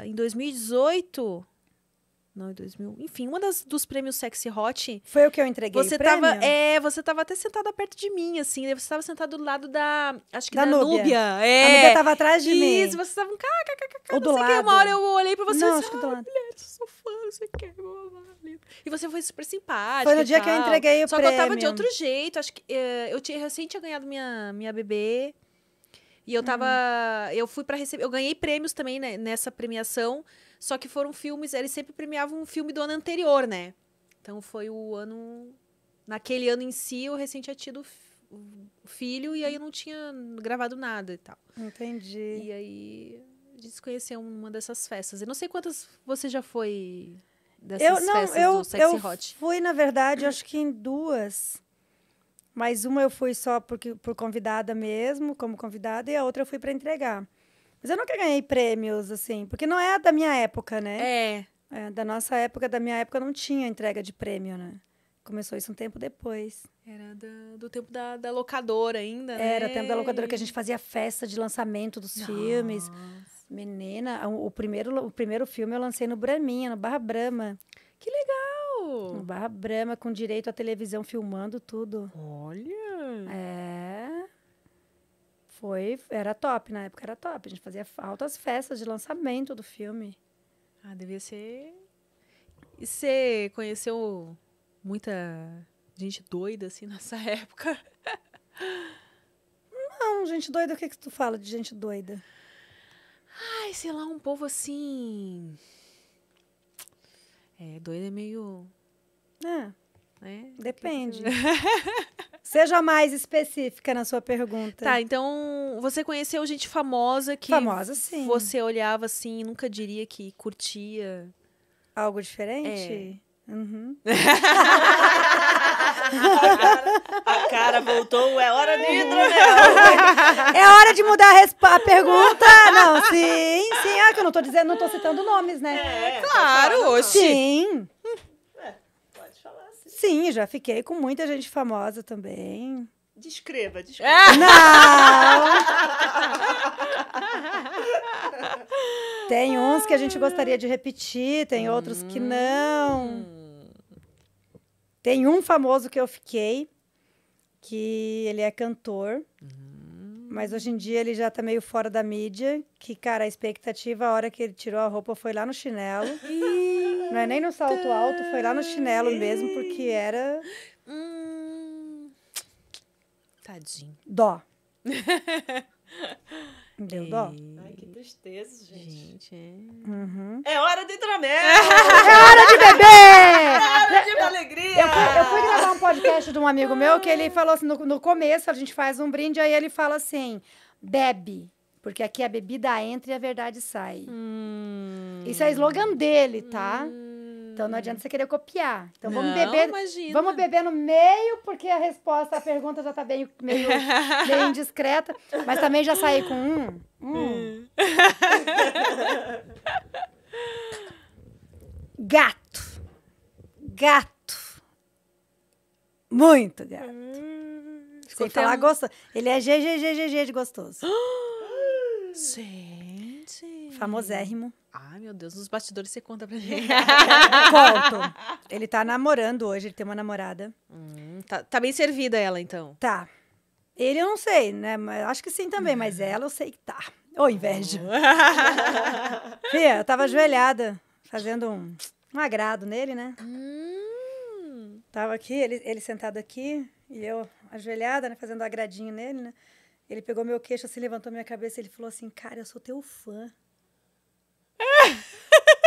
uh, em 2018 não, em 2000. Enfim, uma das, dos prêmios Sexy Hot. Foi o que eu entreguei você o prêmio? Tava, é, você tava até sentada perto de mim, assim. Né? Você tava sentado do lado da. Acho que da, da Núbia. Núbia. É. A Núbia tava atrás de Isso, mim. Isso, você tava um kkkk. Ou do lado. Que. Uma hora eu olhei pra você não, e disse, acho que do ah, lado. mulher, eu sou fã, não sei E você foi super simpática. Foi no dia tal. que eu entreguei o Só prêmio. Só que eu tava de outro jeito. Acho que. Uh, eu tinha, recém tinha ganhado minha, minha bebê. E eu tava. Uhum. Eu fui para receber. Eu ganhei prêmios também né, nessa premiação. Só que foram filmes, eles sempre premiavam um filme do ano anterior, né? Então foi o ano. Naquele ano em si, eu recente tinha tido filho e aí eu não tinha gravado nada e tal. Entendi. E aí a gente se conheceu uma dessas festas. Eu não sei quantas você já foi dessas eu, não, festas eu, do Sexy eu Hot. Eu fui, na verdade, acho que em duas. Mas uma eu fui só porque, por convidada mesmo, como convidada, e a outra eu fui para entregar. Mas eu nunca ganhei prêmios, assim, porque não é da minha época, né? É. é. Da nossa época, da minha época, não tinha entrega de prêmio, né? Começou isso um tempo depois. Era do, do tempo da, da, locadora ainda, né? Era o tempo da locadora que a gente fazia festa de lançamento dos nossa. filmes. Menina, o, o, primeiro, o primeiro filme eu lancei no Braminha, no Barra Brama. Que legal! No Barra Brama, com direito à televisão filmando tudo. Olha! É. Foi, era top, na época era top. A gente fazia altas festas de lançamento do filme. Ah, devia ser. E você conheceu muita gente doida assim [LAUGHS] nessa época? Não, gente doida, o que, que tu fala de gente doida? Ai, sei lá, um povo assim. É, doida é meio. É. Né? Depende. Que que [LAUGHS] Seja mais específica na sua pergunta. Tá, então você conheceu gente famosa que. Famosa, sim. Você olhava assim e nunca diria que curtia. Algo diferente? É. Uhum. [LAUGHS] a, cara, a cara voltou, é hora de né? [LAUGHS] É hora de mudar a, a, pergunta. Não, sim, sim. É que eu não tô dizendo, não tô citando nomes, né? É, claro, hoje. Sim. Sim, já fiquei com muita gente famosa também. Descreva, descreva. Ah! [LAUGHS] Não! tem uns que a gente gostaria de repetir, tem outros que hum. não. Tem um famoso que eu fiquei, que ele é cantor. Hum. Mas hoje em dia ele já tá meio fora da mídia. Que, cara, a expectativa, a hora que ele tirou a roupa, foi lá no chinelo. Não é nem no salto alto, foi lá no chinelo mesmo, porque era. Hum, tadinho. Dó. [LAUGHS] Deu dó? Ai, que tristeza, gente. gente é... Uhum. é... hora do hidromel! [LAUGHS] É hora de beber! É hora de uma alegria! Eu fui, eu fui gravar um podcast de um amigo meu que ele falou assim: no, no começo a gente faz um brinde, aí ele fala assim: bebe. Porque aqui a bebida entra e a verdade sai. Hum. Isso é slogan dele, tá? Hum. Então não adianta você querer copiar. Então não, vamos beber. Imagina. Vamos beber no meio, porque a resposta, a pergunta já está bem, meio, [LAUGHS] indiscreta. Mas também já saí com um. um. [LAUGHS] gato. Gato. Muito gato. Hum, Sem falar gostoso. Ele é GGGGG de gostoso. Sim. [GASPS] famosérrimo. Ai, meu Deus, nos bastidores você conta pra gente. [LAUGHS] Conto. Ele tá namorando hoje, ele tem uma namorada. Hum, tá, tá, bem servida ela, então. Tá. Ele eu não sei, né? Mas, acho que sim também, mas uhum. ela eu sei que tá. Ô, oh, inveja. Uhum. [LAUGHS] [LAUGHS] Fia, eu tava ajoelhada, fazendo um, um agrado nele, né? Hum. Tava aqui, ele, ele sentado aqui, e eu ajoelhada, né? Fazendo um agradinho nele, né? Ele pegou meu queixo, se assim, levantou minha cabeça, ele falou assim, cara, eu sou teu fã.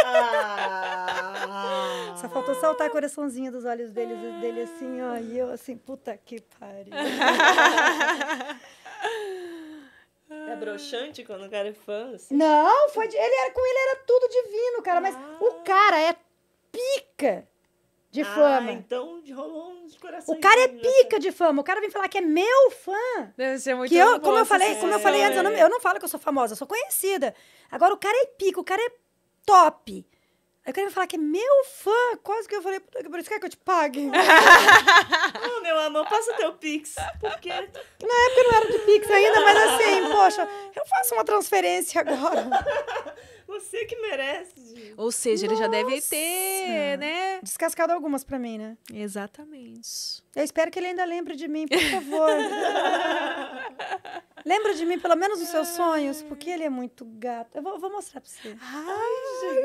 Ah. Só faltou saltar o coraçãozinho dos olhos dele, dele assim, ó, e eu assim, puta que pariu. É broxante quando o cara é fã? Assim. Não, foi de, ele era, com ele era tudo divino, cara, mas ah. o cara é pica de ah, fama. Então rolou o cara é pica assim. de fama. O cara vem falar que é meu fã. Deve ser muito que eu, Como eu falei, como eu falei é. antes, eu não, eu não falo que eu sou famosa, eu sou conhecida. Agora, o cara é pica, o cara é top. Aí o cara falar que é meu fã, quase que eu falei, por isso quer que eu te pague. [LAUGHS] meu amor, passa o teu Pix. Porque. Na época não era de Pix ainda, mas assim, poxa, eu faço uma transferência agora. [LAUGHS] Você que merece. Gente. Ou seja, Nossa. ele já deve ter, né? Descascado algumas para mim, né? Exatamente. Eu espero que ele ainda lembre de mim, por favor. [LAUGHS] Lembra de mim, pelo menos nos seus Ai. sonhos, porque ele é muito gato. Eu vou, vou mostrar pra você. Ai, Ai meu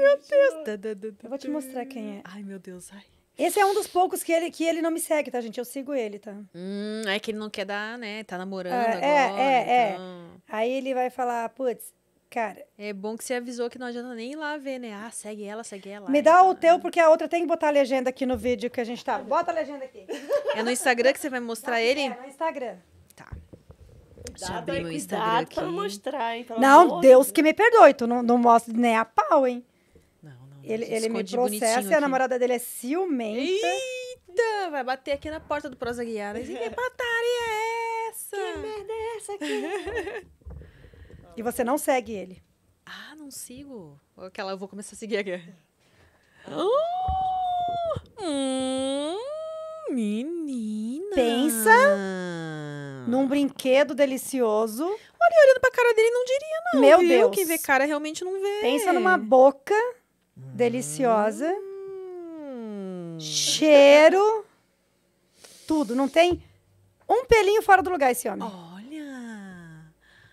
Deus. Eu vou te mostrar quem é. Ai, meu Deus. Ai. Esse é um dos poucos que ele, que ele não me segue, tá, gente? Eu sigo ele, tá? Hum, é que ele não quer dar, né? Tá namorando é, agora. É, é, é. então... é. Aí ele vai falar, putz, Cara. É bom que você avisou que não adianta nem ir lá ver, né? Ah, segue ela, segue ela. Me dá então, o teu, né? porque a outra tem que botar a legenda aqui no vídeo que a gente tá. Bota a legenda aqui. É no Instagram que você vai mostrar não, ele? É, no Instagram. Tá. Deixa eu abrir meu Instagram aqui. Pra mostrar, hein? Pelo não, Deus de... que me perdoe. Tu não, não mostra nem a pau, hein? Não, não. ele, ele me processa e a namorada dele é ciumenta. Eita! Vai bater aqui na porta do Prosa Guiara. Que pataria é essa? Que merda é essa aqui? [LAUGHS] E você não segue ele. Ah, não sigo. Aquela, eu vou começar a seguir aqui. Oh, menina. Pensa num brinquedo delicioso. Olha, olhando pra cara dele, não diria, não. Meu viu? Deus. Quem vê cara realmente não vê. Pensa numa boca deliciosa. Hum. Cheiro. Tudo. Não tem um pelinho fora do lugar esse homem. Oh.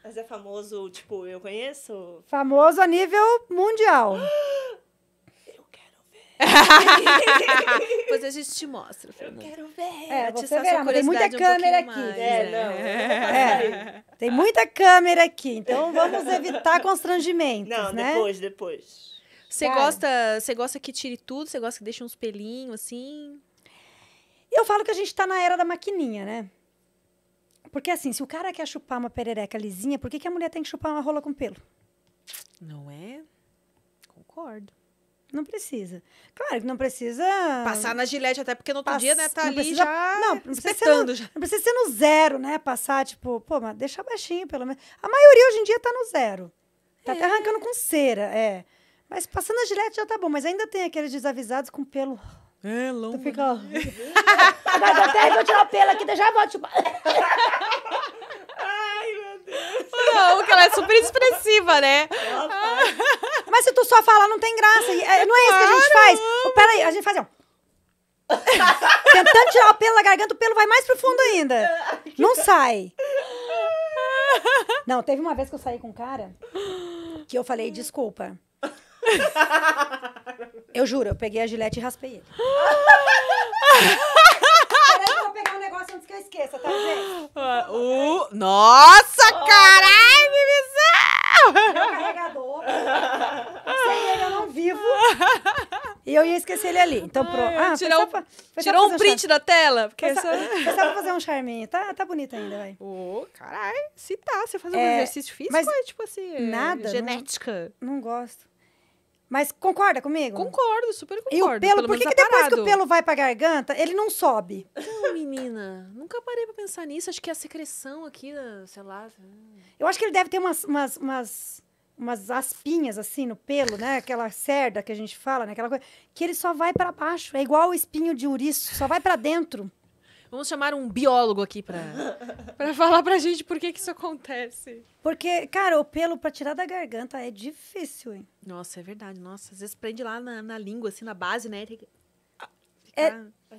Mas é famoso, tipo, eu conheço? Famoso a nível mundial. [GASPS] eu quero ver. Depois [LAUGHS] a gente te mostra, Fernanda. Eu quero ver. É, você verá, mas tem muita câmera um aqui. Mais, é, né? não. [LAUGHS] É, é. tem muita câmera aqui, então vamos evitar constrangimentos, Não, né? depois, depois. Você gosta, você gosta que tire tudo? Você gosta que deixe uns pelinhos assim? Eu falo que a gente tá na era da maquininha, né? Porque assim, se o cara quer chupar uma perereca lisinha, por que, que a mulher tem que chupar uma rola com pelo? Não é? Concordo. Não precisa. Claro que não precisa. Passar na gilete, até porque no outro dia, né, tá não ali precisa, já. Não, não precisa, ser no, já. não precisa ser no zero, né? Passar, tipo, pô, mas deixa baixinho, pelo menos. A maioria hoje em dia tá no zero. Tá é. até arrancando com cera, é. Mas passando a gilete já tá bom. Mas ainda tem aqueles desavisados com pelo é, longo. Tu fica. Agora até vou tirar o pelo aqui, já volto. Tipo... Ai, meu Deus. Não, porque ela é super expressiva, né? Mas se tu só falar, não tem graça. É, não é isso que a gente faz. Oh, peraí, a gente faz. Assim, ó. Tentando tirar o pelo da garganta, o pelo vai mais profundo ainda. Não sai. Não, teve uma vez que eu saí com um cara que eu falei, desculpa. Eu juro, eu peguei a gilete e raspei ele. Peraí, eu vou pegar um negócio antes que eu esqueça, tá, gente? Uh, uh, nossa, oh, caralho, meu carregador. Sem ele eu não vivo. E eu ia esquecer ele ali. Então, pronto. Ah, tirou um, pra, tirou um print um da tela? Porque foi, só, foi só pra fazer um charminho. Tá, tá bonito ainda, vai. Ô, oh, caralho. Se tá, você faz fazer é, um exercício físico, mas é tipo assim. Nada. Genética. não, não gosto. Mas concorda comigo? Concordo, super concordo. E o pelo, pelo por que, tá que depois que o pelo vai pra garganta, ele não sobe? Não, menina, nunca parei pra pensar nisso. Acho que é a secreção aqui, sei lá. Hum. Eu acho que ele deve ter umas, umas, umas, umas aspinhas assim no pelo, né? Aquela cerda que a gente fala, né? Aquela coisa. Que ele só vai para baixo. É igual o espinho de ouriço, só vai para dentro. Vamos chamar um biólogo aqui para para falar pra gente por que, que isso acontece. Porque, cara, o pelo para tirar da garganta é difícil, hein? Nossa, é verdade. Nossa, às vezes prende lá na, na língua, assim, na base, né? Tem que... É,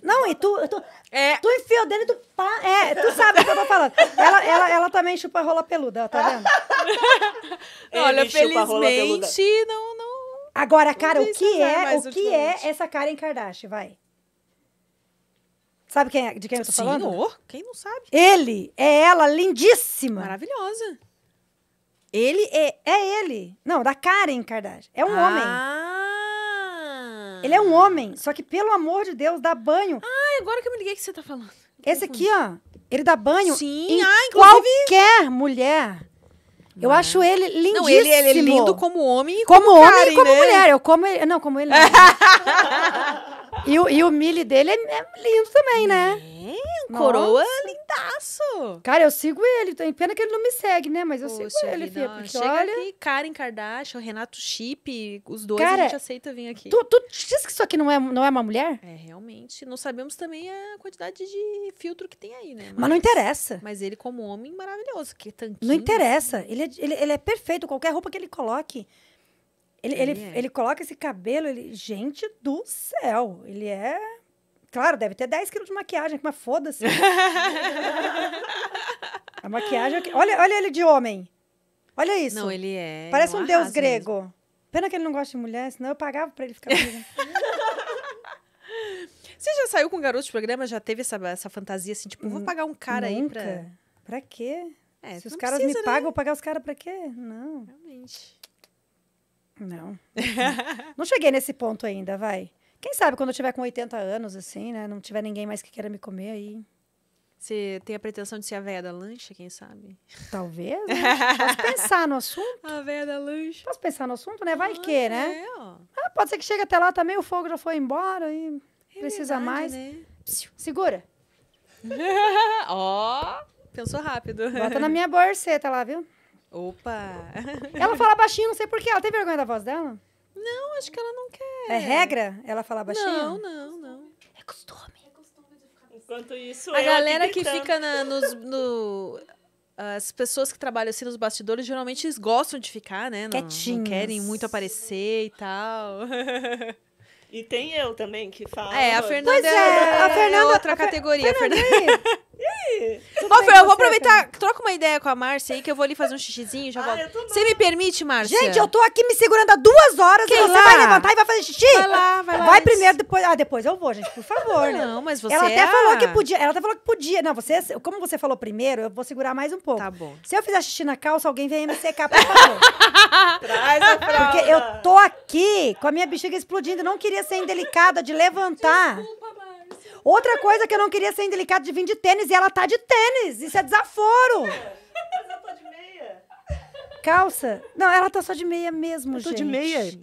não, e tu, tu, é. tu enfia o dedo e tu pá, é, tu sabe o que eu tô falando. Ela, ela, ela também chupa rola peluda, tá vendo? [LAUGHS] Olha, felizmente não, não. Agora, cara, é, o que é, o que é essa Karen Kardashian, vai? Sabe quem é, de quem eu tô Senhor, falando? Senhor, quem não sabe? Ele é ela, lindíssima. Maravilhosa. Ele é, é ele. Não, da Karen Kardashian. É um ah. homem. Ele é um homem, só que pelo amor de Deus, dá banho. Ah, agora que eu me liguei que você tá falando. Esse aqui, ó, ele dá banho Sim, em ah, inclusive... qualquer mulher. Eu acho ele lindíssimo. Não, ele, é- ele, é lindo como homem e como, como homem Karen, e como né? mulher. Eu como ele, não, como ele. É [LAUGHS] não. E o, e o Mili dele é, é lindo também, né? É, um coroa lindaço. Cara, eu sigo ele. Tem pena que ele não me segue, né? Mas eu Poxa, sigo ele, filha. Porque Chega olha... aqui, Karen Kardashian, Renato Chip, os dois Cara, a gente aceita vir aqui. Tu, tu diz que isso aqui não é, não é uma mulher? É, realmente. Não sabemos também a quantidade de filtro que tem aí, né? Mas, mas não interessa. Mas ele, como homem, maravilhoso. Que tanquinho. Não interessa. Ele é, ele, ele é perfeito. Qualquer roupa que ele coloque. Ele, ele, ele, é. ele, coloca esse cabelo, ele. Gente do céu! Ele é. Claro, deve ter 10 quilos de maquiagem, mas foda-se. [LAUGHS] a maquiagem. É olha, olha ele de homem. Olha isso. Não, ele é. Parece um, deus grego. Mesmo. Pena que ele não gosta de mulher, senão eu pagava pra ele ficar comigo. [LAUGHS] Você já saiu com garoto de programa? Já teve essa, essa fantasia assim, tipo, vou pagar um cara Nunca. aí pra. Pra quê? É, Se os caras precisa, me né? pagam, eu pagar os caras pra quê? Não. Realmente. Não. [LAUGHS] não cheguei nesse ponto ainda, vai. Quem sabe quando eu tiver com 80 anos, assim, né? Não tiver ninguém mais que queira me comer aí. Você tem a pretensão de ser a véia da lancha, quem sabe? Talvez, né? [LAUGHS] Posso pensar no assunto. A véia da lancha. Posso pensar no assunto, né? Vai ah, que, né? É, ah, pode ser que chegue até lá também, o fogo já foi embora e é precisa verdade, mais. Né? segura. [LAUGHS] Ó, oh, pensou rápido. Bota na minha borceta lá, viu? Opa! [LAUGHS] Ela fala baixinho, não sei porquê. Ela tem vergonha da voz dela? Não, acho que ela não quer. É regra ela falar baixinho? Não, não, não. É costume. É costume ficar assim. Enquanto isso, a galera que fica na, nos, no, as pessoas que trabalham assim nos bastidores geralmente eles gostam de ficar, né? Não, não querem muito aparecer e tal. [LAUGHS] E tem eu também que falo. É, a Fernanda é, é, a Fernanda, é outra a categoria. Fernanda. Fernanda... Ô, [LAUGHS] Fer, eu vou aproveitar, também. troca uma ideia com a Márcia aí, que eu vou ali fazer um xixizinho já ah, volto. você me permite, Márcia? Gente, eu tô aqui me segurando há duas horas Quem você lá? vai levantar e vai fazer xixi? Vai lá, vai lá. Vai primeiro, depois... Ah, depois eu vou, gente, por favor. Não, né? mas você Ela é até falou que podia, ela até falou que podia. Não, você, como você falou primeiro, eu vou segurar mais um pouco. Tá bom. Se eu fizer xixi na calça, alguém vem me secar, por favor. [LAUGHS] Traz a Porque eu tô aqui com a minha bexiga explodindo, não queria queria ser indelicada de levantar. Desculpa, Outra coisa que eu não queria ser indelicada de vir de tênis e ela tá de tênis. Isso é desaforo. Mas eu tô de meia. Calça? Não, ela tá só de meia mesmo, eu tô gente. Tô de meia.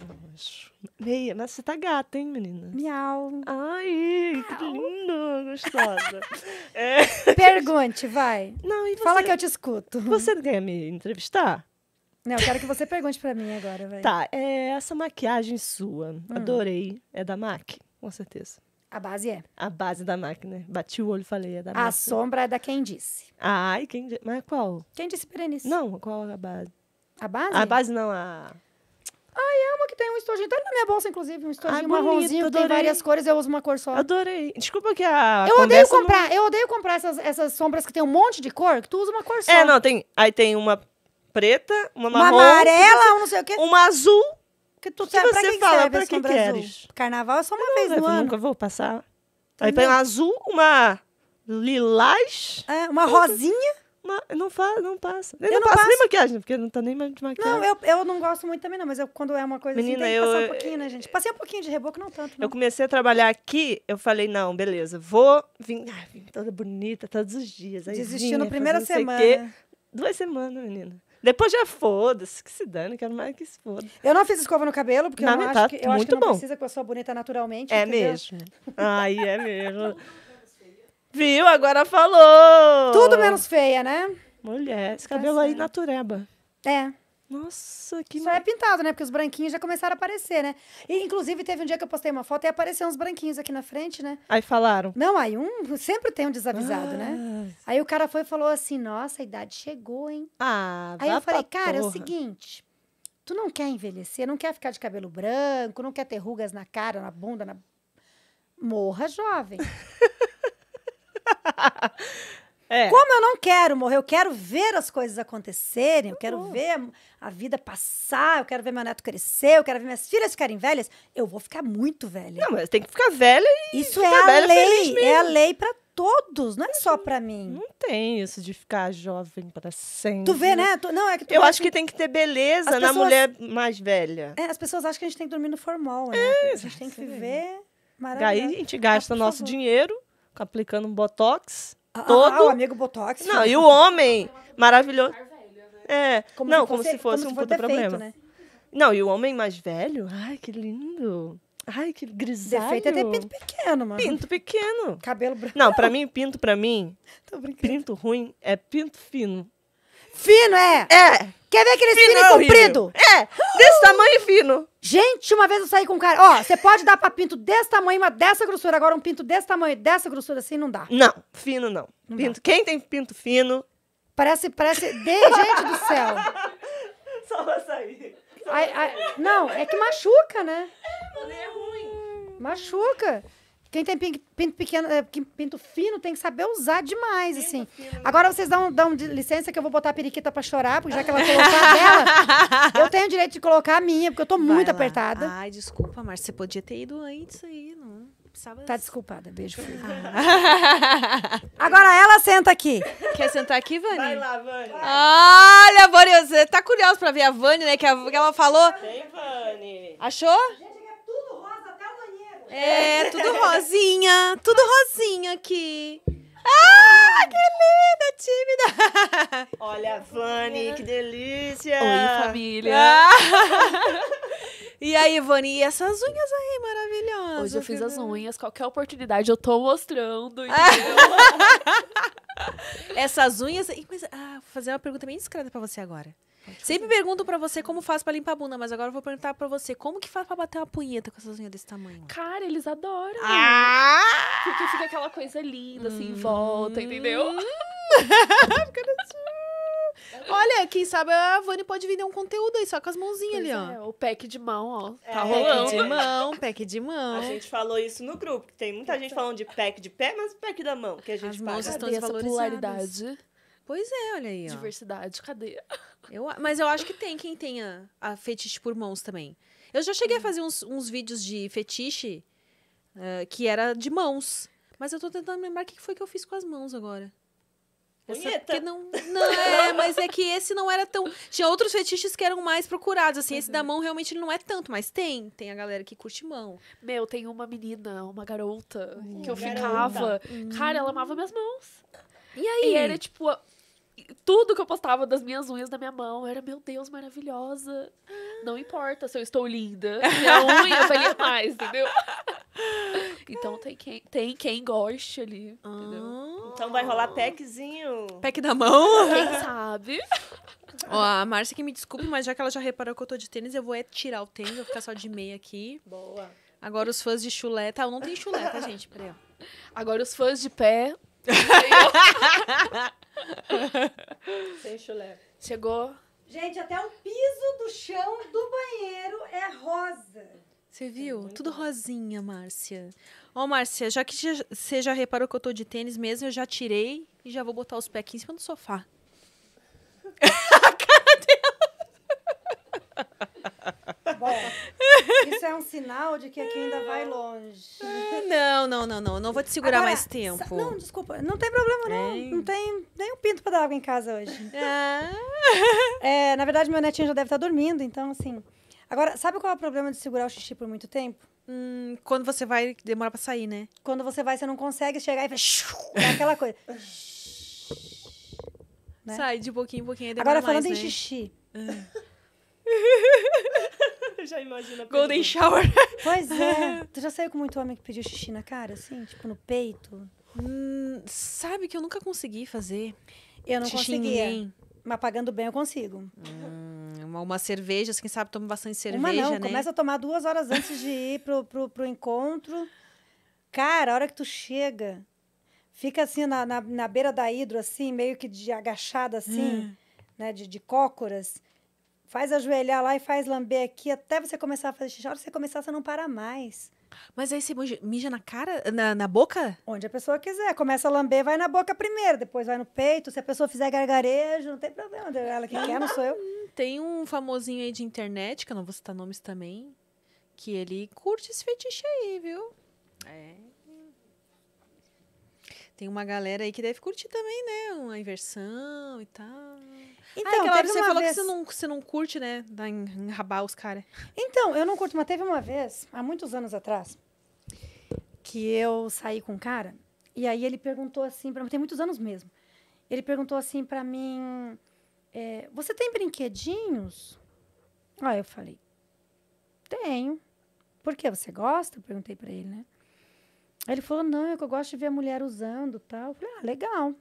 Meia, mas você tá gata, hein, menina? Miau. Ai, que lindo, gostosa. [LAUGHS] É. Pergunte, vai. Não, Fala que eu te escuto. Você quer me entrevistar? Não, eu quero que você pergunte para mim agora, Tá, é essa maquiagem sua, hum. adorei. É da MAC, com certeza. A base é? A base da Mac né Bati o olho e falei, é da A sombra é da quem disse. Ai, quem disse? Mas qual? Quem disse Perenice? Não, qual a base? A base? A base não, a... Ai, é uma que tem um estojinho. Tá na minha bolsa, inclusive, um estojinho Ai, ah, marronzinho tem várias cores, eu uso uma cor só. Adorei. Desculpa que a. Eu odeio comprar, não... eu odeio comprar essas, essas sombras que tem um monte de cor, que tu usa uma cor é, só. É, não, tem. Aí tem uma preta, uma, marrom. Uma amarela, um não sei o quê. Uma azul. Que tu sabe, você pra fala, que pra que queres? Azul? Carnaval é só uma eu vez não, no eu ano. nunca vou passar. Tá aí tem uma azul, uma lilás. É, uma rosinha. Uma, não, fa, não passa. Eu, eu não, não passo, passo, nem maquiagem, porque não tá nem mais de maquiagem. Não, eu, eu não gosto muito também, não, mas eu, quando é uma coisa assim, Menina, assim, tem que passar um pouquinho, né, gente? Passei um pouquinho de reboco, não tanto. Não. Eu comecei a trabalhar aqui, eu falei, não, beleza, vou vim, vim toda bonita todos os dias. Desistindo Desisti na primeira semana. duas semanas, menina. Depois já foda-se, que se dane, quero mais que se foda. Eu não fiz escova no cabelo, porque na eu, não acho que, eu acho que não bom. precisa que eu sou bonita naturalmente. É entendeu? mesmo. Ai, é mesmo. Viu? Agora falou! Tudo menos feia, né? Mulher, esse cabelo é aí né? natureba. É. Nossa, que. Só é pintado, né? Porque os branquinhos já começaram a aparecer, né? E, inclusive, teve um dia que eu postei uma foto e apareceram uns branquinhos aqui na frente, né? Aí falaram. Não, aí um. Sempre tem um desavisado, né? ah. né? Aí o cara foi e falou assim: nossa, a idade chegou, hein? Ah, Aí eu falei, cara, porra. é o seguinte. Tu não quer envelhecer, não quer ficar de cabelo branco, não quer ter rugas na cara, na bunda, na. Morra jovem. [LAUGHS] É. Como eu não quero morrer, eu quero ver as coisas acontecerem, eu quero uhum. ver a vida passar, eu quero ver meu neto crescer, eu quero ver minhas filhas ficarem velhas. Eu vou ficar muito velha. Não, mas tem que ficar velha e Isso é, é a lei, é a lei para todos, não é só uhum. para mim. Não tem isso de ficar jovem para sempre. Tu vê, né? Tu, não, é que tu Eu acho que, que tem que ter beleza na pessoas... mulher mais velha. É, as pessoas acham que a gente tem que dormir no formol, né? É, a gente tem que viver maravilhoso. Aí a gente gasta ah, nosso favor. dinheiro aplicando um botox. Ah, ah, todo. Ah, o amigo Botox. Não, e o homem maravilhoso. É, é, como não, como se fosse, como um puta defeito, problema. Né? Não, e o homem mais velho? Ai, que lindo. Ai, que grisalho. Defeito é ter pinto pequeno, mano. Pinto pequeno. Cabelo branco. Não, pra mim, pinto pra mim... Tô brincando. Pinto ruim é pinto fino. Fino, é? É. Quer ver aquele fino é comprido? É, desse tamanho e fino. Gente, uma vez eu saí com um cara. Ó, você pode dar pra pinto desse tamanho, uma dessa grossura. Agora, um pinto desse tamanho, dessa grossura, assim, não dá. Não, fino não. não pinto, quem tem pinto fino. Parece, parece. De, gente do céu. [LAUGHS] Só vai sair. Ai, ai, não, é que machuca, né? É, mano, é ruim. Machuca quem tem pinto pequeno, eh, pinto fino, tem que saber usar demais, pinto assim. Fino. Agora vocês dão, dão licença que eu vou botar a periquita pra chorar, porque já que ela colocou a dela, [LAUGHS] eu tenho o direito de colocar a minha, porque eu tô Vai muito lá. apertada. Ai, desculpa, mas você podia ter ido antes aí, não precisava... Tá desculpada, beijo, filho. Ah. [LAUGHS] Agora ela senta aqui. Quer sentar aqui, Vani? Vai lá, Vani. Olha, Vani, você tá curiosa pra ver a Vani, né, que, a, que ela falou... Tem, Vani. Achou? É, tudo rosinha, tudo rosinha aqui. Ah, que linda, tímida! Olha, Vani, que delícia! Oi, família! Ah. E aí, Vani, e essas unhas aí maravilhosas? Hoje eu fiz as né? unhas, qualquer oportunidade eu tô mostrando. Ah. [LAUGHS] essas unhas. Mas, ah, vou fazer uma pergunta bem discreta pra você agora. Sempre pergunto para você como faz para limpar a bunda, mas agora eu vou perguntar para você como que faz para bater uma punheta com essas unhas desse tamanho. Cara, eles adoram. Ah! Porque fica aquela coisa linda, assim, hum. em volta, entendeu? Hum. [LAUGHS] Olha, quem sabe a Vani pode vender um conteúdo aí, só com as mãozinhas pois ali, ó. É, o pack de mão, ó. É, tá rolando. Pack de [LAUGHS] mão, pack de mão. A gente falou isso no grupo. Tem muita gente falando de pack de pé, mas pack da mão, que a gente As mãos estão Essa polaridade. Pois é, olha aí. Ó. Diversidade, cadê? [LAUGHS] Eu, mas eu acho que tem quem tenha a fetiche por mãos também. Eu já cheguei a uhum. fazer uns, uns vídeos de fetiche uh, que era de mãos. Mas eu tô tentando lembrar o que foi que eu fiz com as mãos agora. Essa, não, não, é, mas é que esse não era tão. Tinha outros fetiches que eram mais procurados, assim. Uhum. Esse da uhum. mão realmente não é tanto, mas tem. Tem a galera que curte mão. Meu, tem uma menina, uma garota, que eu garota. ficava. Cara, ela hum. amava minhas mãos. E aí? E era tipo tudo que eu postava das minhas unhas da minha mão era, meu Deus, maravilhosa. Não importa se eu estou linda. Minha unha valia mais, entendeu? [LAUGHS] Então tem quem, tem quem goste ali, ah, entendeu? Então vai rolar packzinho. Pack da mão? Quem sabe? [LAUGHS] Ó, a Márcia que me desculpe, mas já que ela já reparou que eu tô de tênis, eu vou é tirar o tênis, vou ficar só de meia aqui. Boa. Agora os fãs de chulé, tá? Eu não tenho chulé, tá, gente? Peraí, ó. Agora os fãs de pé, sem [LAUGHS] chulé. Chegou. Gente, até o piso do chão do banheiro é rosa. Você viu? É Tudo rosinha, Márcia. Ó, Márcia, já que você já reparou que eu tô de tênis mesmo, eu já tirei e já vou botar os pés aqui em cima do sofá. A cara dela. Bom, isso é um sinal de que aqui ainda vai longe. [LAUGHS] Não, não, não, não. Não vou te segurar Agora, mais tempo. Não, desculpa. Não tem problema, não. Não tem nem um pinto pra dar água em casa hoje. [LAUGHS] Ah. É, na verdade, meu netinho já deve estar tá dormindo, então, assim. Agora, sabe qual é o problema de segurar o xixi por muito tempo? Hum, quando você vai, demora pra sair, né? Quando você vai, você não consegue chegar e faz. É aquela coisa. [LAUGHS] né? Sai de pouquinho em pouquinho. Agora, falando mais, em né? xixi. Ah. Eu [LAUGHS] já imagino Golden shower. [LAUGHS] Pois é. [LAUGHS] Tu já saiu com muito homem que pediu xixi na cara, assim? Tipo, no peito? Hum, sabe que eu nunca consegui fazer Eu não xixi em conseguia. Mas pagando bem eu consigo. Hum, uma, uma cerveja, quem assim, sabe, toma bastante cerveja, Uma não, né? começa a tomar duas horas antes de ir pro, pro, pro encontro. Cara, a hora que tu chega, fica assim na, na, na beira da hidro, assim, meio que de agachada, assim, hum. né, de, de cócoras. Faz ajoelhar lá e faz lamber aqui até você começar a fazer xixi. A hora que você começar, você não para mais. Mas aí você mija na cara, na, na boca? Onde a pessoa quiser. Começa a lamber, vai na boca primeiro, depois vai no peito. Se a pessoa fizer gargarejo, não tem problema. Ela que quer, não sou eu. [LAUGHS] Tem um famosinho aí de internet, que eu não vou citar nomes também, que ele curte esse fetiche aí, viu? É. Tem uma galera aí que deve curtir também, né? Uma inversão e tal. Ah, então, ah, você falou vez... que você não, você não curte, né? Dar enrabar os caras. Então, eu não curto, mas teve uma vez, há muitos anos atrás, que eu saí com um cara, e aí ele perguntou assim para mim, tem muitos anos mesmo. Ele perguntou assim para mim: é, Você tem brinquedinhos? Aí eu falei: Tenho. Por quê? você gosta? perguntei para ele, né? Aí ele falou, não, é que eu gosto de ver a mulher usando tal. Eu falei, ah, legal.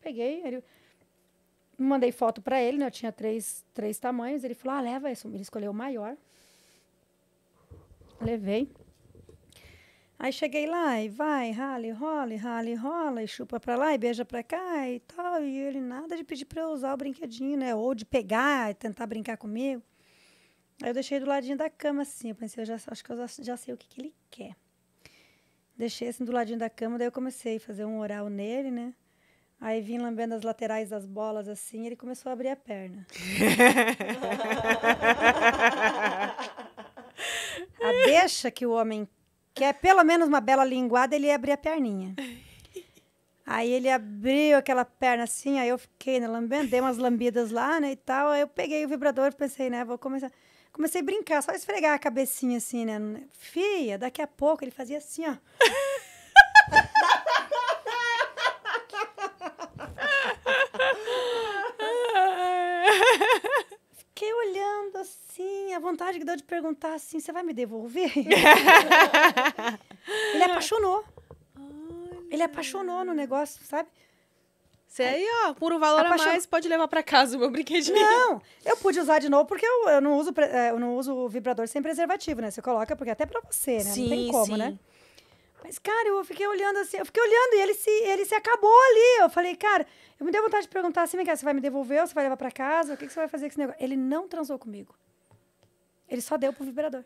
Peguei, ele... mandei foto para ele, né? Eu tinha três, três tamanhos. Ele falou, ah, leva esse. Ele escolheu o maior. Levei. Aí cheguei lá e vai, rale, rola, rale, rola, e chupa pra lá e beija pra cá e tal. E ele nada de pedir pra eu usar o brinquedinho, né? Ou de pegar e tentar brincar comigo. Aí eu deixei do ladinho da cama assim. Eu pensei, eu já, acho que eu já, já sei o que, que ele quer. Deixei assim do ladinho da cama, daí eu comecei a fazer um oral nele, né? Aí vim lambendo as laterais das bolas assim, e ele começou a abrir a perna. [LAUGHS] a deixa que o homem quer pelo menos uma bela linguada, ele abre a perninha. Aí ele abriu aquela perna assim, aí eu fiquei né, lambendo, dei umas lambidas lá, né, e tal. Aí eu peguei o vibrador e pensei, né, vou começar. Comecei a brincar, só esfregar a cabecinha assim, né? Fia, daqui a pouco ele fazia assim, ó. Fiquei olhando assim, a vontade que deu de perguntar assim, você vai me devolver? [LAUGHS] ele apaixonou. Ele apaixonou no negócio, sabe? Você aí, ó, por um valor Apaixon... a mais, pode levar para casa o meu brinquedinho. Não, [LAUGHS] eu pude usar de novo porque eu, eu, não uso, é, eu não uso vibrador sem preservativo, né? Você coloca, porque é até para você, né? Sim, não tem como, sim. né? Mas, cara, eu fiquei olhando assim, eu fiquei olhando e ele se, ele se acabou ali. Eu falei, cara, eu me dei vontade de perguntar assim, você vai me devolver ou você vai levar para casa? O que, que você vai fazer com esse negócio? Ele não transou comigo. Ele só deu pro vibrador.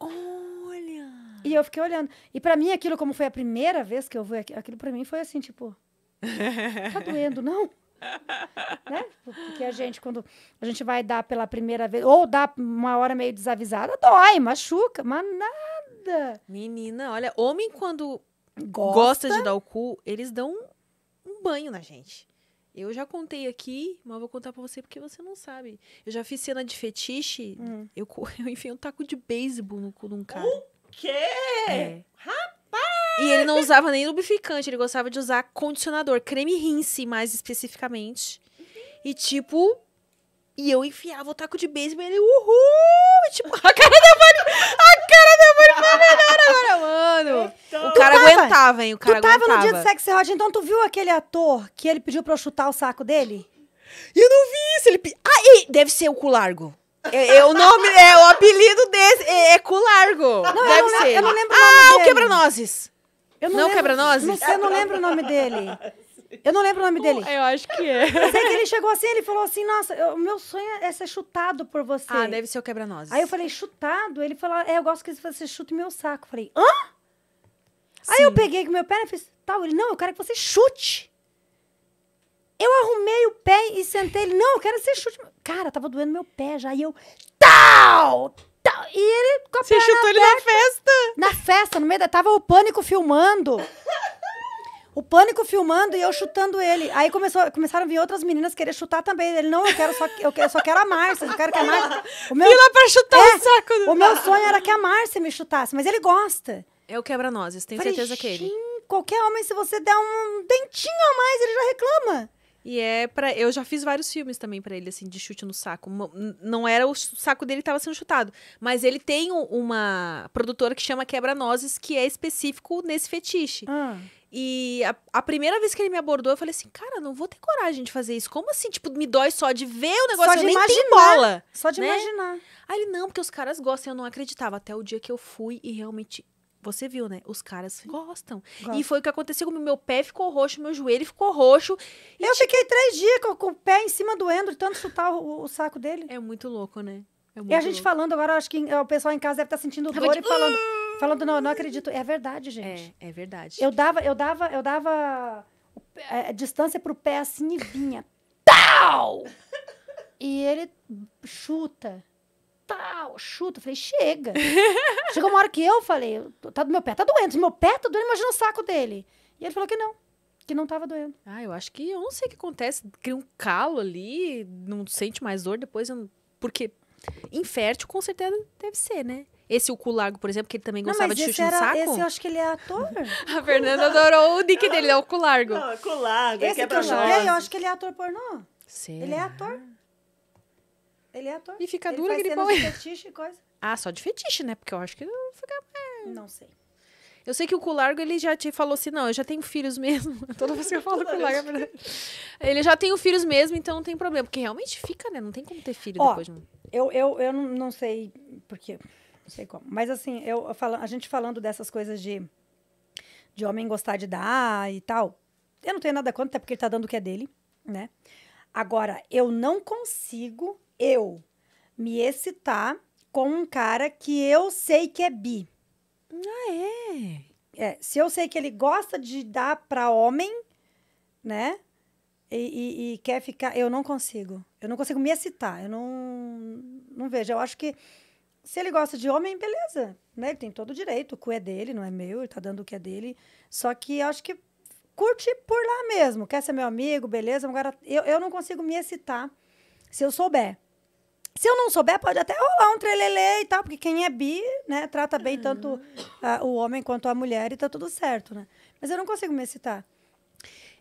Olha! E eu fiquei olhando. E para mim, aquilo, como foi a primeira vez que eu vi aquilo, para mim foi assim, tipo... [LAUGHS] Tá doendo, não? né? Porque a gente, quando a gente vai dar pela primeira vez, ou dá uma hora meio desavisada, dói, machuca, mas nada. Menina, olha, homem quando gosta, gosta de dar o cu, eles dão um banho na gente. Eu já contei aqui, mas vou contar pra você porque você não sabe. Eu já fiz cena de fetiche, hum. eu, [LAUGHS] eu um taco de beisebol no cu de um cara. O quê? É. Rapaz! E ele não usava nem lubrificante, ele gostava de usar condicionador, creme rinse mais especificamente. E tipo, e eu enfiava o taco de beisebol e ele, uhul! E, tipo, a cara da Vani, a cara da Vani foi melhor agora, mano. Então, o cara tava, aguentava, hein? O cara tu tava aguentava. no dia do sexo hot, então tu viu aquele ator que ele pediu pra eu chutar o saco dele? E eu não vi isso, ele... Ah, e deve ser o cu largo. É, é, o nome, é o apelido desse. É, é Culargo. Não, deve eu não, ser. Eu não lembro ah, o, o quebra-nozes. Eu não, não quebra-nozes? Não eu não lembro o nome dele. Eu não lembro o nome dele. Eu acho que é. Eu sei que ele chegou assim, ele falou assim: Nossa, o meu sonho é ser chutado por você. Ah, deve ser o quebra-nozes. Aí eu falei: Chutado? Ele falou: É, eu gosto que você chute meu saco. Eu falei: Hã? Sim. Aí eu peguei com meu pé e fiz: Tal. Ele: Não, eu quero que você chute. Eu arrumei o pé e sentei ele. Não, eu quero ser chute. Cara, tava doendo meu pé já. E eu. Tal! Tal! E ele com a Você chutou ele na festa? Na festa, no meio da. Tava o pânico filmando. O pânico filmando e eu chutando ele. Aí começou, começaram a vir outras meninas querer chutar também. Ele, não, eu quero só, eu quero, só quero a Márcia, eu quero que a Márcia. O meu, Fila pra chutar é, o saco do O meu sonho era que a Márcia me chutasse, mas ele gosta. É o quebra-nozes, tenho Falei, certeza que ele. Qualquer homem, se você der um dentinho a mais, ele já reclama. E é para eu já fiz vários filmes também para ele assim de chute no saco. Não era o saco dele estava sendo chutado, mas ele tem uma produtora que chama Quebra Nozes que é específico nesse fetiche. Ah. E a, a, primeira vez que ele me abordou, eu falei assim, cara, não vou ter coragem de fazer isso. Como assim? Tipo, me dói só de ver o negócio, só de eu nem imaginar, bola. Só de né? imaginar. Aí ele, não, porque os caras gostam, eu não acreditava. Até o dia que eu fui e realmente você viu, né? Os caras gostam. E foi o que aconteceu comigo. Meu pé ficou roxo, meu joelho ficou roxo. eu fiquei três dias com, com, o pé em cima do Endro, tanto chutar o, o saco dele. É muito louco, né? É muito e a gente louco. falando agora, acho que o pessoal em casa deve estar tá sentindo dor de... e falando. Ah! Falando, não, não acredito. É verdade, é, gente. É, é verdade. Eu dava, eu dava, eu dava a é, é, distância pro pé assim e vinha. Tau! E ele chuta pau, chuta. Eu falei, chega. [LAUGHS] Chegou uma hora que eu falei, tá do meu pé, tá doendo. Se meu pé tá doendo, imagina o saco dele. E ele falou que não, que não tava doendo. Ah, eu acho que, eu não sei o que acontece, cria um calo ali, não sente mais dor depois, não... Hum, porque infértil com certeza deve ser, né? Esse o largo, por exemplo, que ele também gostava não, de xixi era, no saco. Esse eu acho que ele é ator. [LAUGHS] a Fernanda adorou o nick dele, é o largo. Não, é largo. É esse é que, que eu joguei, eu acho que ele é ator pornô. Será? Ele é ator. Ele é ator. E fica duro dura aquele pau. coisa. Ah, só de fetiche, né? Porque eu acho que não fica. É... Não sei. Eu sei que o Culargo, ele já te falou assim, não, eu já tenho filhos mesmo. [LAUGHS] Toda vez que eu [LAUGHS] falo Culargo, é verdade. Ele já tem filhos mesmo, então não tem problema. Porque realmente fica, né? Não tem como ter filho Ó, depois. De... Eu, eu, eu não sei porque, não sei como. Mas assim, eu, falo, a gente falando dessas coisas de, de homem gostar de dar e tal, eu não tenho nada contra, até porque ele tá dando o que é dele, né? Agora, eu não consigo eu me excitar com um cara que eu sei que é bi. Ah, é? é se eu sei que ele gosta de dar para homem, né? E, e, e, quer ficar. Eu não consigo. Eu não consigo me excitar. Eu não, não vejo. Eu acho que se ele gosta de homem, beleza. Né? Ele tem todo o direito. O cu é dele, não é meu. Ele tá dando o que é dele. Só que eu acho que curte por lá mesmo. Quer ser meu amigo, beleza. Agora, eu, eu não consigo me excitar se eu souber. Se eu não souber, pode até rolar um trelelê e tal, porque quem é bi, né, trata bem uhum. tanto a, o homem quanto a mulher e tá tudo certo, né? Mas eu não consigo me excitar.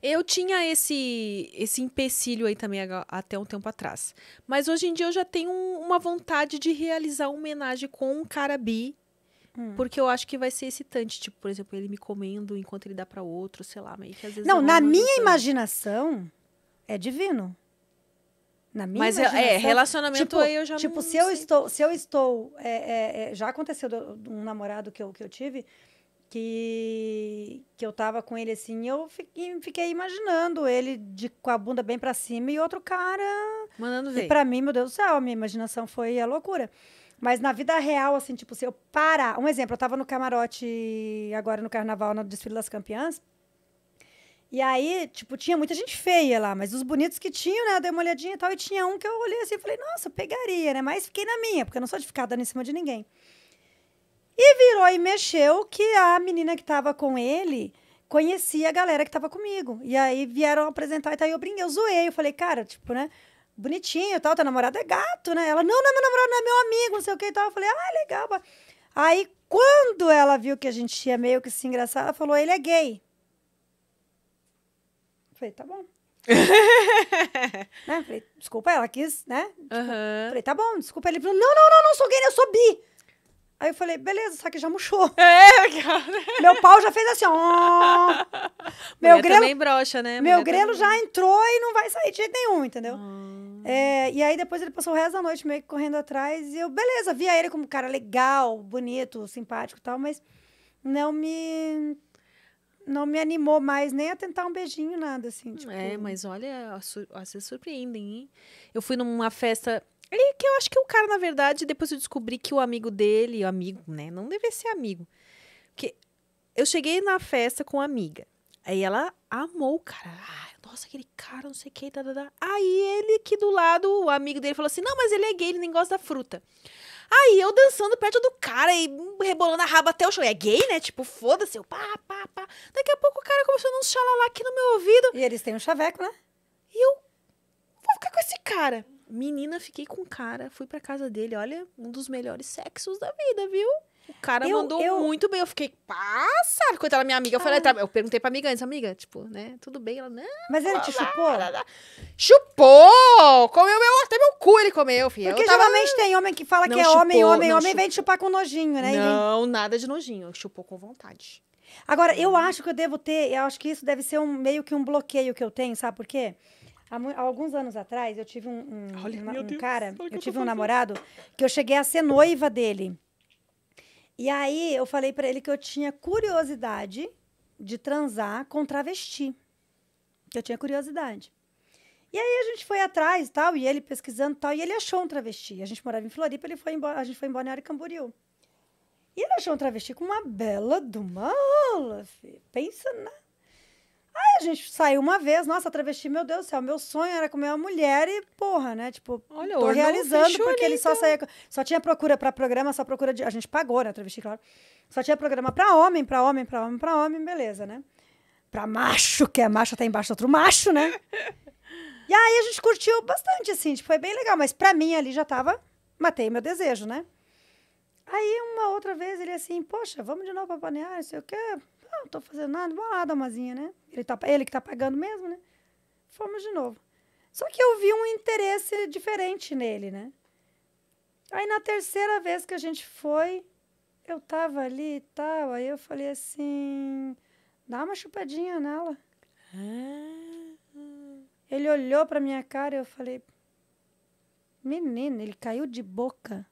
Eu tinha esse esse empecilho aí também até um tempo atrás. Mas hoje em dia eu já tenho uma vontade de realizar uma homenagem com um cara bi. Hum. Porque eu acho que vai ser excitante. Tipo, por exemplo, ele me comendo enquanto ele dá para outro, sei lá, meio que às vezes. Não, na minha imaginação, é divino. Na minha Mas é, é relacionamento tipo, aí eu já Tipo, se eu sei. estou. Se eu estou. É, é, é já aconteceu de um namorado que eu, que eu tive que, que eu tava com ele assim, eu fiquei, fiquei imaginando ele de, com a bunda bem para cima e outro cara. Mandando ver. E pra mim, meu Deus do céu, minha imaginação foi a loucura. Mas na vida real, assim, tipo, se eu parar. Um exemplo, eu tava no camarote agora no carnaval, no desfile das campeãs. E aí, tipo, tinha muita gente feia lá, mas os bonitos que tinham, né? Eu dei uma olhadinha e tal, e tinha um que eu olhei assim e falei, nossa, pegaria, né? Mas fiquei na minha, porque eu não sou de ficar dando em cima de ninguém. E virou e mexeu que a menina que tava com ele conhecia a galera que tava comigo. E aí vieram apresentar e tal aí eu brinquei, eu zoei, eu falei, cara, tipo, né? Bonitinho e tal, teu namorado é gato, né? Ela, não, não, meu namorado não é meu amigo, não sei o que e tal. Eu falei, ah, legal. Aí, quando ela viu que a gente ia meio que se engraçar, ela falou, ele é gay. Falei, tá bom. [LAUGHS] né? Falei, desculpa, ela quis, né? Uhum. Falei, tá bom, desculpa. Ele falou, não, não, não, não sou gay, eu sou bi. Aí eu falei, beleza, só que já murchou. [LAUGHS] É, cara. Meu pau já fez assim, ó. Meu grelo. também brocha, né? meu grelo também. já entrou e não vai sair de jeito nenhum, entendeu? Ah. É, e aí depois ele passou o resto da noite meio que correndo atrás. E eu, beleza, via ele como um cara legal, bonito, simpático e tal, mas não me não me animou mais nem a tentar um beijinho, nada, assim. Tipo... É, mas olha, vocês surpreendem, hein? Eu fui numa festa. E que eu acho que o cara, na verdade, depois eu descobri que o amigo dele, o amigo, né? Não devia ser amigo. Porque eu cheguei na festa com a amiga. Aí ela amou o cara. nossa, aquele cara, não sei o que, da tá, da tá, tá. Aí ele aqui do lado, o amigo dele falou assim: não, mas ele é gay, ele nem gosta da fruta. Aí eu dançando perto do cara e rebolando a raba até o chão. E é gay, né? Tipo, foda-se, eu pá, pá, pá. Daqui a pouco o cara começou a uns lá aqui no meu ouvido. E eles têm um chaveco, né? E eu vou ficar com esse cara. Menina, fiquei com o cara, fui pra casa dele. Olha, um dos melhores sexos da vida, viu? O cara eu, mandou eu... muito bem. Eu fiquei, quando Coitada, é minha amiga. Eu falei, tá, ah. eu perguntei pra amiga antes, amiga, tipo, né? Tudo bem? Ela, não. Mas ele te chupou? Lá, lá. Chupou! Comeu meu, até meu cu ele comeu, filho. Porque tava... geralmente tem homem que fala não, que é chupou, homem, homem, homem, chup... vem te chupar com nojinho, né? Não, nada de nojinho. Chupou com vontade. Agora, eu uhum. acho que eu devo ter, eu acho que isso deve ser um, meio que um bloqueio que eu tenho, sabe por quê? Há, há alguns anos atrás, eu tive um, um, Olha, um Deus, cara, eu tive um namorado que eu cheguei a ser noiva dele. E aí eu falei para ele que eu tinha curiosidade de transar com travesti. Que eu tinha curiosidade. E aí a gente foi atrás tal, e ele pesquisando tal, e ele achou um travesti. A gente morava em Floripa, ele foi embora, a gente foi em Balneário Camboriú. E ele achou um travesti com uma bela do uma filho. Pensa na Aí a gente saiu uma vez, nossa, travesti, meu Deus do céu, meu sonho era comer uma mulher e, porra, né? Tipo, Olha, tô realizando, porque ele então. só saía. Só tinha procura pra programa, só procura de. A gente pagou, né, travesti, claro. Só tinha programa pra homem, pra homem, pra homem, pra homem, beleza, né? Pra macho, que é macho até tá embaixo do outro macho, né? e aí a gente curtiu bastante, assim, tipo, foi bem legal, mas pra mim ali já tava. Matei meu desejo, né? Aí uma outra vez ele assim, poxa, vamos de novo pra Balneário, não sei o quê não tô fazendo nada, vou lá, Damazinha, né? Ele, tá, ele que tá pagando mesmo, né? Fomos de novo. Só que eu vi um interesse diferente nele, né? Aí na terceira vez que a gente foi, eu tava ali e tal, aí eu falei assim, dá uma chupadinha nela. Ah. Ele olhou pra minha cara e eu falei, menina, ele caiu de boca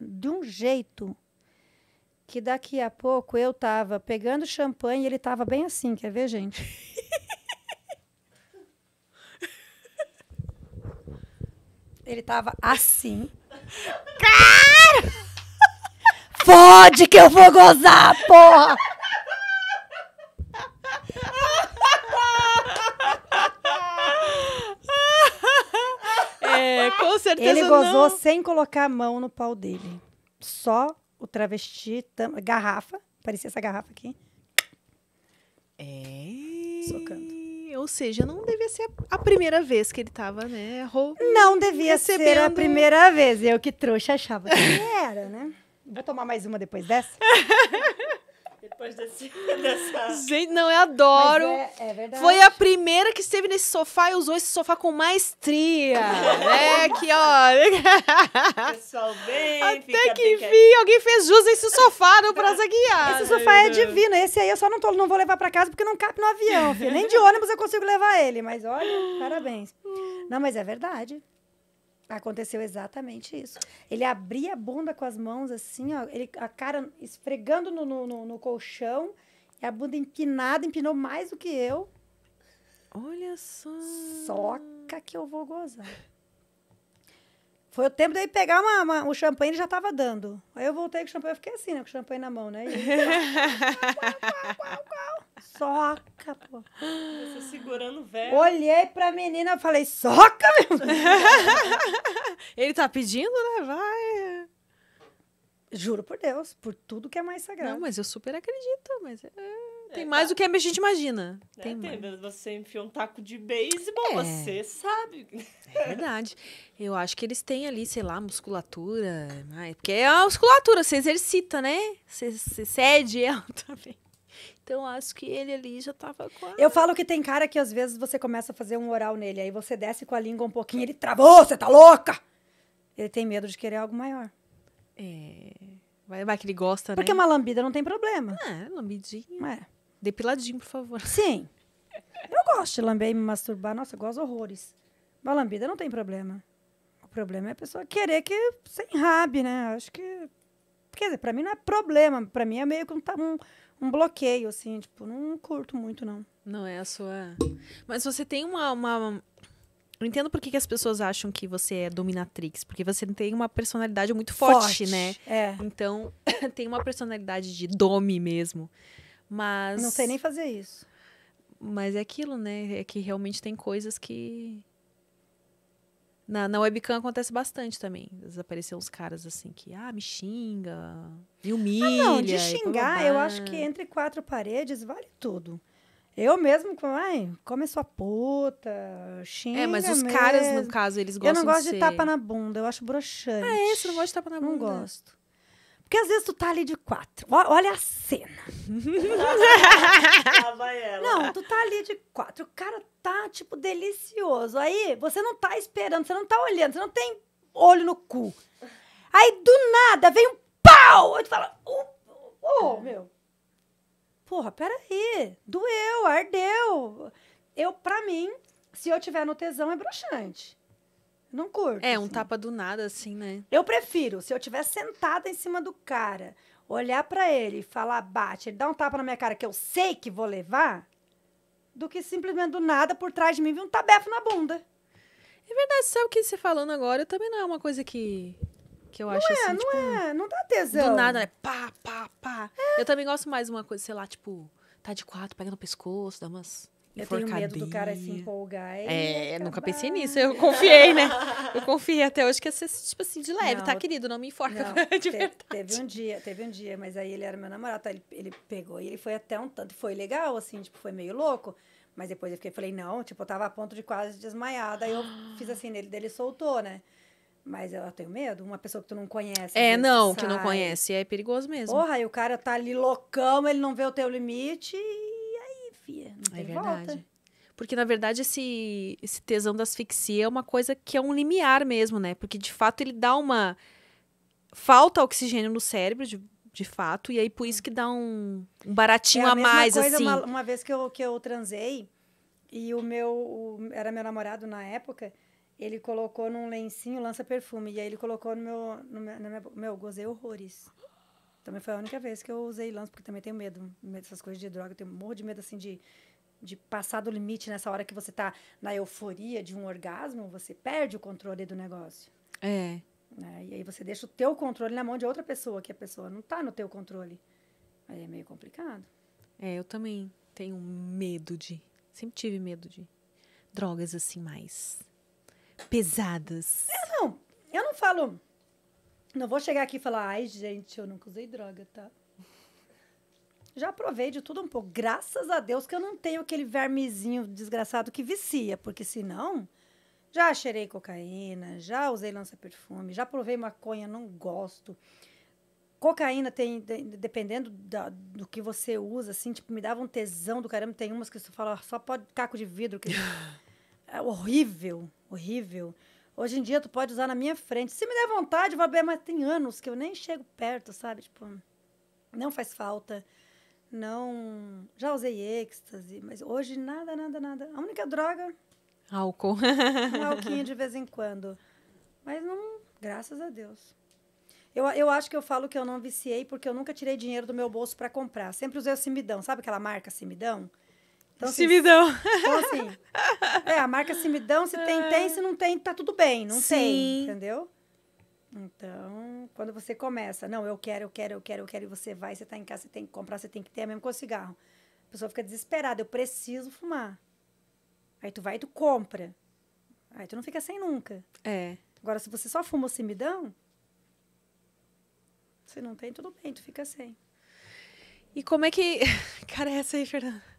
de um jeito que daqui a pouco eu tava pegando champanhe e ele tava bem assim, quer ver, gente? [LAUGHS] ele tava assim. Cara! Fode que eu vou gozar, porra! É, com certeza Ele gozou não. sem colocar a mão no pau dele. Só o travesti, tam, garrafa, parecia essa garrafa aqui. É. Socando. Ou seja, não devia ser a primeira vez que ele estava né? Não devia recebendo... ser a primeira vez. Eu que trouxa achava que [LAUGHS] era, né? Vou tomar mais uma depois dessa. [LAUGHS] depois desse, [LAUGHS] dessa. Gente, não, eu adoro. É, é, verdade. Foi a primeira que esteve nesse sofá e usou esse sofá com maestria. [LAUGHS] né? Que, ó. Pessoal, bem. Até que enfim, alguém fez jus a esse sofá no Praça Guiar. Esse sofá é divino. Esse aí eu só não, tô, não vou levar pra casa porque não cabe no avião, filho. Nem de ônibus eu consigo levar ele. Mas olha, parabéns. Não, mas é verdade. Aconteceu exatamente isso. Ele abria a bunda com as mãos assim, ó, ele, a cara esfregando no, no, no colchão, e a bunda empinada, empinou mais do que eu. Olha só. Soca que eu vou gozar. Foi o tempo de eu pegar uma, uma, o champanhe, ele já tava dando. Aí eu voltei com o champanhe, eu fiquei assim, né? Com o champanhe na mão, né? E... [LAUGHS] qual, qual, qual, qual, soca, pô. Você segurando o velho. Olhei pra menina e falei, soca, meu. [LAUGHS] Ele tá pedindo, né? Vai. Juro por Deus, por tudo que é mais sagrado. Não, mas eu super acredito, mas é... é tem é, mais tá. do que a gente imagina. É, tem, tem mais. Você enfiou um taco de beisebol, é. você sabe. É verdade. Eu acho que eles têm ali, sei lá, musculatura. Né? Porque é a musculatura, você exercita, né? Você, você cede ela também. Então acho que ele ali já tava com a... Eu falo que tem cara que às vezes você começa a fazer um oral nele, aí você desce com a língua um pouquinho, ele travou, você tá louca! Ele tem medo de querer algo maior. É. Vai, vai que ele gosta, Porque né? uma lambida não tem problema. É, lambidinho. É. Depiladinho, por favor. Sim. Eu gosto de lamber e me masturbar. Nossa, eu gosto horrores. Uma lambida não tem problema. O problema é a pessoa querer que você enrabe, né? Acho que. Quer dizer, pra mim não é problema. Pra mim é meio que um, um, um bloqueio, assim, tipo, não curto muito, não. Não é a sua. Mas você tem uma. uma... Eu entendo por que, que as pessoas acham que você é dominatrix, porque você tem uma personalidade muito forte, forte né? É. Então, [COUGHS] tem uma personalidade de domi mesmo. Mas. Não sei nem fazer isso. Mas é aquilo, né? É que realmente tem coisas que na, na webcam acontece bastante também. Desapareceram uns caras assim que, ah, me xinga, me humilha. Ah, não, de xingar, eu acho que entre quatro paredes vale tudo. Eu mesmo, ai, come sua puta, xinga. É, mas os mesmo. caras, no caso, eles gostam de. Eu não gosto de, de ser... tapa na bunda, eu acho broxante. Ah, é? Você não gosta de tapa na bunda? Não gosto. Porque às vezes tu tá ali de quatro. olha a cena. não, tu tá ali de quatro. O cara tá, tipo, delicioso. Aí você não tá esperando, você não tá olhando, você não tem olho no cu. Aí do nada vem um pau! Aí tu fala, uh, uh, oh, oh meu. Porra, peraí. Doeu, ardeu. Eu, pra mim, se eu tiver no tesão, é broxante. Não curto. É, um assim. tapa do nada, assim, né? Eu prefiro, se eu estiver sentada em cima do cara, olhar para ele e falar, bate, ele dá um tapa na minha cara que eu sei que vou levar, do que simplesmente do nada por trás de mim vir um tabefo na bunda. É verdade, sabe o que você falando agora também não é uma coisa que, que eu não acho é, assim. Não tipo, é, não dá tesão. Do nada, é pá, pá, pá. É. Eu também gosto mais de uma coisa, sei lá, tipo, tá de quatro, pega no pescoço, dá umas. Eu tenho medo do cara se assim, empolgar. E é, acabar. nunca pensei nisso. Eu confiei, né? Eu confiei até hoje que ia ser, tipo assim, de leve, tá, não, tá, querido? Não me enforca. Não, [LAUGHS] de verdade. Teve um dia, teve um dia, mas aí ele era meu namorado, tá? ele, ele pegou e ele foi até um tanto. Foi legal, assim, tipo, foi meio louco. Mas depois eu fiquei, falei, não, tipo, eu tava a ponto de quase desmaiar daí eu fiz [GASPS] assim nele, dele soltou, né? Mas eu tenho medo, uma pessoa que tu não conhece. É, não, que não conhece, é perigoso mesmo. Porra, e o cara tá ali loucão, ele não vê o teu limite e não é tem é verdade. volta. Porque, na verdade, esse, esse tesão da asfixia é uma coisa que é um limiar mesmo, né? Porque, de fato, ele dá uma... Falta oxigênio no cérebro, de, de fato, e aí por isso é. que dá um, um baratinho é a, a mais, coisa, assim. Uma, uma vez que eu, que eu transei, e o meu... O, era meu namorado na época ele colocou num lencinho lança perfume. E aí ele colocou no meu. No meu, no meu, meu gozei horrores. Também foi a única vez que eu usei lance, porque também tenho medo, medo dessas coisas de droga. Eu tenho morro de medo, assim, de, de passar do limite nessa hora que você tá na euforia de um orgasmo, você perde o controle do negócio. É. Né? E aí você deixa o teu controle na mão de outra pessoa, que a pessoa não tá no teu controle. Aí é meio complicado. É, eu também tenho medo de... Sempre tive medo de drogas, assim, mais pesadas. eu não. Eu não falo não vou chegar aqui e falar, ai, gente, eu nunca usei droga, tá? Já provei de tudo um pouco. Graças a Deus que eu não tenho aquele vermezinho desgraçado que vicia, porque senão já cheirei cocaína, já usei lança-perfume, já provei maconha, não gosto. Cocaína tem, dependendo da, do que você usa, assim, tipo, me dava um tesão do caramba. Tem umas que você fala, ah, só pode caco de vidro. Que... [LAUGHS] É horrível, horrível. Hoje em dia, tu pode usar na minha frente. Se me der vontade, eu vou beber, mas tem anos que eu nem chego perto, sabe? Tipo, não faz falta. Não. Já usei êxtase, mas hoje nada, nada, nada. A única droga. Álcool. um álcool de vez em quando. Mas não. Graças a Deus. Eu, eu acho que eu falo que eu não viciei porque eu nunca tirei dinheiro do meu bolso para comprar. Sempre usei o Simidão. Sabe aquela marca Simidão? Então, assim, Simidão. Então, assim, é, a marca Simidão, se tem, tem, se não tem, tá tudo bem. Não Sim. tem, entendeu? Então, quando você começa, não, eu quero, eu quero, eu quero, eu quero, e você vai, você tá em casa, você tem que comprar, você tem que ter, é mesmo com o cigarro. A pessoa fica desesperada, eu preciso fumar. Aí tu vai e tu compra. Aí tu não fica sem nunca. É. Agora, se você só fuma o simidão, se não tem, tudo bem, tu fica sem. E como é que. [LAUGHS] Cara, é essa aí, Fernanda.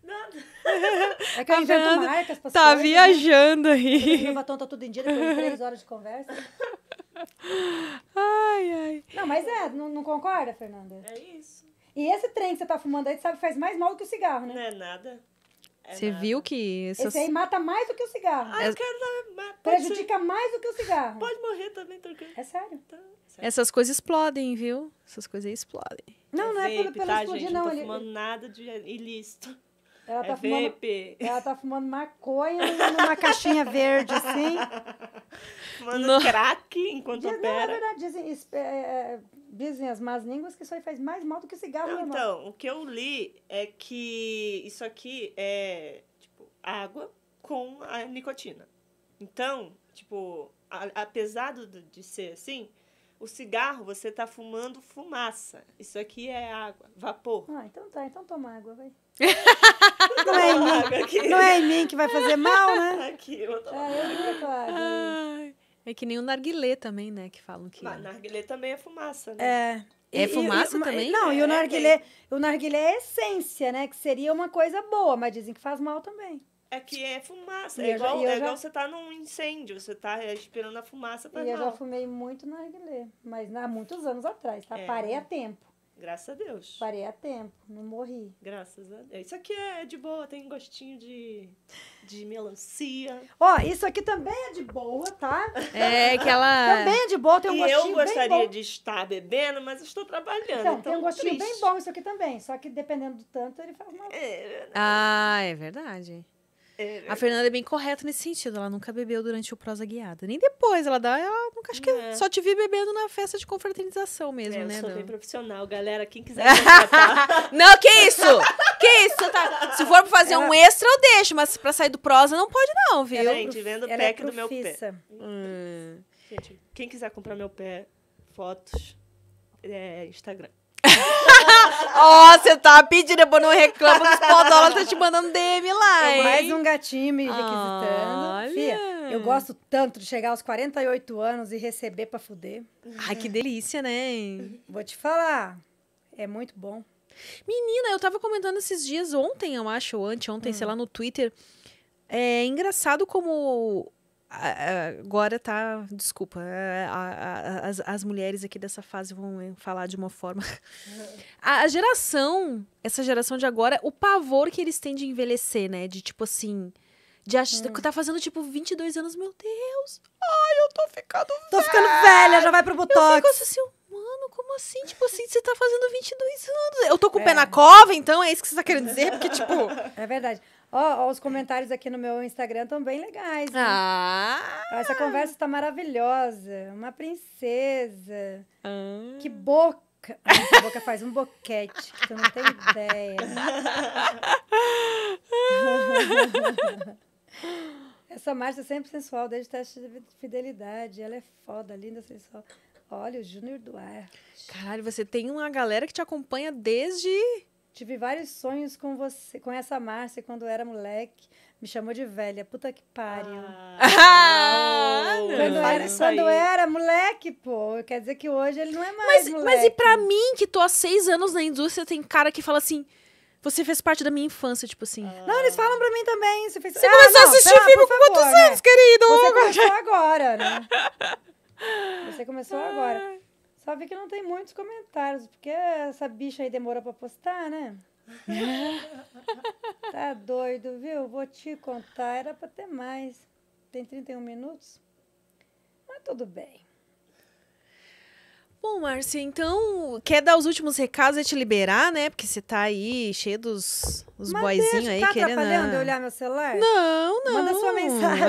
[LAUGHS] É que a gente tá marcas pra Tá coisas, né? viajando né? aí. O batom tá tudo em dia, depois de três horas de conversa. Ai, ai. Não, mas é, não, não concorda, Fernanda? É isso. E esse trem que você tá fumando aí, sabe, faz mais mal do que o cigarro, né? Não é nada. É você viu que. Essas... Esse aí mata mais do que o cigarro. Ah, eu quero Prejudica ser... mais do que o cigarro. Pode morrer também, tranquilo. É sério. Tá essas coisas explodem, viu? Essas coisas explodem. Não, não é pelo, pelo tá, explodir, gente, não. Não tô ele... fumando nada de ilícito. Ela é tá, é fumando, vape. [LAUGHS] ela tá fumando maconha numa caixinha verde, assim. Fumando no... crack enquanto Diz, opera. Não, é verdade, dizem, é, é, dizem as más línguas que isso aí faz mais mal do que cigarro. Né, não, então, o que eu li é que isso aqui é, tipo, água com a nicotina. Então, tipo, apesar de ser assim, o cigarro, você está fumando fumaça. Isso aqui é água, vapor. Ah, então tá. Então toma água, vai. [LAUGHS] não, é em mim, não é em mim que vai fazer mal, né? Aqui, eu é, Eu água. é que nem o narguilé também, né? Que falam que... Mas é. narguilé também é fumaça, né? É. É fumaça e, e, também? Não, é, e o é, é, narguilé, é. o narguilé é essência, né? Que seria uma coisa boa, mas dizem que faz mal também. É que é fumaça. é igual, já, é já... igual você tá num incêndio, você tá respirando a fumaça para. E eu já fumei muito na Arguilê, mas há muitos anos atrás, tá? É. Parei a tempo. Graças a Deus. Parei a tempo, não morri. Graças a Deus. Isso aqui é de boa, tem gostinho de, de melancia. Ó, oh, isso aqui também é de boa, tá? É, que ela... Também é de boa, tem um e gostinho bem bom. eu gostaria de estar bebendo, mas estou trabalhando, então, então tem um gostinho triste. bem bom isso aqui também, só que dependendo do tanto, ele faz mal. É, ah, é verdade. A Fernanda é bem correta nesse sentido. Ela nunca bebeu durante o prosa guiada. Nem depois. Ela dá. Ela nunca acho que é. só te vi bebendo na festa de confraternização mesmo, é, eu né? Eu sou bem profissional, galera. Quem quiser. [LAUGHS] não, que isso! Que isso? Tá? Se for pra fazer um extra, eu deixo, mas pra sair do prosa não pode, não, é, viu? Gente, vendo o é pack do meu pé. Hum. Gente, quem quiser comprar meu pé, fotos, é Instagram. [LAUGHS] Ó, oh, você tá pedindo, depois não reclama dos podólatras tá te mandando DM lá, hein? mais um gatinho me requisitando. Olha. Fia, eu gosto tanto de chegar aos 48 anos e receber pra fuder. Ai, que delícia, né? Vou te falar, é muito bom. Menina, eu tava comentando esses dias ontem, eu acho, ou anteontem, hum. sei lá, no Twitter. É engraçado como agora tá, desculpa, as, as mulheres aqui dessa fase vão falar de uma forma. [LAUGHS] A, a, geração, essa geração de agora, o pavor que eles têm de envelhecer, né? De tipo assim. De achar, hum. Tá fazendo tipo 22 anos, meu Deus. Ai, eu tô ficando tô velha. Tô ficando velha, já vai pro botox. Eu fico assim, mano, como assim? Tipo assim, você tá fazendo 22 anos. Eu tô com o é. pé na cova, então é isso que você tá querendo dizer? Porque, tipo. [LAUGHS] É verdade. Ó, oh, os comentários aqui no meu Instagram estão bem legais. Ah! Essa conversa está maravilhosa. Uma princesa. Ah. Que boca! Essa boca faz um boquete, que tu não tem ideia. [LAUGHS] Essa Márcia é sempre sensual, desde o teste de fidelidade. Ela é foda, linda, sensual. Olha, o Júnior Duarte. Caralho, você tem uma galera que te acompanha desde Tive vários sonhos com você, com essa Márcia quando eu era moleque. Me chamou de velha, puta que pariu. Ah, ah não. quando, era, quando era moleque, pô. Quer dizer que hoje ele não é mais mas, moleque. Mas e pra mim, que tô há seis anos na indústria, tem cara que fala assim... Você fez parte da minha infância, tipo assim. Ah. Não, eles falam pra mim também. Você, fez... você ah, começou não, a assistir pera, filme com quantos né? anos, querido? Você começou agora, né? Você começou ah. agora. [LAUGHS] Pra que não tem muitos comentários, porque essa bicha aí demorou pra postar, né? [LAUGHS] tá doido, viu? Vou te contar, era pra ter mais. Tem 31 minutos? Mas tudo bem. Bom, Márcia, então, quer dar os últimos recados e te liberar, né? Porque você tá aí cheio dos os boyzinhos aí tá querendo. Tá atrapalhando de olhar meu celular? Não, não. Manda sua [LAUGHS] mensagem.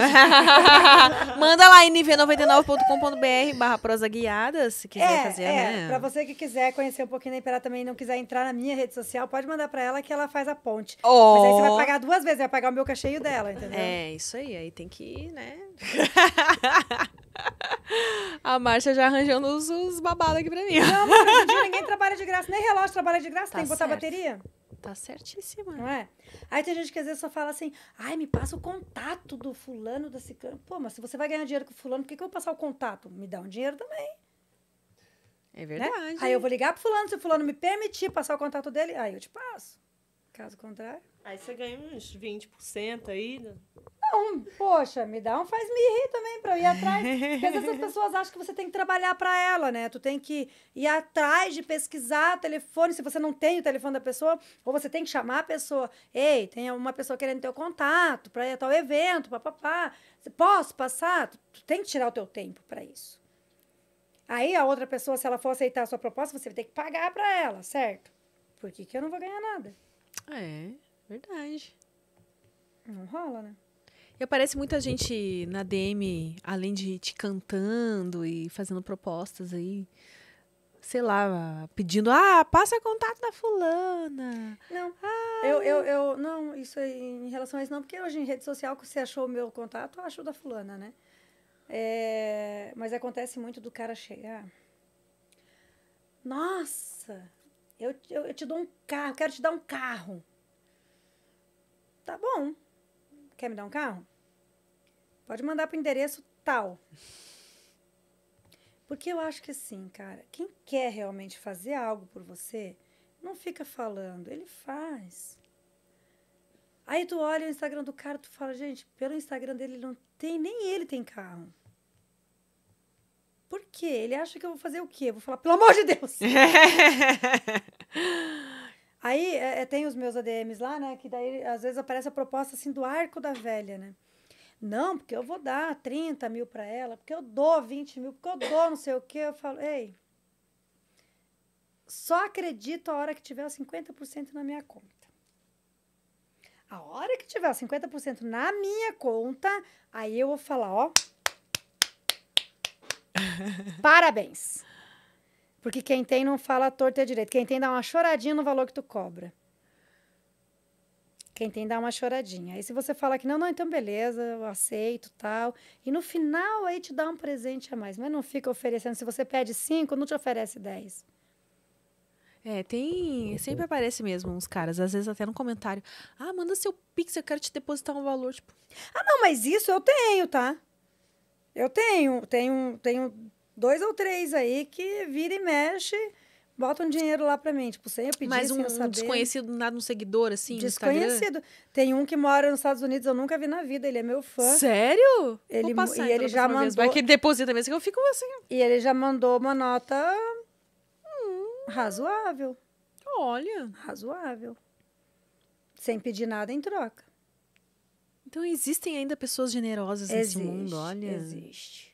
Manda lá nv99.com.br barra prosa guiada, se quiser é, fazer, é. né? Pra você que quiser conhecer um pouquinho da Impera também e não quiser entrar na minha rede social, pode mandar pra ela que ela faz a ponte. Oh. Mas aí você vai pagar duas vezes, vai pagar o meu cacheio dela, entendeu? É, isso aí. Aí tem que, ir, né? [LAUGHS] [LAUGHS] A Márcia já arranjando os, os babados aqui pra mim. Não, mas [LAUGHS] dia ninguém trabalha de graça. Nem relógio trabalha de graça, tá tem que botar bateria. Tá certíssima. Não é? Aí tem gente que às vezes só fala assim, ai, me passa o contato do fulano, da ciclano. Pô, mas se você vai ganhar dinheiro com o fulano, por que, que eu vou passar o contato? Me dá um dinheiro também. É né? verdade. Né? Aí eu vou ligar pro fulano, se o fulano me permitir passar o contato dele, aí eu te passo. Caso contrário. Aí você ganha uns 20% aí. Né? um, poxa, me dá um faz-me rir também pra eu ir atrás. Porque às vezes as [LAUGHS] pessoas acham que você tem que trabalhar para ela, né? Tu tem que ir atrás de pesquisar telefone. Se você não tem o telefone da pessoa, ou você tem que chamar a pessoa. Ei, tem uma pessoa querendo teu contato pra ir a tal evento, papapá. Posso passar? Tu, tem que tirar o teu tempo para isso. Aí a outra pessoa, se ela for aceitar a sua proposta, você vai ter que pagar para ela, certo? Por que, que eu não vou ganhar nada? É, verdade. Não rola, né? E aparece muita gente na DM, além de te cantando e fazendo propostas aí sei lá, pedindo, ah, passa contato da fulana. Não, ah. eu, eu, eu, não, isso aí, em relação a isso não, porque hoje em rede social, você achou o meu contato, eu acho da fulana, né? É, mas acontece muito do cara chegar, nossa, eu, eu, eu te dou um carro, quero te dar um carro. Tá bom, quer me dar um carro? Pode mandar para o endereço tal. Porque eu acho que assim, cara, quem quer realmente fazer algo por você, não fica falando, ele faz. Aí tu olha o Instagram do cara, tu fala, gente, pelo Instagram dele não tem, nem ele tem carro. Por quê? Ele acha que eu vou fazer o quê? Eu vou falar, pelo amor de Deus! [LAUGHS] Aí é, é, tem os meus ADMs lá, né? Que daí às vezes aparece a proposta assim do arco da velha, né? Não, porque eu vou dar 30 mil para ela, porque eu dou 20 mil, porque eu dou não sei o quê. Eu falo, ei, só acredito a hora que tiver 50% na minha conta. A hora que tiver 50% na minha conta, aí eu vou falar, ó. [LAUGHS] parabéns. Porque quem tem não fala torto é direito. Quem tem dá uma choradinha no valor que tu cobra. Quem tem dá uma choradinha. Aí se você fala que não, não, então beleza, eu aceito tal. E no final aí te dá um presente a mais. Mas não fica oferecendo. Se você pede cinco, não te oferece dez. É, tem. Sempre aparece mesmo uns caras, às vezes até no comentário. Ah, manda seu pix, eu quero te depositar um valor. Tipo, ah, não, mas isso eu tenho, tá? Eu tenho. Tenho, tenho dois ou três aí que vira e mexe bota um dinheiro lá pra mim, tipo, sem eu pedir, Mas um, um desconhecido, nada, um seguidor, assim, Desconhecido. Tem um que mora nos Estados Unidos, eu nunca vi na vida, ele é meu fã. Sério? Ele, passar, e então, ele já mandou... Vez. Vai que deposita mesmo, que eu fico assim. E ele já mandou uma nota hum. razoável. Olha. Razoável. Sem pedir nada em troca. Então existem ainda pessoas generosas existe, nesse mundo, olha. Existe.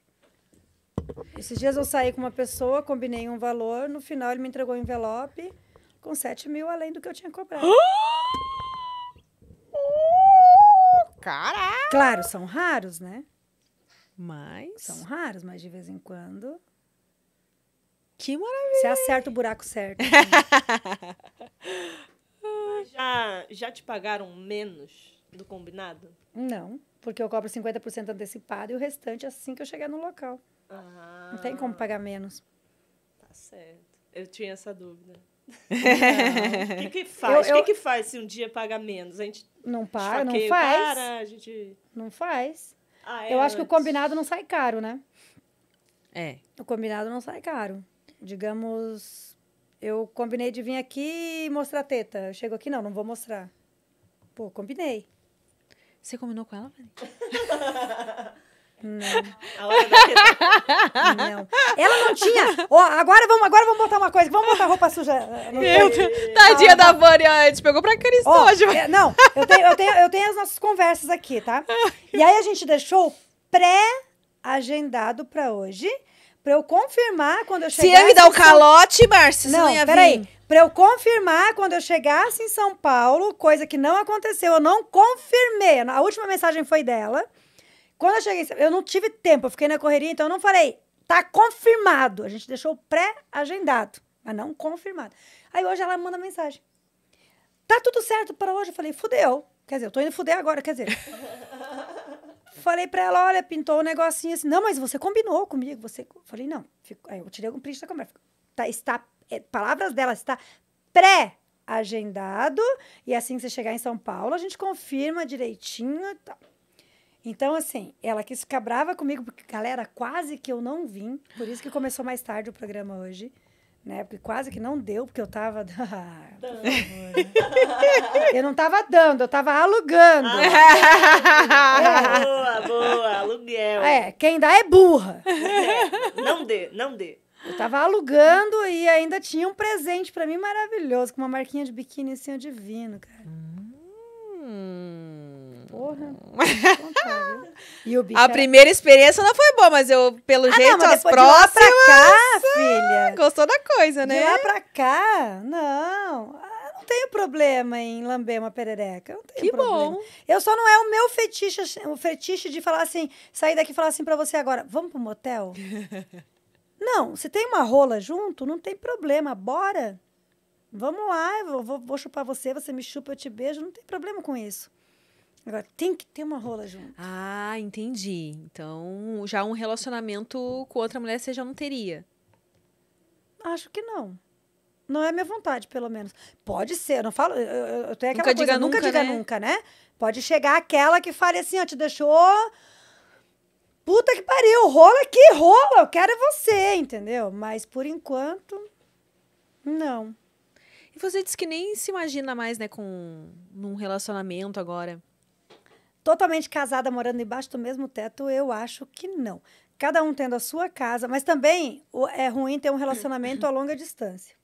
Esses dias eu saí com uma pessoa, combinei um valor, no final ele me entregou um envelope com 7 mil além do que eu tinha cobrado. [GASPS] Caraca! Claro, são raros, né? Mas. São raros, mas de vez em quando. Que maravilha! Você acerta o buraco certo. [LAUGHS] já, já te pagaram menos do combinado? Não, porque eu cobro 50% antecipado e o restante assim que eu chegar no local. Ah. Não tem como pagar menos. Tá certo. Eu tinha essa dúvida. O [LAUGHS] ah, que, que faz? O que, que faz se um dia paga menos? A gente não para, não faz. Para, a gente... Não faz. Ah, é eu antes. acho que o combinado não sai caro, né? É. O combinado não sai caro. Digamos, eu combinei de vir aqui e mostrar a teta. Eu chego aqui, não, não vou mostrar. Pô, combinei. Você combinou com ela, Vani? [LAUGHS] Não. Ela não tinha. Ó, oh, agora vamos, agora vamos botar uma coisa. Vamos botar roupa suja. Eh, no... Eu, tadinha ah, da Vânia, a gente pegou pra Cristo oh, hoje. É, não, eu tenho, eu, tenho, eu tenho as nossas conversas aqui, tá? E aí a gente deixou pré-agendado pra hoje. Pra eu confirmar quando eu chegar. Se ia me dar o calote, Márcia, não, não ia peraí. vir. Pra eu confirmar quando eu chegasse em São Paulo, coisa que não aconteceu, eu não confirmei. A última mensagem foi dela. Quando eu cheguei, eu não tive tempo, eu fiquei na correria, então eu não falei, tá confirmado. A gente deixou pré-agendado, mas não confirmado. Aí hoje ela manda mensagem. Tá tudo certo para hoje? Eu falei, fudeu. Quer dizer, eu tô indo fuder agora, quer dizer. [LAUGHS] falei pra ela, olha, pintou um negocinho assim. Não, mas você combinou comigo. Você... Falei, não. Fico... Aí eu tirei um print da câmera. Tá, está... É, palavras dela, está pré-agendado. E assim que você chegar em São Paulo, a gente confirma direitinho e tá. tal. Então, assim, ela quis ficar brava comigo, porque, galera, quase que eu não vim. Por isso que começou mais tarde o programa hoje. Né? Porque quase que não deu, porque eu tava. [LAUGHS] dando. eu não tava dando, eu tava alugando. Ah, é. Boa, boa, aluguel. É, quem dá é burra. É, não dê, não dê. Eu tava alugando e ainda tinha um presente para mim maravilhoso, com uma marquinha de biquíni assim, divino, cara. Hum. Porra. [LAUGHS] e o bicho a era... primeira experiência não foi boa, mas eu, pelo ah, jeito, não, as próximas. De lá cá, filha. Gostou da coisa, né? De lá pra cá, [LAUGHS] né? não. Ah, eu não tenho problema em lamber uma perereca. Eu não tenho que problema. bom. Eu só não é o meu fetiche, assim, o fetiche de falar assim, sair daqui e falar assim pra você agora, vamos pro motel? [LAUGHS] não, se tem uma rola junto, não tem problema, bora. Vamos lá, eu vou, vou chupar você, você me chupa, eu te beijo, não tem problema com isso. Agora, tem que ter uma rola junto. Ah, entendi. Então, já um relacionamento com outra mulher você já não teria? Acho que não. Não é minha vontade, pelo menos. Pode ser, não falo. Eu, eu tenho aquela nunca coisa, diga nunca, nunca diga né? nunca, né? Pode chegar aquela que fale assim, ó, te deixou. Puta que pariu, rola aqui, rola, eu quero é você, entendeu? Mas por enquanto, não. E você disse que nem se imagina mais, né, com num relacionamento agora totalmente casada, morando embaixo do mesmo teto, eu acho que não. Cada um tendo a sua casa, mas também é ruim ter um relacionamento a longa distância.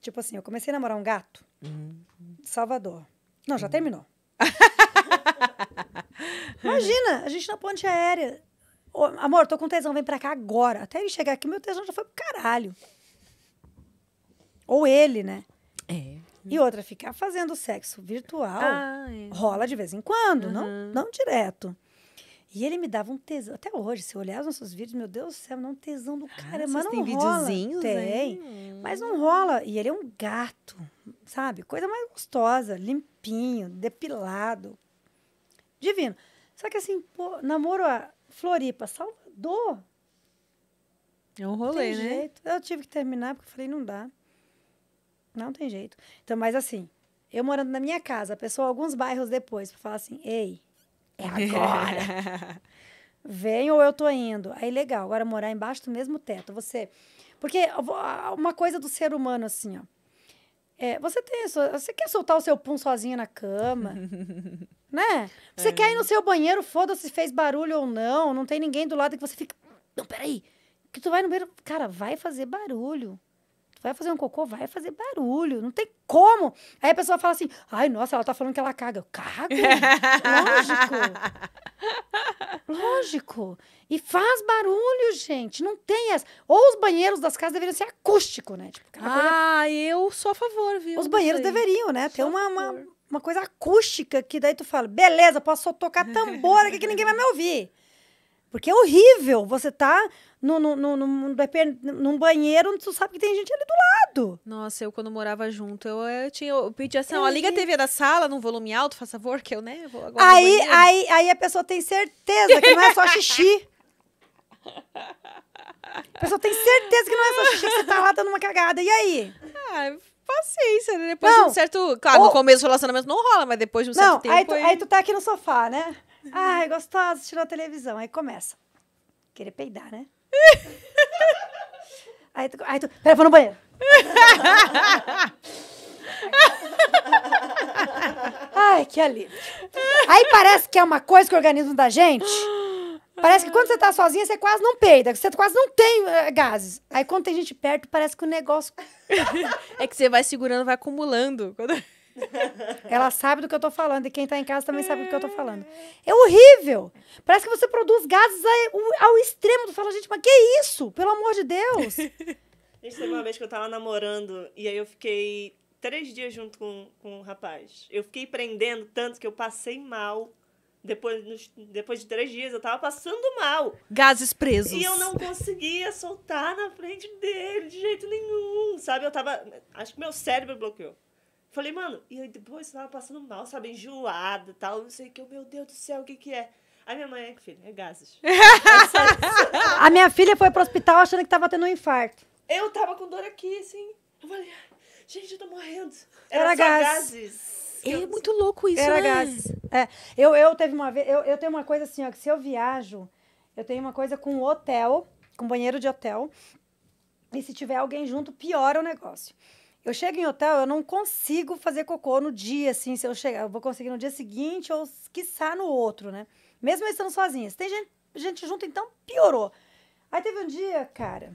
Tipo assim, eu comecei a namorar um gato de Salvador. Não, já terminou. [LAUGHS] Imagina, a gente na ponte aérea. Ô, amor, tô com tesão, vem pra cá agora. Até ele chegar aqui, meu tesão já foi pro caralho. Ou ele, né? É. E outra, ficar fazendo sexo virtual ah, é. rola de vez em quando, uhum. não, não direto. E ele me dava um tesão. Até hoje, se eu olhar os nossos vídeos, meu Deus do céu, não um tesão do cara. Ah, mas não tem rola. videozinhos, Tem. Hein? Mas não rola. E ele é um gato, sabe? Coisa mais gostosa, limpinho, depilado. Divino. Só que assim, pô, namoro a Floripa, Salvador. É um rolê, né? Jeito. Eu tive que terminar porque eu falei, não dá. Não tem jeito. Então, mas assim, eu morando na minha casa, a pessoa alguns bairros depois, para falar assim, ei, é agora. [LAUGHS] Vem ou eu tô indo. Aí legal, agora morar embaixo do mesmo teto. Você. Porque uma coisa do ser humano, assim, ó. É, você tem Você quer soltar o seu pum sozinho na cama? [LAUGHS] né? Você é. quer ir no seu banheiro, foda-se se fez barulho ou não. Não tem ninguém do lado que você fica. Não, peraí. Que tu vai no banheiro. Cara, vai fazer barulho. Vai fazer um cocô, vai fazer barulho. Não tem como. Aí a pessoa fala assim: ai, nossa, ela tá falando que ela caga. Eu cago? Lógico. [LAUGHS] Lógico. E faz barulho, gente. Não tem essa. Ou os banheiros das casas deveriam ser acústico, né? Tipo, ah, eu sou a favor, viu? Os banheiros deveriam, né? ter uma, uma, uma, coisa acústica que daí tu fala: beleza, posso só tocar tambor aqui que ninguém vai me ouvir. Porque é horrível você tá no, no, no, no, num banheiro onde tu sabe que tem gente ali do lado. Nossa, eu quando morava junto, eu, eu tinha, eu pedi assim, ó, liga a TV da sala num volume alto, faz favor, que eu, né, vou agora aí, aí, aí a pessoa tem certeza que não é só xixi. a pessoa tem certeza que não é só xixi, que você tá lá dando uma cagada. E aí? Ah, paciência, né? Depois não. de um certo... Claro, Ou... no começo o relacionamento não rola, mas depois de um não, certo tempo... Aí tu, aí... aí tu tá aqui no sofá, né? Ai, gostosa, tirou a televisão. Aí começa. Querer peidar, né? aí tu, aí tu, peraí, vou no banheiro. Ai, que alívio. Aí parece que é uma coisa que o organismo da gente. Parece que quando você tá sozinha, você quase não peida, você quase não tem uh, gases. Aí quando tem gente perto, parece que o negócio. [LAUGHS] é que você vai segurando, vai acumulando. Quando... [LAUGHS] Ela sabe do que eu tô falando e quem tá em casa também sabe do que eu tô falando. É, é horrível! Parece que você produz gases ao extremo. Tu fala, gente, mas que isso? Pelo amor de Deus! [LAUGHS] Gente, teve uma vez que eu tava namorando e aí eu fiquei três dias junto com, com um rapaz. Eu fiquei prendendo tanto que eu passei mal. Depois, nos, depois de três dias, eu tava passando mal. Gases presos. E eu não conseguia soltar na frente dele de jeito nenhum, sabe? Eu tava. Acho que meu cérebro bloqueou. Falei, mano, e eu depois tava passando mal, sabe, enjoada tal, não sei o que. meu Deus do céu, o que que é? A minha mãe, é, filho, é gases. [LAUGHS] a minha filha foi pro hospital achando que tava tendo um infarto. Eu tava com dor aqui, assim. Eu falei, gente, eu tô morrendo. Era, Era gases. gases. É eu... muito louco isso, Era né? gases. É, eu, eu teve uma vez, eu, eu tenho uma coisa assim, ó, que se eu viajo, eu tenho uma coisa com hotel, com banheiro de hotel. E se tiver alguém junto, piora o negócio. Eu chego em hotel, eu não consigo fazer cocô no dia, assim, se eu chegar, eu vou conseguir no dia seguinte ou, quiçá, no outro, né? Mesmo estando sozinha. Se tem gente, gente junto, então piorou. Aí teve um dia, cara,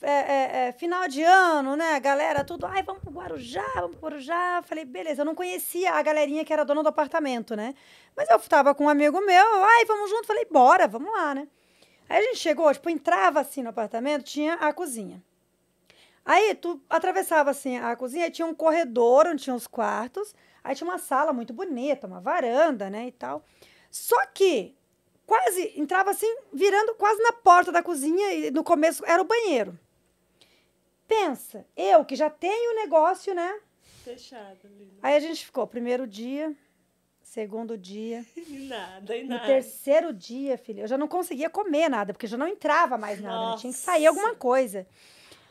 é, é, é, final de ano, né? Galera, tudo, ai, vamos pro Guarujá, vamos pro Guarujá. Falei, beleza, eu não conhecia a galerinha que era dona do apartamento, né? Mas eu tava com um amigo meu, ai, vamos junto. Falei, bora, vamos lá, né? Aí a gente chegou, tipo, entrava assim no apartamento, tinha a cozinha. Aí tu atravessava assim a cozinha, tinha um corredor onde tinha os quartos, aí tinha uma sala muito bonita, uma varanda, né, e tal. Só que quase entrava assim, virando quase na porta da cozinha e no começo era o banheiro. Pensa, eu que já tenho o negócio, né? Fechado, Lina. Aí a gente ficou primeiro dia, segundo dia. [LAUGHS] E nada, e nada. No terceiro dia, filha, eu já não conseguia comer nada, porque já não entrava mais nada, né? tinha que sair alguma coisa.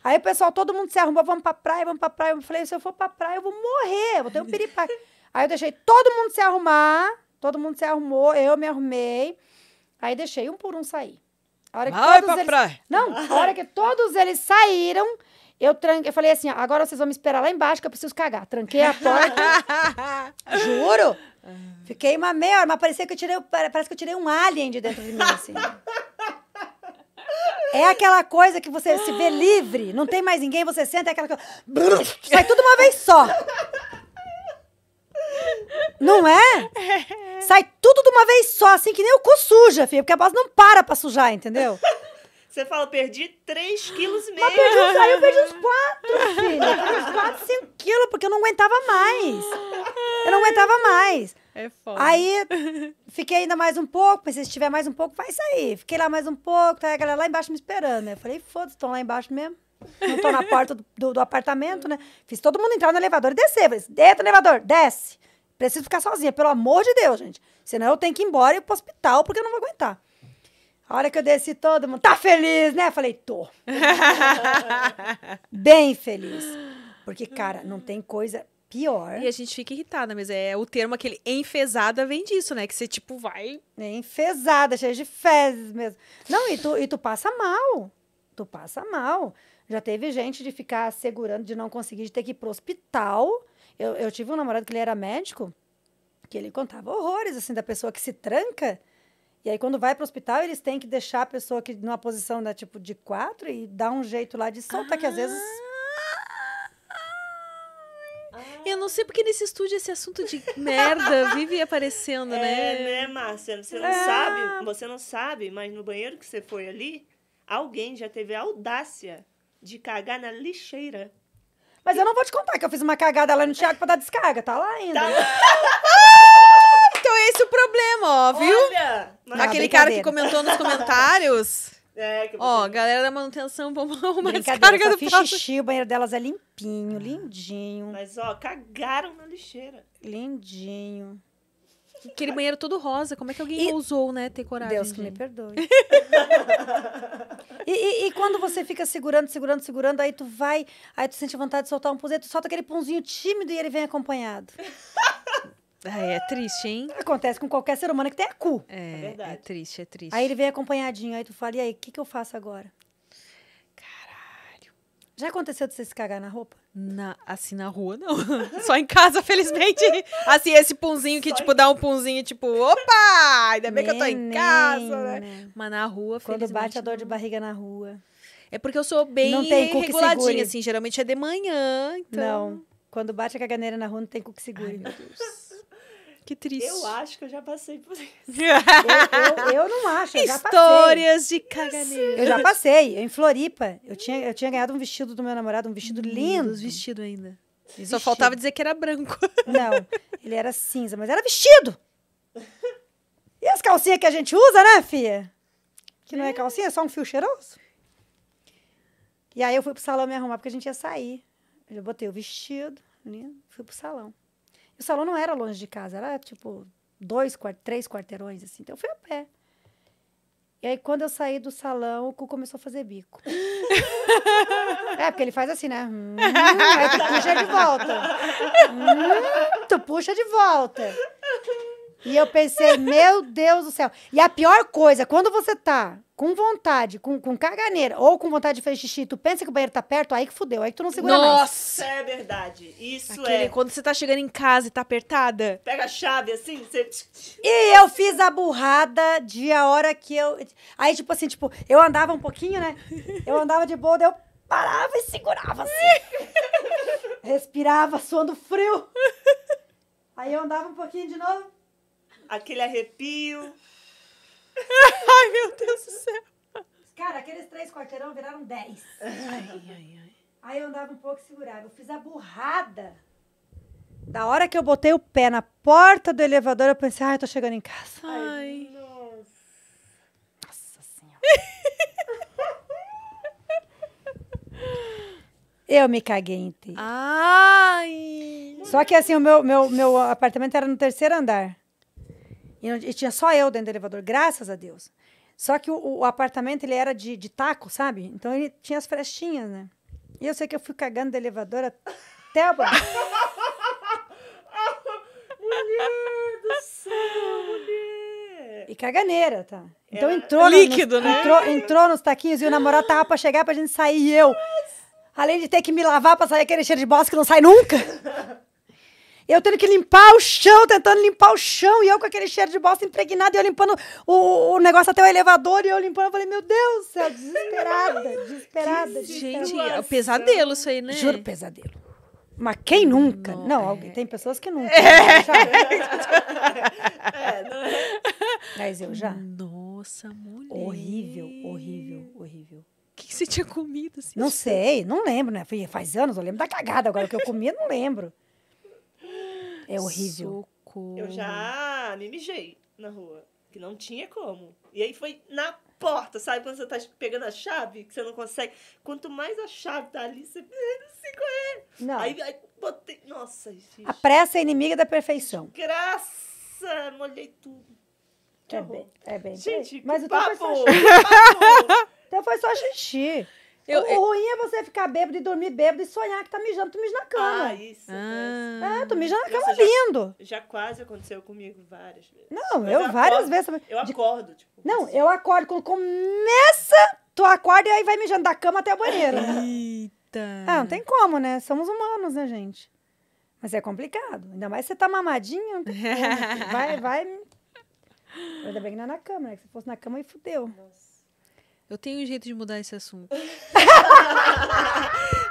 Aí o pessoal, todo mundo se arrumou, vamos pra praia, vamos pra praia. Eu falei, se eu for pra praia, eu vou morrer, vou ter um piripaque. [LAUGHS] Aí eu deixei todo mundo se arrumar, todo mundo se arrumou, eu me arrumei. Aí deixei um por um sair. A hora que Vai todos pra eles... praia. Não, a hora que todos eles saíram, eu, tran... eu falei assim, agora vocês vão me esperar lá embaixo que eu preciso cagar. Tranquei a porta. [LAUGHS] Juro. Fiquei uma meia hora, mas parecia que eu tirei, parece que eu tirei um alien de dentro de mim, assim. É aquela coisa que você se vê livre, não tem mais ninguém, você senta, é aquela coisa. Sai tudo uma vez só. Não é? Sai tudo de uma vez só, assim que nem o cu suja, filha, porque a bosta não para pra sujar, entendeu? Você fala, perdi 3,5 quilos. E meio. Mas perdi, eu perdi uns 4, filha. Uns 4, 5 quilos, porque eu não aguentava mais. Eu não aguentava mais. É foda. Aí fiquei ainda mais um pouco, pensei, se tiver mais um pouco, vai sair. Fiquei lá mais um pouco, tá a galera lá embaixo me esperando, né? Eu falei, foda-se, estão lá embaixo mesmo. Não tô na porta do, do, apartamento, né? Fiz todo mundo entrar no elevador e descer. Falei, deita no elevador, desce. Preciso ficar sozinha, pelo amor de Deus, gente. Senão eu tenho que ir embora e ir pro hospital, porque eu não vou aguentar. A hora que eu desci, todo mundo, tá feliz, né? Falei, tô. [LAUGHS] Bem feliz. Porque, cara, não tem coisa Pior. E a gente fica irritada, mas é o termo aquele enfesada vem disso, né? Que você, tipo, vai. É enfesada, cheia de fezes mesmo. Não, e tu, e tu passa mal. Tu passa mal. Já teve gente de ficar segurando, de não conseguir, de ter que ir pro hospital. Eu, eu tive um namorado que ele era médico, que ele contava horrores, assim, da pessoa que se tranca. E aí, quando vai pro hospital, eles têm que deixar a pessoa que, numa posição, da né, tipo, de quatro e dar um jeito lá de soltar, ah. que às vezes ah! Eu não sei porque nesse estúdio esse assunto de merda vive aparecendo, é, né? É, né, Márcia? Você não é. sabe, você não sabe, mas no banheiro que você foi ali, alguém já teve a audácia de cagar na lixeira. Mas eu não vou te contar que eu fiz uma cagada lá no Thiago pra dar descarga. Tá lá ainda. Tá lá. [LAUGHS] Ah, então esse é o problema, ó, viu? Olha, Aquele cara que comentou nos comentários. [LAUGHS] É, que Ó, galera da manutenção, [LAUGHS] vamos arrumar descarga do fiz xixi, o banheiro delas é limpinho, ah. lindinho. Mas, ó, cagaram na lixeira. Lindinho. Aquele banheiro todo rosa, como é que alguém e... ousou, né, ter coragem? Deus que me perdoe. e, e, e, quando você fica segurando, segurando, segurando, aí tu vai, aí tu sente vontade de soltar um punzinho, tu solta aquele punzinho tímido e ele vem acompanhado. Ai, é triste, hein? Acontece com qualquer ser humano que tem a cu. É, é verdade. É triste, é triste. Aí ele vem acompanhadinho, aí tu fala, e aí, o que, que eu faço agora? Caralho. Já aconteceu de você se cagar na roupa? Na, assim, na rua, não. [LAUGHS] Só em casa, felizmente. Assim, esse punzinho que, Só tipo, em... dá um punzinho, tipo, opa! Ainda bem Neném. que eu tô em casa, né? né? Mas na rua, Quando bate a dor de barriga na rua. É porque eu sou bem não tem reguladinha, assim. Geralmente é de manhã, então... Não. Quando bate a caganeira na rua, não tem cu que segure. Ai, meu Deus. Que triste. Eu acho que eu já passei por isso. [LAUGHS] eu, eu, eu, não acho. Eu Histórias de caganeiro. Eu já passei. Em Floripa, eu tinha, eu tinha ganhado um vestido do meu namorado, um vestido lindo. lindo vestido ainda. Existido. Só faltava dizer que era branco. [LAUGHS] Não, ele era cinza, mas era vestido. E as calcinhas que a gente usa, né, fia? Que não é, é calcinha, é só um fio cheiroso. E aí eu fui pro salão me arrumar, porque a gente ia sair. Eu botei o vestido, lindo, fui pro salão. O salão não era longe de casa, era tipo dois, três quarteirões, assim. Então eu fui a pé. E aí, quando eu saí do salão, o cu começou a fazer bico. é, porque ele faz assim, né? Hum, aí tu puxa de volta. Hum, tu puxa de volta. E eu pensei, meu Deus do céu. E a pior coisa, quando você tá com vontade, com, com caganeira, ou com vontade de fazer xixi, tu pensa que o banheiro tá perto, aí que fudeu, aí que tu não segura Nossa, mais. é verdade. Isso Aquele, é. Quando você tá chegando em casa e tá apertada. Pega a chave assim, você... [LAUGHS] E eu fiz a burrada de a hora que eu... Aí, tipo assim, tipo, eu andava um pouquinho, né? Eu andava de boa, daí eu parava e segurava assim. [LAUGHS] Respirava, suando frio. Aí eu andava um pouquinho de novo. Aquele arrepio. [LAUGHS] ai, meu Deus do céu. Cara, aqueles três quarteirão viraram dez. Ai, ai, ai. Aí eu andava um pouco e segurava. Eu fiz a burrada. Da hora que eu botei o pé na porta do elevador, eu pensei, ai, ah, tô chegando em casa. Ai. ai. Nossa Senhora. [LAUGHS] Eu me caguei inteira. Ai! Só que assim, o meu, meu, meu apartamento era no terceiro andar. E, e tinha só eu dentro do elevador, graças a Deus. Só que o, o, apartamento ele era de, de taco, sabe? Então ele tinha as frestinhas, né? E eu sei que eu fui cagando do elevador até a [LAUGHS] mulher do céu, mulher! E caganeira, tá? Então entrou. líquido, nos, né? Entrou, entrou nos taquinhos e o namorado tava pra chegar pra gente sair. E eu, além de ter que me lavar pra sair aquele cheiro de bosta que não sai nunca. [LAUGHS] Eu tendo que limpar o chão, tentando limpar o chão, e eu com aquele cheiro de bosta impregnado, e eu limpando o, o negócio até o elevador, e eu limpando, eu falei, meu Deus do céu, desesperada, [LAUGHS] desesperada. Gente, é um pesadelo isso aí, né? Juro, pesadelo. Mas quem nunca? Não, não é. alguém, tem pessoas que nunca. É. Né? [LAUGHS] é não é. Mas eu já. Nossa, mulher. Horrível, horrível, horrível. O que, que, você tinha comido? Assim? Não sei, não lembro, né? Faz anos, eu lembro da cagada. Agora o que eu comia, não lembro. É horrível. Socorro. Eu já me mijei na rua, que não tinha como. E aí foi na porta, sabe? Quando você tá pegando a chave, que você não consegue. Quanto mais a chave tá ali, você não se correr. É. Não. Aí, aí botei. Nossa, gente. A pressa é inimiga da perfeição. Graça! Molhei tudo. é bem, é bem. Gente, Mas então que o papo! Então foi só xixi. Eu, o ruim é você ficar bêbado e dormir bêbado e sonhar que tá mijando, tu mija na cama. Ah, isso. Ah, é é, tu mija na cama lindo. Já, quase aconteceu comigo várias vezes. Não, eu, eu, várias vezes vezes. Eu acordo, tipo. Não, assim. eu acordo. Quando começa, tu acorda e aí vai mijando da cama até a banheira. Eita. Ah, não tem como, né? Somos humanos, né, gente? Mas é complicado. Ainda mais se você tá mamadinho. Não tem como. Né? [LAUGHS] vai, vai. Ainda bem que não é na cama, né? Se fosse na cama, aí fudeu. Nossa. Eu tenho um jeito de mudar esse assunto. [LAUGHS]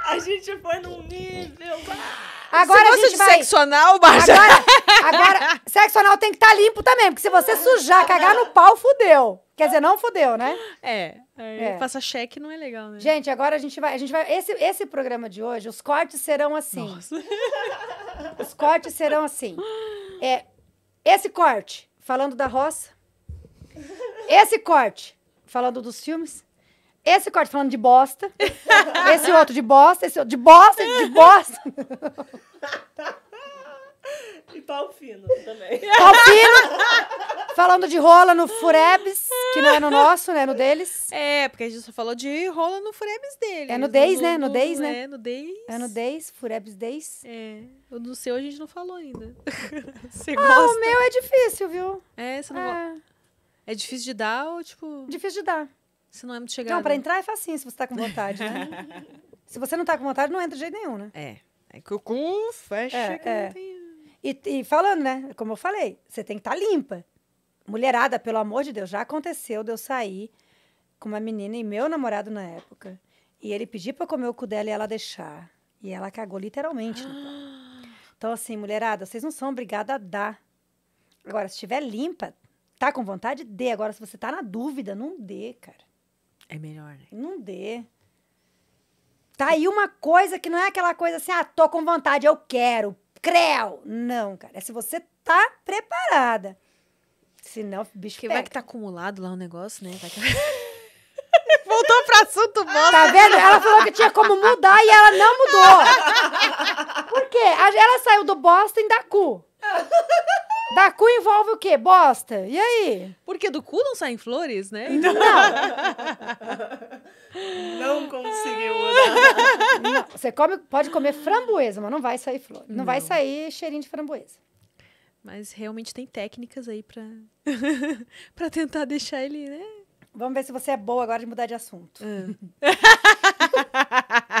a gente foi num nível. Ah! Agora você gosta de vai... sexo anal, Marcia? Agora, [LAUGHS] agora, sexo anal tem que estar tá limpo também, porque se você sujar, cagar no pau, fudeu. Quer dizer, não fudeu, né? É. é. é. Passa cheque não é legal, né? Gente, agora a gente vai. A gente vai esse, esse programa de hoje, os cortes serão assim. Nossa. [LAUGHS] Os cortes serão assim. É, esse corte, falando da roça. Esse corte, falando dos filmes. Esse corte falando de bosta. [LAUGHS] esse outro de bosta, esse outro de bosta, de bosta. [LAUGHS] E pau fino também. Pau fino. Falando de rola no Furebs, que não é no nosso, né? No deles. É, porque a gente só falou de rola no Furebs deles. É no Days, né? No, no Days, né? É, no Days. É no Days, Furebs Days. É. O do seu a gente não falou ainda. [LAUGHS] Você gosta? Ah, o meu é difícil, viu? É, você não é. gosta. É difícil de dar ou, tipo. Difícil de dar. Se não é muito chegar. Não, pra entrar é facinho se você tá com vontade, né? [LAUGHS] se você não tá com vontade, não entra de jeito nenhum, né? É. É que o cu fecha é, que é. não tem. E, e, falando, né? Como eu falei, você tem que estar tá limpa. Mulherada, pelo amor de Deus, já aconteceu de eu sair com uma menina e meu namorado na época. E ele pediu pra comer o cu dela e ela deixar. E ela cagou literalmente no [GASPS] Então, assim, mulherada, vocês não são obrigadas a dar. Agora, se estiver limpa, Tá com vontade? Dê. Agora, se você tá na dúvida, não dê, cara. É melhor, né? Não dê. Tá aí uma coisa que não é aquela coisa assim, ah, tô com vontade, eu quero, creu. Não, cara. É se você tá preparada. Senão, bicho. Porque pega. vai que tá acumulado lá o um negócio, né? Vai que... [LAUGHS] Voltou para assunto bom. Tá, tá vendo? Ela falou que tinha como mudar e ela não mudou. Por quê? Ela saiu do Boston da cu. Da cu envolve o quê? Bosta. E aí? Porque do cu não saem flores, né? Então... Não. [LAUGHS] não conseguiu. Não. Você come, pode comer framboesa, mas não vai sair flor. Não, não vai sair cheirinho de framboesa. Mas realmente tem técnicas aí pra, [LAUGHS] pra tentar deixar ele, né? Vamos ver se você é boa agora de mudar de assunto. Ah. [LAUGHS]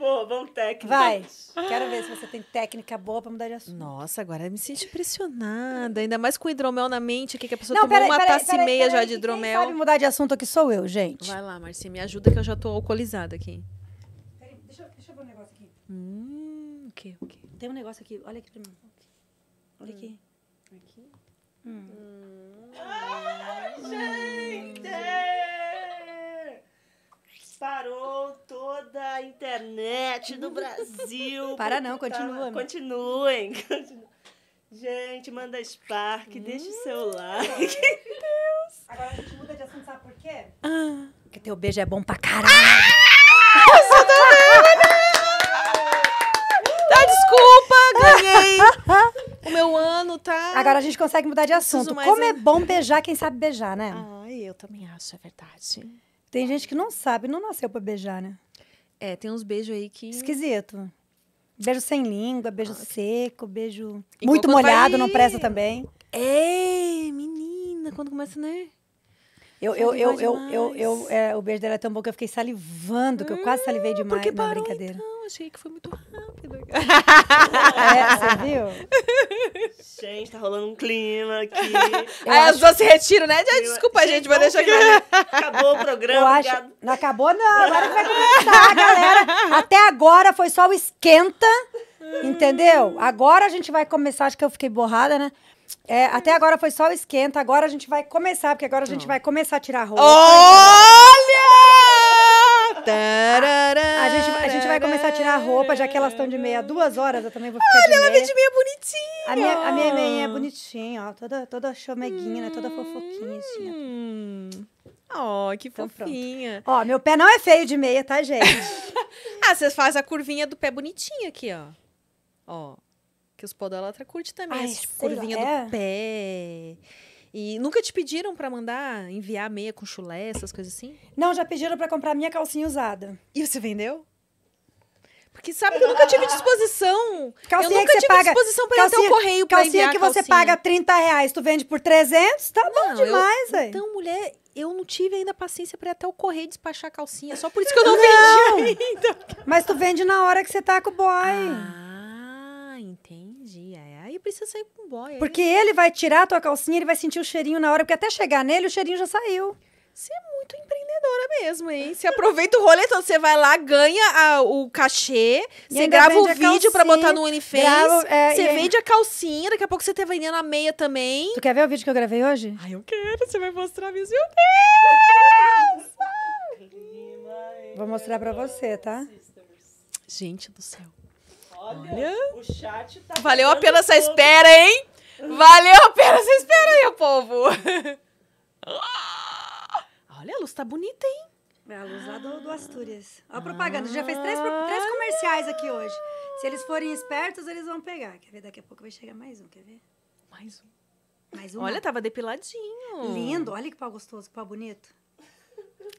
boa, bom técnico. Vai, quero ver se você tem técnica boa pra mudar de assunto. Nossa, agora eu me sinto impressionada. Ainda mais com hidromel na mente, que, a pessoa não, tomou peraí, uma peraí, taça peraí, e meia já de hidromel. Quem sabe mudar de assunto aqui sou eu, gente. Vai lá, Marcinha, me ajuda que eu já tô alcoolizada aqui. Peraí, deixa, deixa eu ver um negócio aqui. Hum, o quê, o quê? Tem um negócio aqui, olha aqui pra mim. Olha aqui. Hum. Aqui? Hum. hum. Ah, gente! disparou toda a internet do Brasil. [LAUGHS] Para não, continua. Né? continuem. [LAUGHS] Continu... Gente, manda Spark, hum. o seu like. Deus. Agora a gente muda de assunto, sabe por quê? Ah, porque teu beijo é bom pra caralho. Ah! Eu sou Tá, desculpa, ganhei o meu ano, tá? Agora a gente consegue mudar de assunto. Como é bom beijar quem sabe beijar, né? Ah, eu também acho, é verdade. Tem gente que não sabe, não nasceu para beijar, né? É, tem uns beijos aí que. Esquisito. Beijo sem língua, beijo ah, seco, beijo. Muito molhado, não presta também. É, menina, quando começa, né? Eu, eu, eu, eu, eu, eu, é, o beijo dela é tão bom que eu fiquei salivando, que eu quase hum, salivei demais Porque na parou, brincadeira. Então achei que foi muito rápido. Ah, é, você viu? Gente, tá rolando um clima aqui. [LAUGHS] Eu Aí acho... as duas se retiram, né? Desculpa, gente, gente vou deixar aqui. Acabou o programa. Eu acho... Não acabou, não. Agora que vai começar, galera. Até agora foi só o esquenta, entendeu? Agora a gente vai começar. Acho que eu fiquei borrada, né? É, até agora foi só o esquenta. Agora a gente vai começar, porque agora a gente vai começar a tirar roupa. Olha! A, a, gente, a gente vai começar a tirar a roupa, já que elas estão de meia duas horas, eu também vou ficar Olha, de meia. ela vem de meia bonitinha. A minha, meia é bonitinha, ó. Toda, toda chomeguinha, hum. né? Toda hum. fofoquinha, assim. Ó, oh, que então, fofinha. Pronto. Ó, meu pé não é feio de meia, tá, gente? [LAUGHS] ah, vocês fazem a curvinha do pé bonitinha aqui, ó. Ó. Que os podólatras curtem também. Ai, tipo, curvinha é? do pé. E nunca te pediram para mandar enviar meia com chulé, essas coisas assim? Não, já pediram para comprar minha calcinha usada. E você vendeu? Porque sabe que eu nunca [LAUGHS] tive disposição. Calcinha eu nunca que você tive paga, disposição pra calcinha, ir até o correio pra calcinha que você paga 30 reais, tu vende por 300? Tá não, bom demais, velho. Então, mulher, eu não tive ainda paciência pra ir até o correio despachar calcinha. Só por isso que eu não, não vendi ainda. Mas tu vende na hora que você tá com o boy. Ah precisa sair com boy. Porque ele... ele vai tirar a tua calcinha, ele vai sentir o cheirinho na hora, porque até chegar nele, o cheirinho já saiu. Você é muito empreendedora mesmo, hein? Você aproveita o rolê, então você vai lá, ganha a, o cachê, e você grava o vídeo para botar no OnlyFans, é, você é. vende a calcinha, daqui a pouco você tá vendendo a meia também. Tu quer ver o vídeo que eu gravei hoje? Ai, eu quero, você vai mostrar mesmo? Meu Deus! Vou mostrar para você, tá? Gente do céu. Olha, o chat tá. Valeu a pena essa espera, hein? Valeu a pena essa espera, meu povo! [LAUGHS] Olha, a luz tá bonita, hein? É a luz lá do, do Astúrias. Olha a propaganda. Já fez três, três ah. comerciais aqui hoje. Se eles forem espertos, eles vão pegar. Quer ver? Daqui a pouco vai chegar mais um, quer ver? Mais um. Mais um. Olha, tava depiladinho. Lindo. Olha que pau gostoso, que pau bonito.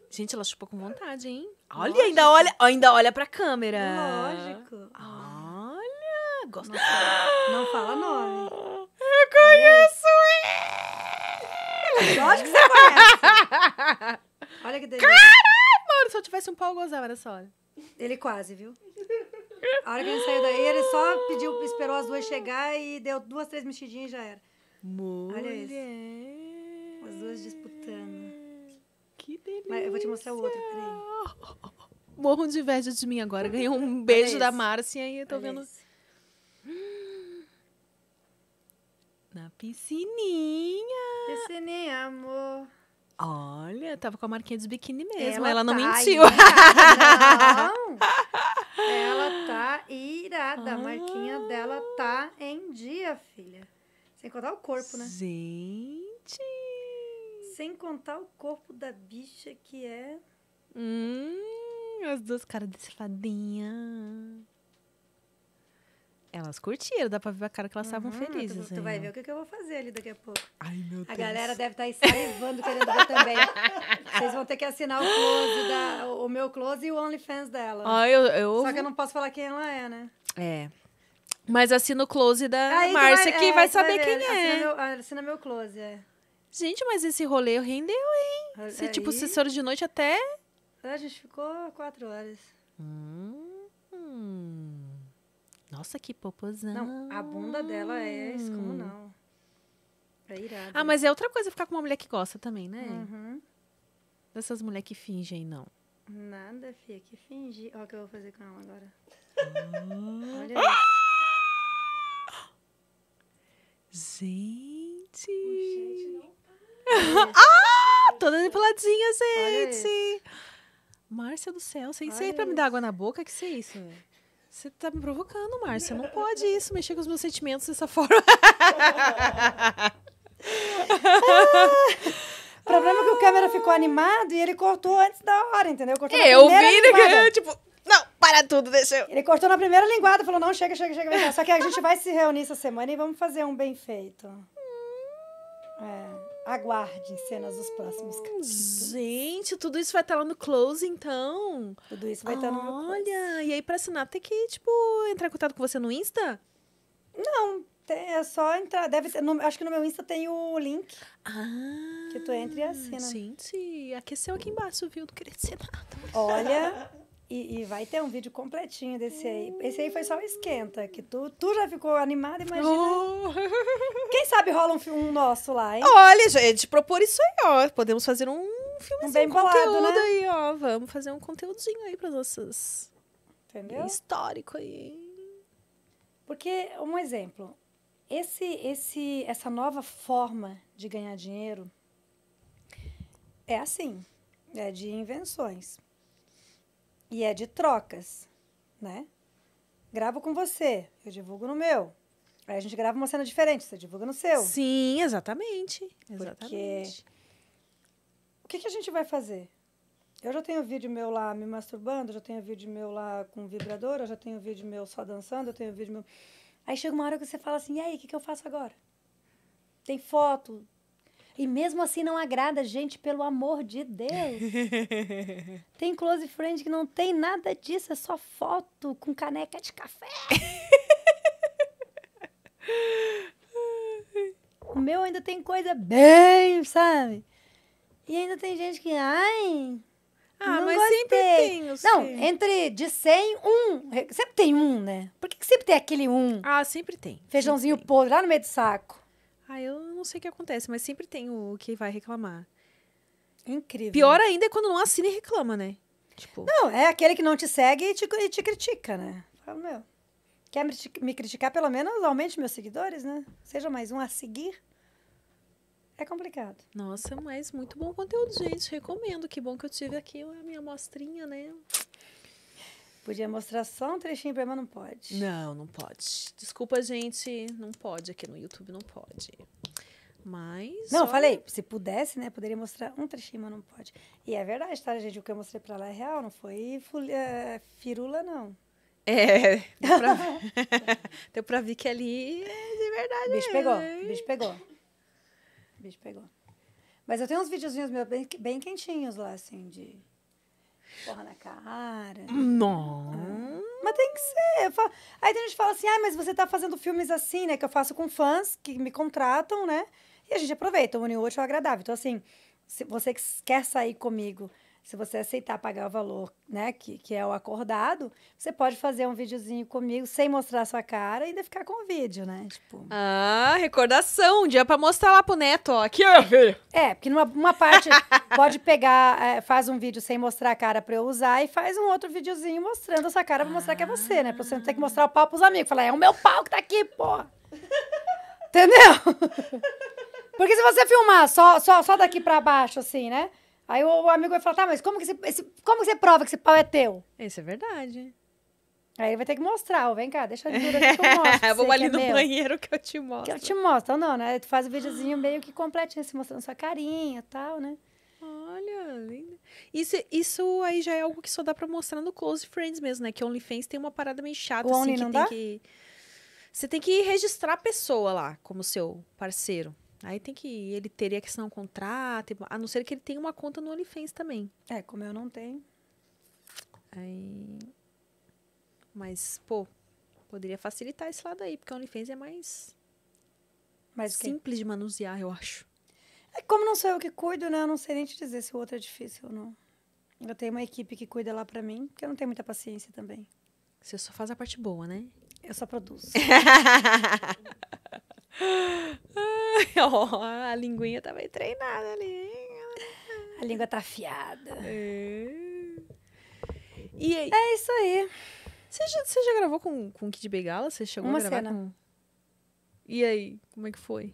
Gente, ela chupou com vontade, hein? Olha, ainda olha, ainda olha pra câmera. Lógico. Ah gosto. Não fala, não fala nome. Eu conheço ele! Lógico que você conhece. Olha que delícia. Caralho, mano, se eu tivesse um pau, eu gozava nessa hora. Ele quase, viu? A hora que ele saiu daí, ele só pediu, esperou as duas chegar e deu duas, três mexidinhas e já era. Mulher. Olha isso. As duas disputando. Que delícia. Mas eu vou te mostrar o outro, peraí. de inveja de mim agora. Ganhei um beijo da Márcia e eu tô Olha vendo... Isso. Na piscininha. Piscininha, amor. Olha, tava com a marquinha dos biquíni mesmo. Ela, ela não tá mentiu. Irada, não. ela tá irada. Ah. A marquinha ah. dela tá em dia, filha. Sem contar o corpo, né? Gente! Sem contar o corpo da bicha que é. Hum, as duas caras de elas curtiram, dá pra ver a cara que elas estavam uhum, felizes. Tu, tu vai ver o que, que eu vou fazer ali daqui a pouco. Ai, meu a Deus. A galera deve estar tá aí salivando querendo ver também. [LAUGHS] Vocês vão ter que assinar o close, da, o meu close e o OnlyFans dela. Ah, eu, eu... Só que eu não posso falar quem ela é, né? É. Mas assina o close da Márcia, é, que vai, é, vai saber vai quem é. Assina meu, assina meu close, é. Gente, mas esse rolê rendeu, hein? Você, tipo, assessor de noite até. A gente ficou quatro horas. Hum. Nossa, que popozão. Não, a bunda dela é descomunal. É irado. Ah, mas é outra coisa ficar com uma mulher que gosta também, né? Uhum. Dessas mulheres que fingem, não. Nada, fia, que fingir. Olha o que eu vou fazer com ela agora. Ah. Olha ah. isso. Gente. gente, não [LAUGHS] para. ah! Toda manipuladinha, gente. Márcia do céu, sem sair pra me dar água na boca, que isso é isso? Você tá me provocando, Márcia. Não [LAUGHS] pode isso, mexer com os meus sentimentos dessa forma. ah, [LAUGHS] o problema é que o câmera ficou animado e ele cortou antes da hora, entendeu? Cortou é, eu vi, né? Tipo, não, para tudo, deixa eu. Ele cortou na primeira linguada, falou: não, chega, chega, chega. Só que a gente vai se reunir essa semana e vamos fazer um bem feito. É aguarde cenas dos próximos capítulos. Gente, tudo isso vai estar tá lá no close, então? Tudo isso vai Olha, tá estar no close. Olha, e aí pra assinar tem que, tipo, entrar em contato com você no Insta? Não, é só entrar. Deve ser no, acho que no meu Insta tem o link. Ah. Que tu entra e assina. Gente, aqueceu é aqui embaixo, viu? Não queria dizer nada. Olha. E, e, vai ter um vídeo completinho desse aí. Esse aí foi só o esquenta, que tu, tu já ficou animada, imagina. Oh. Quem sabe rola um, filme nosso lá, hein? Olha, gente, propor isso aí, ó. Podemos fazer um filmezinho, um bem bolado, conteúdo né? aí, ó. Vamos fazer um conteúdinho aí para nossas... Entendeu? Histórico aí. Porque, um exemplo, esse, esse, essa nova forma de ganhar dinheiro é assim, é de invenções. E é de trocas, né? Gravo com você, eu divulgo no meu. Aí a gente grava uma cena diferente, você divulga no seu. Sim, exatamente. Exatamente. Porque... O que, que a gente vai fazer? Eu já tenho vídeo meu lá me masturbando, já tenho vídeo meu lá com vibrador, eu já tenho vídeo meu só dançando, eu tenho vídeo meu. Aí chega uma hora que você fala assim: e aí, o que, que eu faço agora? Tem foto, e mesmo assim não agrada, gente, pelo amor de Deus. [LAUGHS] tem close friend que não tem nada disso, é só foto com caneca de café. [LAUGHS] o meu ainda tem coisa bem, sabe? E ainda tem gente que, ai. Ah, não mas gostei. sempre tem. Os não, que... entre de 100, um. Sempre tem um, né? Por que, que sempre tem aquele um? Ah, sempre tem. Feijãozinho sempre podre lá no meio do saco. Ah, eu não sei o que acontece, mas sempre tem o que vai reclamar. É incrível. Pior ainda é quando não assina e reclama, né? Tipo... Não, é aquele que não te segue e te, e te critica, né? Fala, meu, quer me, me criticar, pelo menos aumente meus seguidores, né? Seja mais um a seguir. É complicado. Nossa, mas muito bom conteúdo, gente. Recomendo. Que bom que eu tive aqui a minha mostrinha, né? Podia mostrar só um trechinho pra mim, não pode. Não, não pode. Desculpa, gente, não pode. Aqui no YouTube não pode. Mas. Não, olha... falei, se pudesse, né? Poderia mostrar um trechinho, mas não pode. E é verdade, tá, gente? O que eu mostrei pra lá é real, não foi fulia, é, firula, não. É, [LAUGHS] deu pra, [LAUGHS] deu pra ver que ali é de verdade. Bicho pegou, bicho pegou. Bicho pegou. Mas eu tenho uns videozinhos meus bem, bem quentinhos lá, assim, de Porra na cara. Não. Ah, mas tem que ser. Falo... Aí tem gente que fala assim, ah, mas você tá fazendo filmes assim, né? Que eu faço com fãs que me contratam, né? E a gente aproveita, o útil é agradável. Então, assim, se você quer sair comigo se você aceitar pagar o valor né, que, que é o acordado, você pode fazer um videozinho comigo sem mostrar sua cara e ainda ficar com o vídeo, né? Tipo... Ah, recordação. Um dia pra mostrar lá pro neto, ó. Aqui, ó, filho. É, porque numa uma parte [LAUGHS] pode pegar, é, faz um vídeo sem mostrar a cara pra eu usar e faz um outro videozinho mostrando essa cara pra mostrar ah. que é você, né? Pra você não ter que mostrar o pau pros amigos. Falar, é o meu pau que tá aqui, pô. [LAUGHS] Entendeu? [LAUGHS] porque se você filmar só, só, só daqui pra baixo, assim, né? Aí o amigo vai falar, tá, mas como que você, esse, como que você prova que esse pau é teu? Isso é verdade. Aí ele vai ter que mostrar, ó, vem cá, deixa eu dura aqui que eu mostro. [LAUGHS] eu vou ali é no meu. banheiro que eu te mostro. Que eu te mostro, não, né? Tu faz o um videozinho meio que completinho, se assim, mostrando sua carinha e tal, né? Olha, linda. Isso, isso aí já é algo que só dá pra mostrar no Close Friends mesmo, né? Que OnlyFans tem uma parada meio chata, o assim, Only que tem dá? que... Você tem que registrar a pessoa lá, como seu parceiro. Aí tem que. Ele teria que assinar um contrato, a não ser que ele tenha uma conta no OnlyFans também. É, como eu não tenho. Aí. Mas, pô, poderia facilitar esse lado aí, porque o OnlyFans é mais. Mais simples de manusear, eu acho. É, como não sou eu que cuido, né? Eu não sei nem te dizer se o outro é difícil ou não. Eu tenho uma equipe que cuida lá para mim, porque eu não tenho muita paciência também. Você só faz a parte boa, né? Eu só produzo. [LAUGHS] oh, [LAUGHS] a linguinha tá bem treinada ali. A língua tá afiada. É. E aí? É isso aí. Você já, você já gravou com, com Kid Begala Você chegou Uma a gravar cena. com... E aí, como é que foi?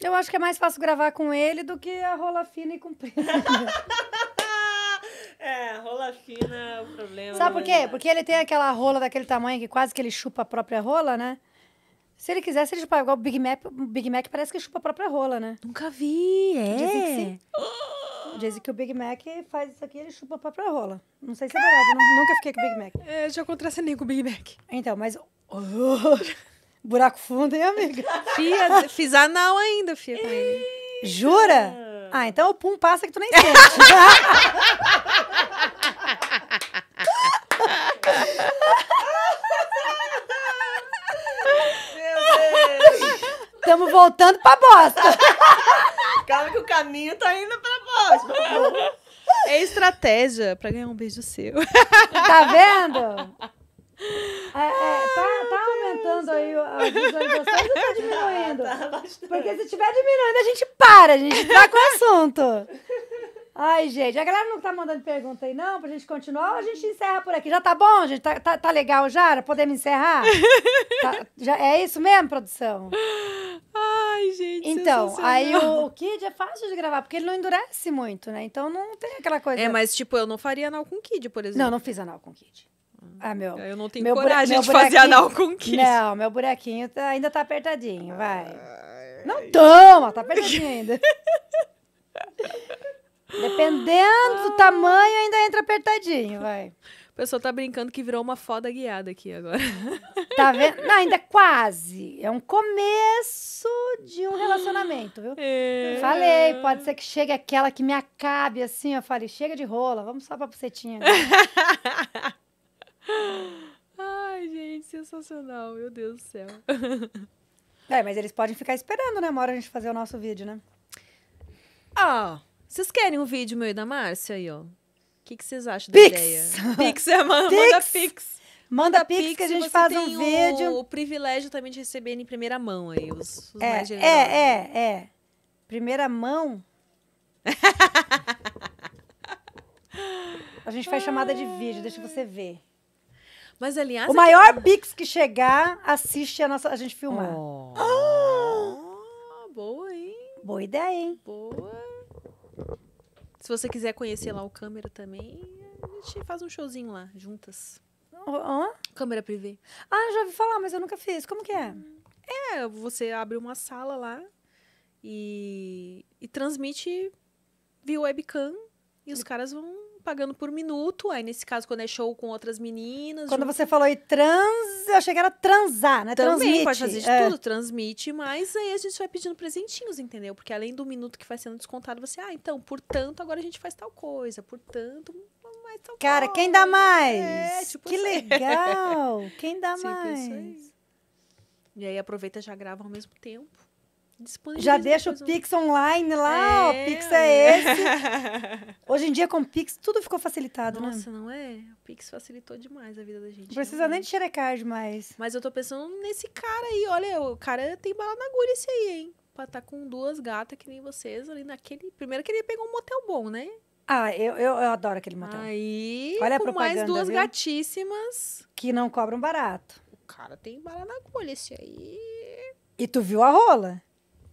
Eu acho que é mais fácil gravar com ele do que a rola fina e comprida. [LAUGHS] é, rola fina é o problema. Sabe por né? quê? Porque ele tem aquela rola daquele tamanho que quase que ele chupa a própria rola, né? Se ele quisesse, ele chupava. Igual o Big Mac, o Big Mac parece que chupa a própria rola, né? Nunca vi, é. Dizem que sim. [GASPS] Dizem que o Big Mac faz isso aqui, ele chupa a própria rola. Não sei se é verdade, nunca fiquei com o Big Mac. É, já nem com o Big Mac. Então, mas... [LAUGHS] Buraco fundo, hein, amiga? Fia, fiz anal ainda, fia, com ele. Jura? Ah, então o pum passa que tu nem sente. [LAUGHS] estamos voltando pra bosta. [LAUGHS] Calma que o caminho tá indo pra bosta. É estratégia pra ganhar um beijo seu. Tá vendo? É, é, tá, tá aumentando aí de vocês ou tá diminuindo? Tá Porque se tiver diminuindo, a gente para, a gente vai com o assunto. Ai, gente, a galera não tá mandando pergunta aí, não, pra gente continuar, ou a gente encerra por aqui. Já tá bom, gente? Tá, tá, tá legal já? Podemos encerrar? [LAUGHS] tá, já, é isso mesmo, produção? Ai, gente, Então, aí o, o Kid é fácil de gravar, porque ele não endurece muito, né? Então não tem aquela coisa... É, mas tipo, eu não faria anal com Kid, por exemplo. Não, não fiz anal com Kid. Ah. ah, meu. Eu não tenho meu coragem de fazer anal com Kid. Não, meu buraquinho tá, ainda tá apertadinho, vai. Ai, não toma tá apertadinho ainda. [LAUGHS] Dependendo do tamanho, ainda entra apertadinho, vai. O pessoal tá brincando que virou uma foda guiada aqui agora. Tá vendo? Não, ainda é quase. É um começo de um relacionamento, viu? É... Falei, pode ser que chegue aquela que me acabe assim. Eu falei, chega de rola, vamos só pra bucetinha. [LAUGHS] Ai, gente, sensacional. Meu Deus do céu. É, mas eles podem ficar esperando, né? Uma hora a gente fazer o nosso vídeo, né? Ah. Oh. Vocês querem um vídeo meu e da Márcia aí, ó? O que, que vocês acham da ideia? Pix, é, manda pix. pix. Manda, pix, pix que a gente faz um vídeo. O, o, privilégio também de receber em primeira mão aí, os, os é, mais É, é, é. Primeira mão? [LAUGHS] a gente faz chamada de vídeo, deixa você ver. Mas, aliás. O é maior que... pix que chegar, assiste a, nossa, a gente filmar. Oh. Oh. oh. boa, hein? Boa ideia, hein? Boa. Se você quiser conhecer lá o câmera também, a gente faz um showzinho lá, juntas. Hã? Câmera privê. Ah, já ouvi falar, mas eu nunca fiz. Como que é? É, você abre uma sala lá e, e transmite via webcam e os caras vão pagando por minuto. Aí, nesse caso, quando é show com outras meninas. Quando junto... você falou aí trans, eu achei que era transar, né? transmite. pode fazer de é. tudo, transmite, mas aí a gente vai pedindo presentinhos, entendeu? Porque além do minuto que vai sendo descontado, você, ah, então, portanto, agora a gente faz tal coisa, portanto, mais tal Cara, quem dá é, mais? É, tipo que assim. legal! [LAUGHS] Quem dá tipo Sim, mais? E aí aproveita já grava ao mesmo tempo. Já deixa o Pix online lá, é, o Pix é esse. [LAUGHS] Hoje em dia, com o Pix, tudo ficou facilitado, Nossa, né? Nossa, não é? O Pix facilitou demais a vida da gente. Não precisa não nem de xerecard mais. Mas eu tô pensando nesse cara aí. Olha, o cara tem bala na agulha esse aí, hein? Pra tá com duas gatas que nem vocês ali naquele... Primeiro que ele pegou um motel bom, né? Ah, eu, eu, eu adoro aquele motel. Aí, Olha com mais duas viu? gatíssimas... Que não cobram barato. O cara tem bala na agulha esse aí... E tu viu a rola?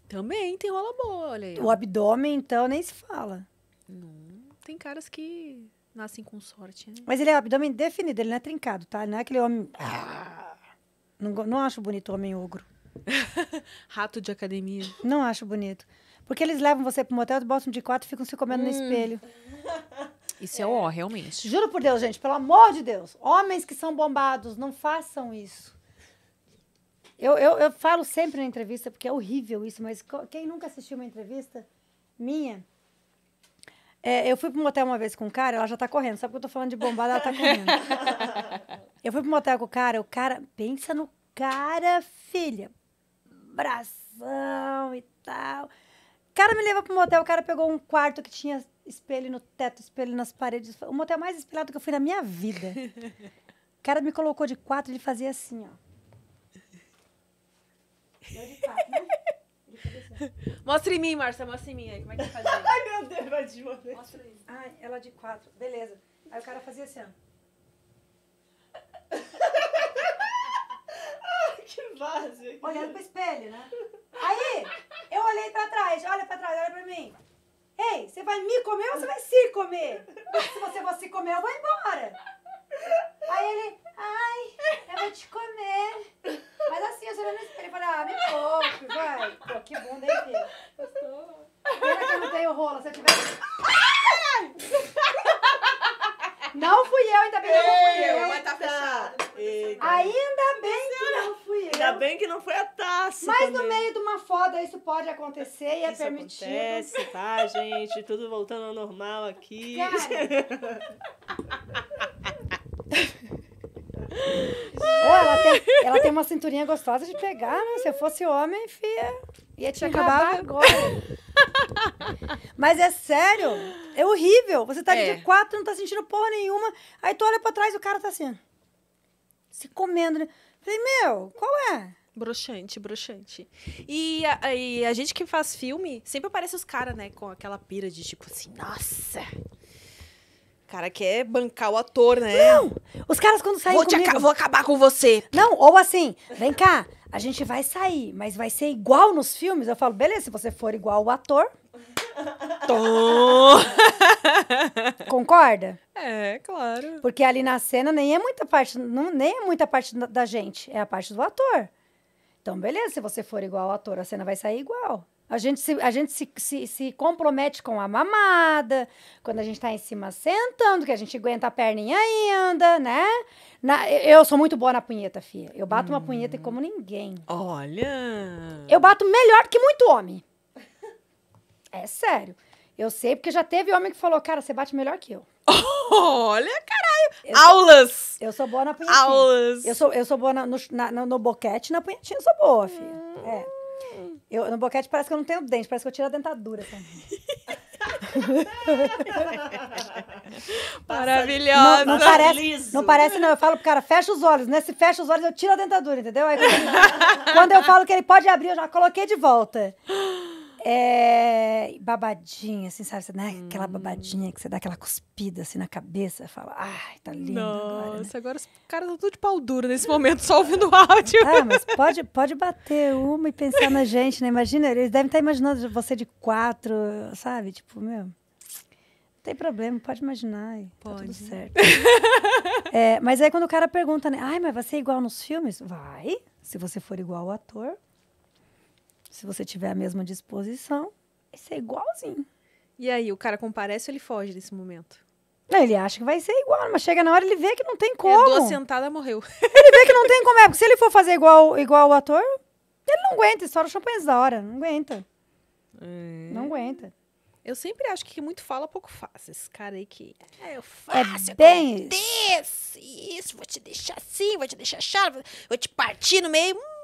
Também tem rola boa, olha aí. O abdômen, então, nem se fala. Não, tem caras que nascem com sorte, né? Mas ele é abdômen definido, ele não é trincado, tá? Ele não é aquele homem... Ah, não, não acho bonito o homem ogro. [LAUGHS] Rato de academia. Não acho bonito. Porque eles levam você pro motel, botam de quatro e ficam se comendo hum. no espelho. [LAUGHS] Isso é, é ó, realmente. Juro por Deus, gente, pelo amor de Deus. Homens que são bombados, não façam isso. Eu, eu, eu falo sempre na entrevista, porque é horrível isso, mas quem nunca assistiu uma entrevista minha, é, eu fui para um motel uma vez com um cara, ela já tá correndo. Sabe que eu tô falando de bombada, ela tá correndo. [LAUGHS] eu fui para um motel com o cara, o cara, pensa no cara, filha, bração e tal. O cara me levou para um motel, o cara pegou um quarto que tinha espelho no teto, espelho nas paredes. O motel mais espelhado que eu fui na minha vida. O cara me colocou de quatro, ele fazia assim, ó. Né? Assim, mostra em mim, Marcia, mostra em mim aí. Como é que faz? [LAUGHS] Ai, meu Deus, vai desmorrer. Mostra aí. Ai, ela de quatro. Beleza. Aí o cara fazia assim, ó. [LAUGHS] Ai, que várzea. Olhando pro espelho, né? [LAUGHS] Aí, eu olhei pra trás. Olha pra trás, olha pra mim. Ei, você vai me comer ou você vai se comer? Se você for se comer, eu vou embora. Aí ele, ai, eu vou te comer. Mas assim, eu só não no espelho, eu falei, ah, me poupe, vai. Pô, que bunda, hein, filho? Gostou? Pena que eu não tenho rola? se eu tivesse... Não fui eu, ainda bem que não fui eu. Mas tá fechado. Ainda bem que não fui eu. Ainda bem que não foi a taça. Mas também. no meio de uma foda isso pode acontecer e é isso permitido. Acontece, tá, gente? Tudo voltando ao normal aqui. Cara ela, tem, ela tem uma cinturinha gostosa de pegar, né? Se eu fosse homem, fia, ia te acabar agora. [LAUGHS] Mas é sério, é horrível. Você tá é. de quatro, não tá sentindo porra nenhuma. Aí tu olha pra trás e o cara tá assim, se comendo, né? Falei, meu, qual é? Broxante, broxante. E a, e a gente que faz filme, sempre aparece os caras, né, com aquela pira de tipo assim, nossa, cara quer bancar o ator, né? Não! Os caras quando saem vou comigo... vou acabar com você! Não, ou assim, vem cá, a gente vai sair, mas vai ser igual nos filmes? Eu falo, beleza, se você for igual o ator... Tom. [LAUGHS] Concorda? É, claro. Porque ali na cena nem é muita parte, não, nem é muita parte da gente, é a parte do ator. Então, beleza, se você for igual o ator, a cena vai sair igual. A gente, se, a gente se, se, se compromete com a mamada, quando a gente está em cima sentando, que a gente aguenta a perninha ainda, né? Na, eu sou muito boa na punheta, filha. Eu bato hum. uma punheta hum. como ninguém. Olha! Eu bato melhor que muito homem. É sério. Eu sei, porque já teve homem que falou, cara, você bate melhor que eu. Olha, caralho! Eu sou, Aulas! eu sou boa na punhetinha. Aulas! Eu sou, eu sou boa na, no, na, no boquete, na punhetinha eu sou boa, filha. Hum. É. Eu, no boquete parece que eu não tenho dente, parece que eu tiro a dentadura assim. [LAUGHS] Maravilhosa. Não, não parece, não parece, não. Eu falo pro cara, fecha os olhos. Né? Se fecha os olhos, eu tiro a dentadura, entendeu? Aí, quando, eu falo que ele pode abrir, eu já coloquei de volta. É, babadinha, assim, sabe? Você dá hum. aquela babadinha que você dá aquela cuspida assim na cabeça, fala, ai, tá lindo Nossa, agora. Né? agora os caras estão tudo de pau duro nesse momento, só ouvindo o áudio. Ah, mas pode, pode bater uma e pensar na gente, né? Imagina, eles devem estar tá imaginando você de quatro, sabe? Tipo, meu. Não tem problema, pode imaginar. Pode. Tá tudo certo. é, mas aí quando o cara pergunta, né? Ai, mas vai ser é igual nos filmes? Vai. Se você for igual ao ator, se você tiver a mesma disposição, vai ser igualzinho. E aí, o cara comparece ou ele foge nesse momento? Ele acha que vai ser igual, mas chega na hora ele vê que não tem como. É, sentada, morreu. [LAUGHS] Ele vê que não tem como, é, porque se ele for fazer igual, igual o ator, ele não aguenta, estoura o champanhe da hora, não aguenta. É. Não aguenta. Eu sempre acho que muito fala, pouco faz. Esse cara aí que. É, eu faço, é bem acontece, isso. isso, vou te deixar assim, vou te deixar chave, vou te partir no meio. Hum,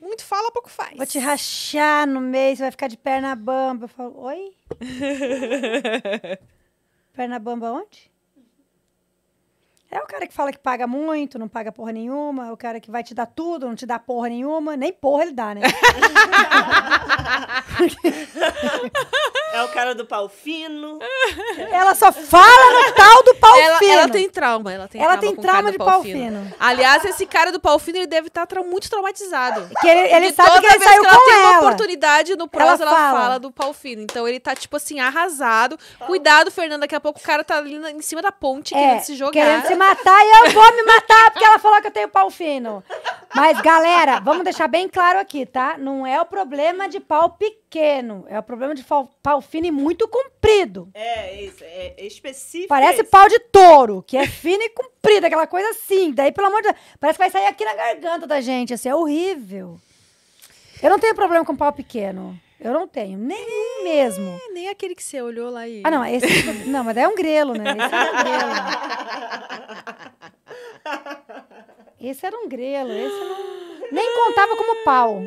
muito fala, pouco faz. Vou te rachar no meio, você vai ficar de perna bamba. Eu falo, oi? [LAUGHS] perna bamba onde? É o cara que fala que paga muito, não paga porra nenhuma, é o cara que vai te dar tudo, não te dá porra nenhuma, nem porra ele dá, né? [LAUGHS] é o cara do pau fino. Ela só fala no tal do pau ela, fino. Ela tem trauma, ela tem ela trauma. Ela tem trauma de pau, pau fino. fino. Aliás, esse cara do pau fino, ele deve estar tá muito traumatizado. Que ele, ele sabe que ele saiu que ela com tem ela. uma oportunidade no prosa, ela, ela, fala. do pau fino. Então ele tá, tipo assim, arrasado. Cuidado, Fernando, daqui a pouco o cara tá ali na, em cima da ponte é, querendo se jogar. Querendo se matar e eu vou me matar, porque ela falou que eu tenho pau fino. Mas, galera, vamos deixar bem claro aqui, tá? Não é o problema de pau pequeno, é o problema de pau fino e muito comprido. É, isso, é específico. Parece esse. pau de touro, que é fino e comprido, aquela coisa assim. Daí, pelo amor de Deus, parece que vai sair aqui na garganta da gente, assim, é horrível. Eu não tenho problema com pau pequeno. Eu não tenho. Nenhum é, mesmo. Nem aquele que você olhou lá e. Ah, não. Esse, [LAUGHS] não, mas é um grelo, né? Esse era um grelo. Esse era um grelo. Esse não... Nem contava como pau.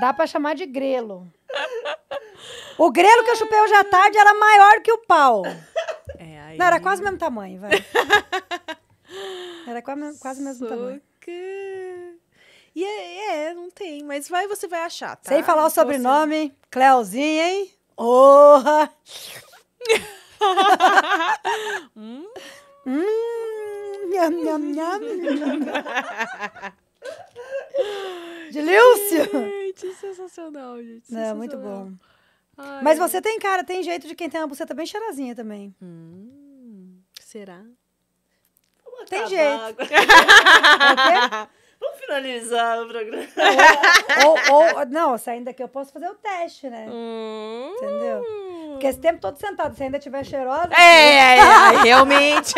Dá para chamar de grelo. O grelo que eu chupei hoje à tarde era maior que o pau. É, aí... Não, era quase o mesmo tamanho, vai. Era quase, quase o mesmo Soca. tamanho. E é, é, não tem, mas vai, você vai achar, tá? Sem falar o então, sobrenome, você... Cleuzinha, hein? Oh! [LAUGHS] hum? hum, nham, nham, nham. Gente, sensacional, gente. Sensacional. É, muito bom. Ai. Mas você tem cara, tem jeito de quem tem uma buceta bem cheirazinha também. Hum, será? Tem jeito. [LAUGHS] é Vamos finalizar o programa. ou, ou, ou, não, saindo daqui eu posso fazer o teste, né? Hum. Entendeu? Porque esse tempo todo sentado, se ainda tiver cheirosa. É, [LAUGHS] é, é, realmente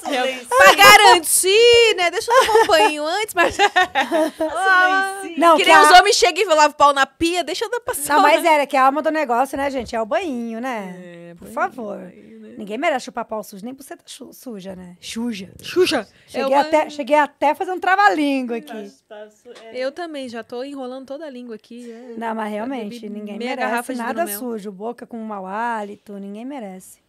posso Pra garantir, né? Deixa eu tomar um banho antes, mas. [LAUGHS] não, que, que nem a... os homens chegam e lavam o pau na pia, deixa eu dar passar. Não, mas era que a alma do negócio, né, gente? É o banho, né? É, Por favor. Banho, né? Ninguém merece chupar pau sujo, nem você tá suja, né? Xuja. Xuja. Cheguei, é até, cheguei até um trava-língua aqui. Tá é. Eu também, já tô enrolando toda a língua aqui. É... Não, mas realmente, ninguém merece nada sujo. Boca com mau hálito, ninguém merece.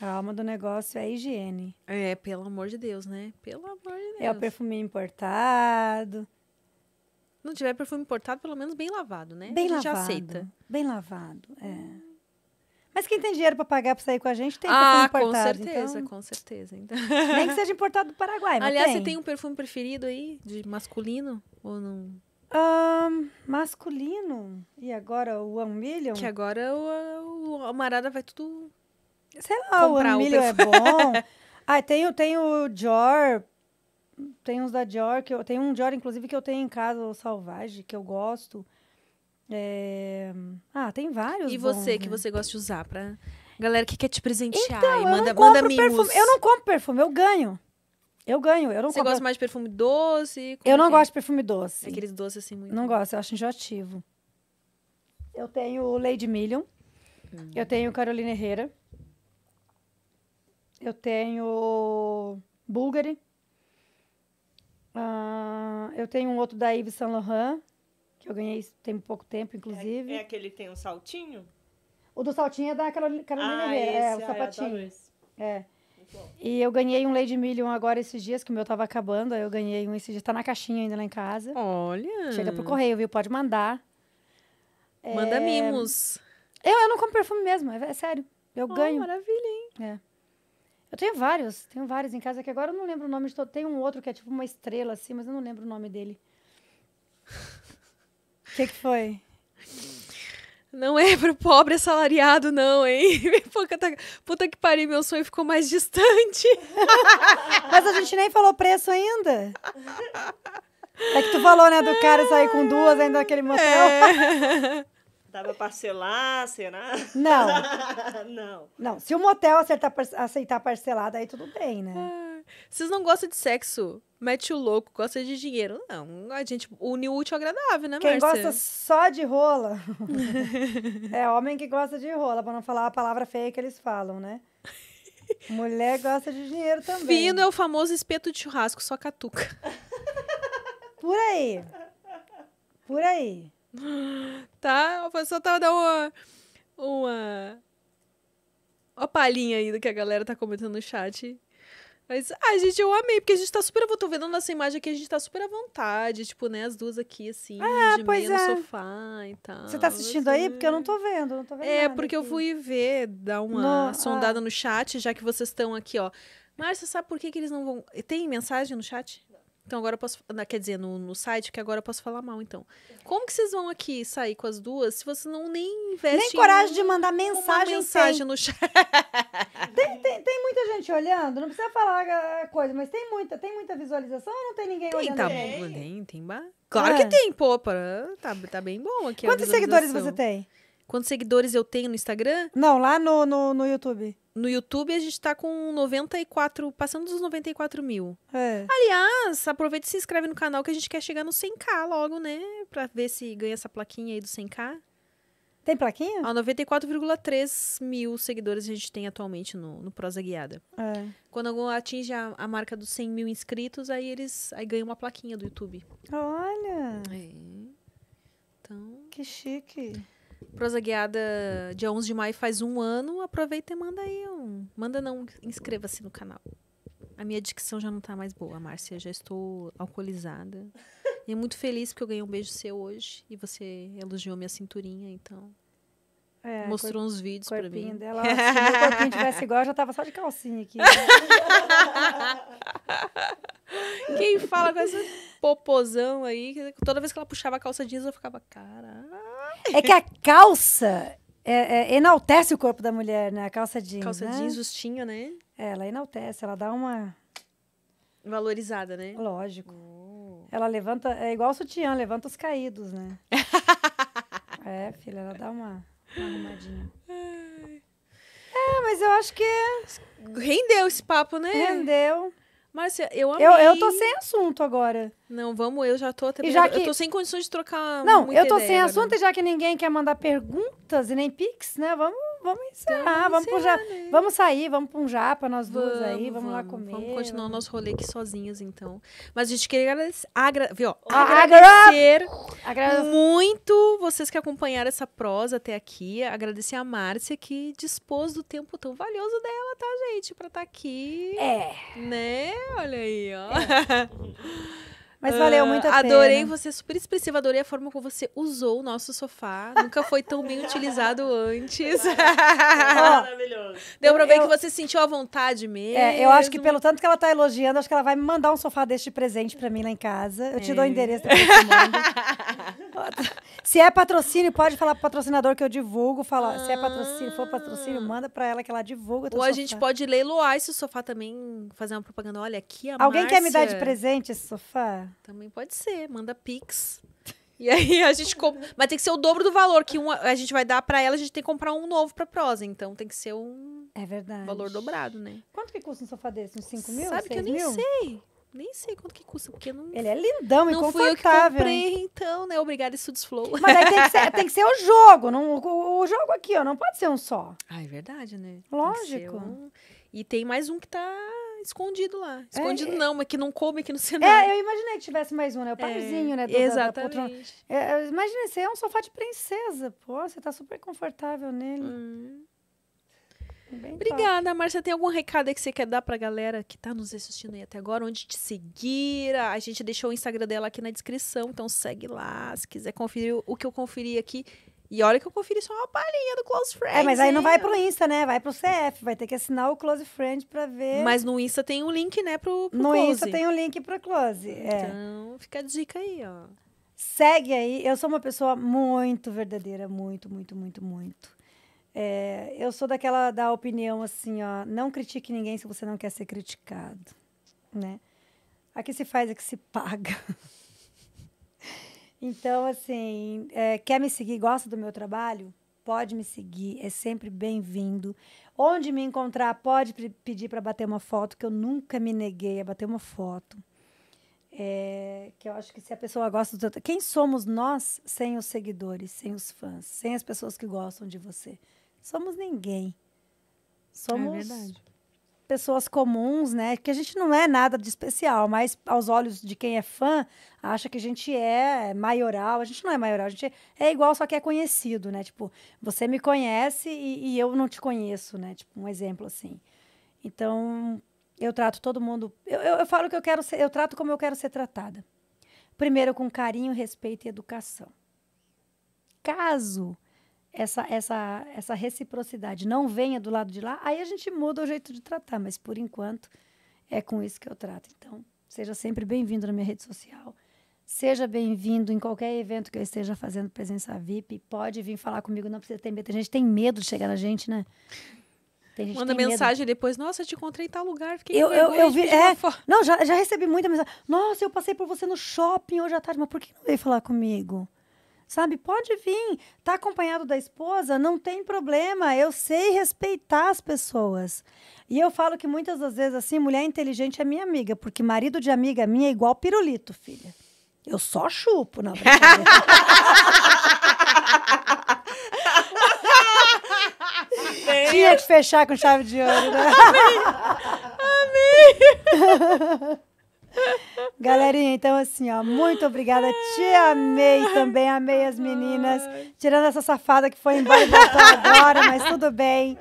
A alma do negócio é a higiene. É, pelo amor de Deus, né? Pelo amor de Deus. É o perfume importado. Não tiver perfume importado, pelo menos bem lavado, né? Bem a gente lavado. aceita. Bem lavado, é. Mas quem tem dinheiro para pagar para sair com a gente tem ah, perfume importado. Com então. certeza, então... com certeza. Então... Nem que seja importado do Paraguai. Mas Aliás, tem. você tem um perfume preferido aí, de masculino? Ou não? Um, masculino. E agora o One Million? Que agora o, o, Marada vai tudo Sei lá, o milho é bom. [LAUGHS] ah, tem, tem o Dior. Tem uns da Dior, que eu tenho um Dior, inclusive, que eu tenho em casa, o Salvage, que eu gosto. É... Ah, tem vários. E bons, você, né? que você gosta de usar pra. Galera que quer te presentear então, e manda, manda mimos. Eu não compro perfume, eu ganho. Eu ganho, eu não Você compro... gosta mais de perfume doce? eu não é? gosto de perfume doce. Aqueles doces assim muito. Não gosto, eu acho enjoativo. Eu tenho Lady Million. Hum. Eu tenho Carolina Herrera eu tenho Bulgari, uh, eu tenho um outro da Yves Saint Laurent, que eu ganhei tem pouco tempo, inclusive. É, é aquele que tem um saltinho? O do saltinho é da Carolina ah, Herrera, é, o ah, sapatinho. É. E eu ganhei um Lady Million agora esses dias, que o meu tava acabando. Aí eu ganhei um esse dia, Tá na caixinha ainda lá em casa. Olha. Chega pro correio, viu? Pode mandar. Manda é... mimos. Eu, eu não compro perfume mesmo, é, é sério. Eu oh, ganho. Maravilha, hein? É. Eu tenho vários, tenho vários em casa que agora eu não lembro o nome de todo. Tem um outro que é tipo uma estrela assim, mas eu não lembro o nome dele. O [LAUGHS] que, que foi? Não é pro pobre assalariado, não, hein? [LAUGHS] Puta, puta que pariu, meu sonho ficou mais distante. [LAUGHS] Mas a gente nem falou preço ainda. É que tu falou, né, do cara sair com duas ainda naquele motel. É. Dava parcelar, será? Não. [LAUGHS] não. Não. Se o um motel acertar, aceitar parcelado, aí tudo bem, né? vocês não gostam de sexo? Mete o louco, gosta de dinheiro. Não, a gente une o útil é agradável, né, Quem gosta só de rola. [LAUGHS] [LAUGHS] é homem que gosta de rola, pra não falar a palavra feia que eles falam, né? Mulher gosta de dinheiro também. Fino é o famoso espeto de churrasco, só catuca. Por aí. Por aí. Tá? Eu só tava dando uma. Uma, uma palhinha aí do que a galera tá comentando no chat. Mas, a gente, eu amei, porque a gente tá super. Eu tô vendo nessa imagem aqui, a gente tá super à vontade, tipo, né? As duas aqui, assim, ah, de meia é. no sofá e tal. Você tá assistindo assim. aí? Porque eu não tô vendo, não tô vendo. É, porque aqui. eu fui ver, dar uma no, sondada ah. no chat, já que vocês estão aqui, ó. Márcia, sabe por que, que eles não vão. Tem mensagem no chat? Então agora eu posso. Quer dizer, no, no site, que agora eu posso falar mal, então. Como que vocês vão aqui sair com as duas se vocês não nem investem. Nem coragem de mandar mensagem. mensagem tem. no chat. [LAUGHS] Tem, tem, tem, muita gente olhando, não precisa falar coisa, mas tem muita, tem muita visualização ou não tem ninguém tem, olhando? Tá, bom, tem, tem. Ba... Claro é. que tem, pô, tá, tá bem bom aqui. Quantos seguidores você tem? Quantos seguidores eu tenho no Instagram? Não, lá no, no, no YouTube no YouTube a gente tá com 94, passando dos 94 mil. É. Aliás, aproveita e se inscreve no canal que a gente quer chegar no 100k logo, né? Pra ver se ganha essa plaquinha aí do 100k. Tem plaquinha? Ó, 94,3 mil seguidores a gente tem atualmente no, no Prosa Guiada. É. Quando atinge a, a, marca dos 100 mil inscritos, aí eles aí ganham uma plaquinha do YouTube. Olha! É. Então... Que chique! Prosa Guiada, dia 11 de maio, faz um ano. Aproveita e manda aí um. Manda não, inscreva-se no canal. A minha dicção já não tá mais boa, Márcia. Já estou alcoolizada. e é muito feliz porque eu ganhei um beijo seu hoje. E você elogiou minha cinturinha, então. É, Mostrou uns vídeos pra mim. Dela, se meu corpinho tivesse igual, eu já tava só de calcinha aqui. Né? [LAUGHS] Quem fala com esse popozão aí, toda vez que ela puxava a calça jeans, eu ficava, caralho. É que a calça é, é, enaltece o corpo da mulher, né? A calça jeans. Calça né? jeans justinho, né? É, ela enaltece, ela dá uma. Valorizada, né? Lógico. Oh. Ela levanta, é igual o sutiã, levanta os caídos, né? [LAUGHS] é, filha, ela dá uma, uma arrumadinha. É, mas eu acho que. É Rendeu esse papo, né? Rendeu. Márcia, eu amei. Eu, eu tô sem assunto agora. Não, vamos, eu já tô até. já que... Eu tô sem condições de trocar. Não, eu tô sem agora. assunto e já que ninguém quer mandar perguntas e nem pix, né? Vamos vamos então, encerrar, vamos, vamos encerrar, né? Vamos sair, vamos pra um japa, nós duas vamos, aí, vamos, vamos, lá comer. Vamos continuar o nosso rolê aqui sozinhas, então. Mas a gente queria agradecer, agra... viu, ah, agradecer agra... muito vocês que acompanharam essa prosa até aqui. Agradecer a Márcia que dispôs do tempo tão valioso dela, tá, gente? Pra estar tá aqui. É. Né? Olha aí, ó. É. [LAUGHS] Mas valeu muito a uh, adorei pena. Adorei você, super expressiva. Adorei a forma como você usou o nosso sofá. Nunca foi tão bem utilizado [LAUGHS] antes. Maravilhoso. Deu pra ver eu, que você sentiu a vontade mesmo. É, eu acho que pelo tanto que ela tá elogiando, acho que ela vai me mandar um sofá deste presente pra mim lá em casa. Eu é. te dou o é. endereço depois [LAUGHS] Se é patrocínio, pode falar pro patrocinador que eu divulgo. Fala, ah. se é ah. patrocínio, for patrocínio, manda pra ela que ela divulga. Ou a sofá. gente pode leiloar esse sofá também, fazer uma propaganda. Olha aqui, a Alguém Márcia... quer me dar de presente esse sofá? Também pode ser. Manda pix. E aí a gente compra. Mas tem que ser o dobro do valor que uma, a gente vai dar para ela, a gente tem que comprar um novo pra prosa. Então tem que ser um é verdade. valor dobrado, né? Quanto que custa um sofá desse? Uns 5 mil? Sabe que eu nem mil? sei. Nem sei quanto que custa, porque não. Ele é lindão não confortável. Não fui eu que comprei, então, né? Obrigada, Studios Flow. Mas aí tem que ser, tem que ser o jogo. Não, o, o, jogo aqui, ó, não pode ser um só. Ah, é verdade, né? Lógico. Um... E tem mais um que tá escondido lá. É, escondido é, não, mas que não come aqui no cenário. É, eu imaginei que tivesse mais um, né? O parzinho, é, né? Do, exatamente. Da, da é, é imagina, você é um sofá de princesa. Pô, você tá super confortável nele. Hum. Bem Obrigada, Marcia Márcia. Tem algum recado aí que você quer dar pra galera que tá nos assistindo aí até agora? Onde te seguir? A gente deixou o Instagram dela aqui na descrição, então segue lá. Se quiser conferir o que eu conferi aqui, e olha que eu conferi só uma palhinha do Close Friends. É, mas aí não vai pro Insta, né? Vai pro CF. Vai ter que assinar o Close Friend pra ver. Mas no Insta tem um link, né, pro, pro no Close. No Insta tem um link pro Close. É. Então, fica a dica aí, ó. Segue aí. Eu sou uma pessoa muito verdadeira. Muito, muito, muito, muito. É, eu sou daquela da opinião assim, ó. Não critique ninguém se você não quer ser criticado, né? Aqui se faz é que se paga. [LAUGHS] Então, assim, é, quer me seguir, gosta do meu trabalho? Pode me seguir, é sempre bem-vindo. Onde me encontrar, pode pedir para bater uma foto, que eu nunca me neguei a bater uma foto. É, que eu acho que se a pessoa gosta do Quem somos nós sem os seguidores, sem os fãs, sem as pessoas que gostam de você? Somos ninguém. É somos é pessoas comuns, né? Que a gente não é nada de especial, mas aos olhos de quem é fã, acha que a gente é maioral. A gente não é maioral, a gente é igual, só que é conhecido, né? Tipo, você me conhece e, e eu não te conheço, né? Tipo, um exemplo assim. Então, eu trato todo mundo. Eu, eu, eu falo que eu quero ser, eu trato como eu quero ser tratada. Primeiro, com carinho, respeito e educação. Caso essa, essa, essa reciprocidade não venha do lado de lá, aí a gente muda o jeito de tratar, mas por enquanto é com isso que eu trato. Então, seja sempre bem-vindo na minha rede social, seja bem-vindo em qualquer evento que eu esteja fazendo presença VIP, pode vir falar comigo, não precisa ter medo. a gente tem medo de chegar na gente, né? Gente Manda mensagem medo. depois, nossa, te encontrei em tal lugar, fiquei eu, eu, eu vi, é, Não, já, já recebi muita mensagem. Nossa, eu passei por você no shopping hoje à tarde, mas por que não veio falar comigo? sabe? Pode vir, tá acompanhado da esposa, não tem problema. Eu sei respeitar as pessoas. E eu falo que muitas das vezes assim, mulher inteligente é minha amiga, porque marido de amiga minha é igual pirulito, filha. Eu só chupo, na verdade. Tinha que fechar com chave de ouro, né? Amém! Amém! [LAUGHS] [LAUGHS] Galerinha, então assim, ó, muito obrigada. Te amei também, amei as meninas. Tirando essa safada que foi embora e voltou agora, mas tudo bem.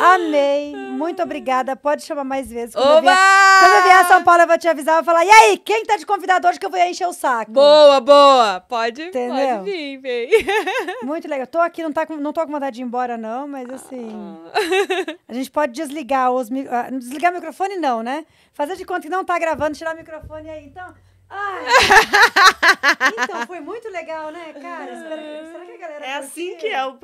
Amei. Muito obrigada. Pode chamar mais vezes. Quando, Oba! Eu vier, quando eu vier a São Paulo, eu vou te avisar. Eu vou falar, e aí, quem tá de convidado hoje que eu vou encher o saco? Boa, boa. Pode, pode vir, vem. [LAUGHS] [LAUGHS] Muito legal. Tô aqui, não, tá com, não tô com vontade de ir embora, não, mas ah. assim... Ah. [LAUGHS] A gente pode desligar os... Ah, desligar o microfone, não, né? Fazer de conta que não tá gravando, tirar o microfone aí. Então então, foi muito legal, né, cara? Será, será que a galera. É assim que é o,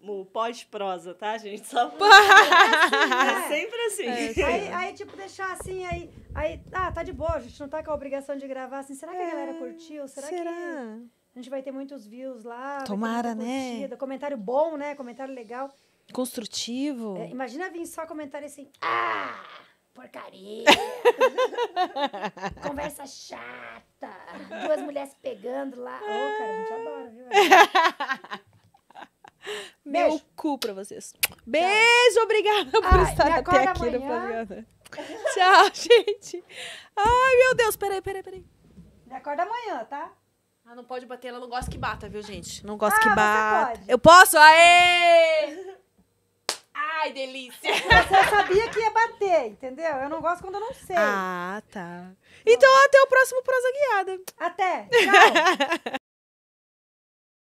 o, o pós-prosa, tá, gente? Só [LAUGHS] é, assim, é, né? sempre assim. É, aí, aí, tipo, deixar assim, aí, aí. Ah, tá de boa, a gente não tá com a obrigação de gravar assim. Será que a é, galera curtiu? Será, será? que. A gente vai ter muitos views lá. Tomara, né? Curtida, comentário bom, né? Comentário legal. Construtivo. É, imagina vir só comentário assim. Ah! porcaria, [LAUGHS] conversa chata, duas mulheres pegando lá. Ô, oh, cara, a gente adora, viu? [LAUGHS] Meu Beijo. cu pra vocês. Beijo, obrigada por ah, estar até aqui amanhã. no programa. Tchau, [LAUGHS] gente. Ai, meu Deus, peraí, peraí, peraí. Me acorda amanhã, tá? Ah, não pode bater, ela não gosta que bata, viu, gente? Não gosta ah, que bata. Eu posso? Aê! Ai, delícia! [LAUGHS] Você sabia que ia bater, entendeu? Eu não gosto quando eu não sei. Ah, tá. Então, até o próximo Prosa Guiada. Até! [LAUGHS] Tchau!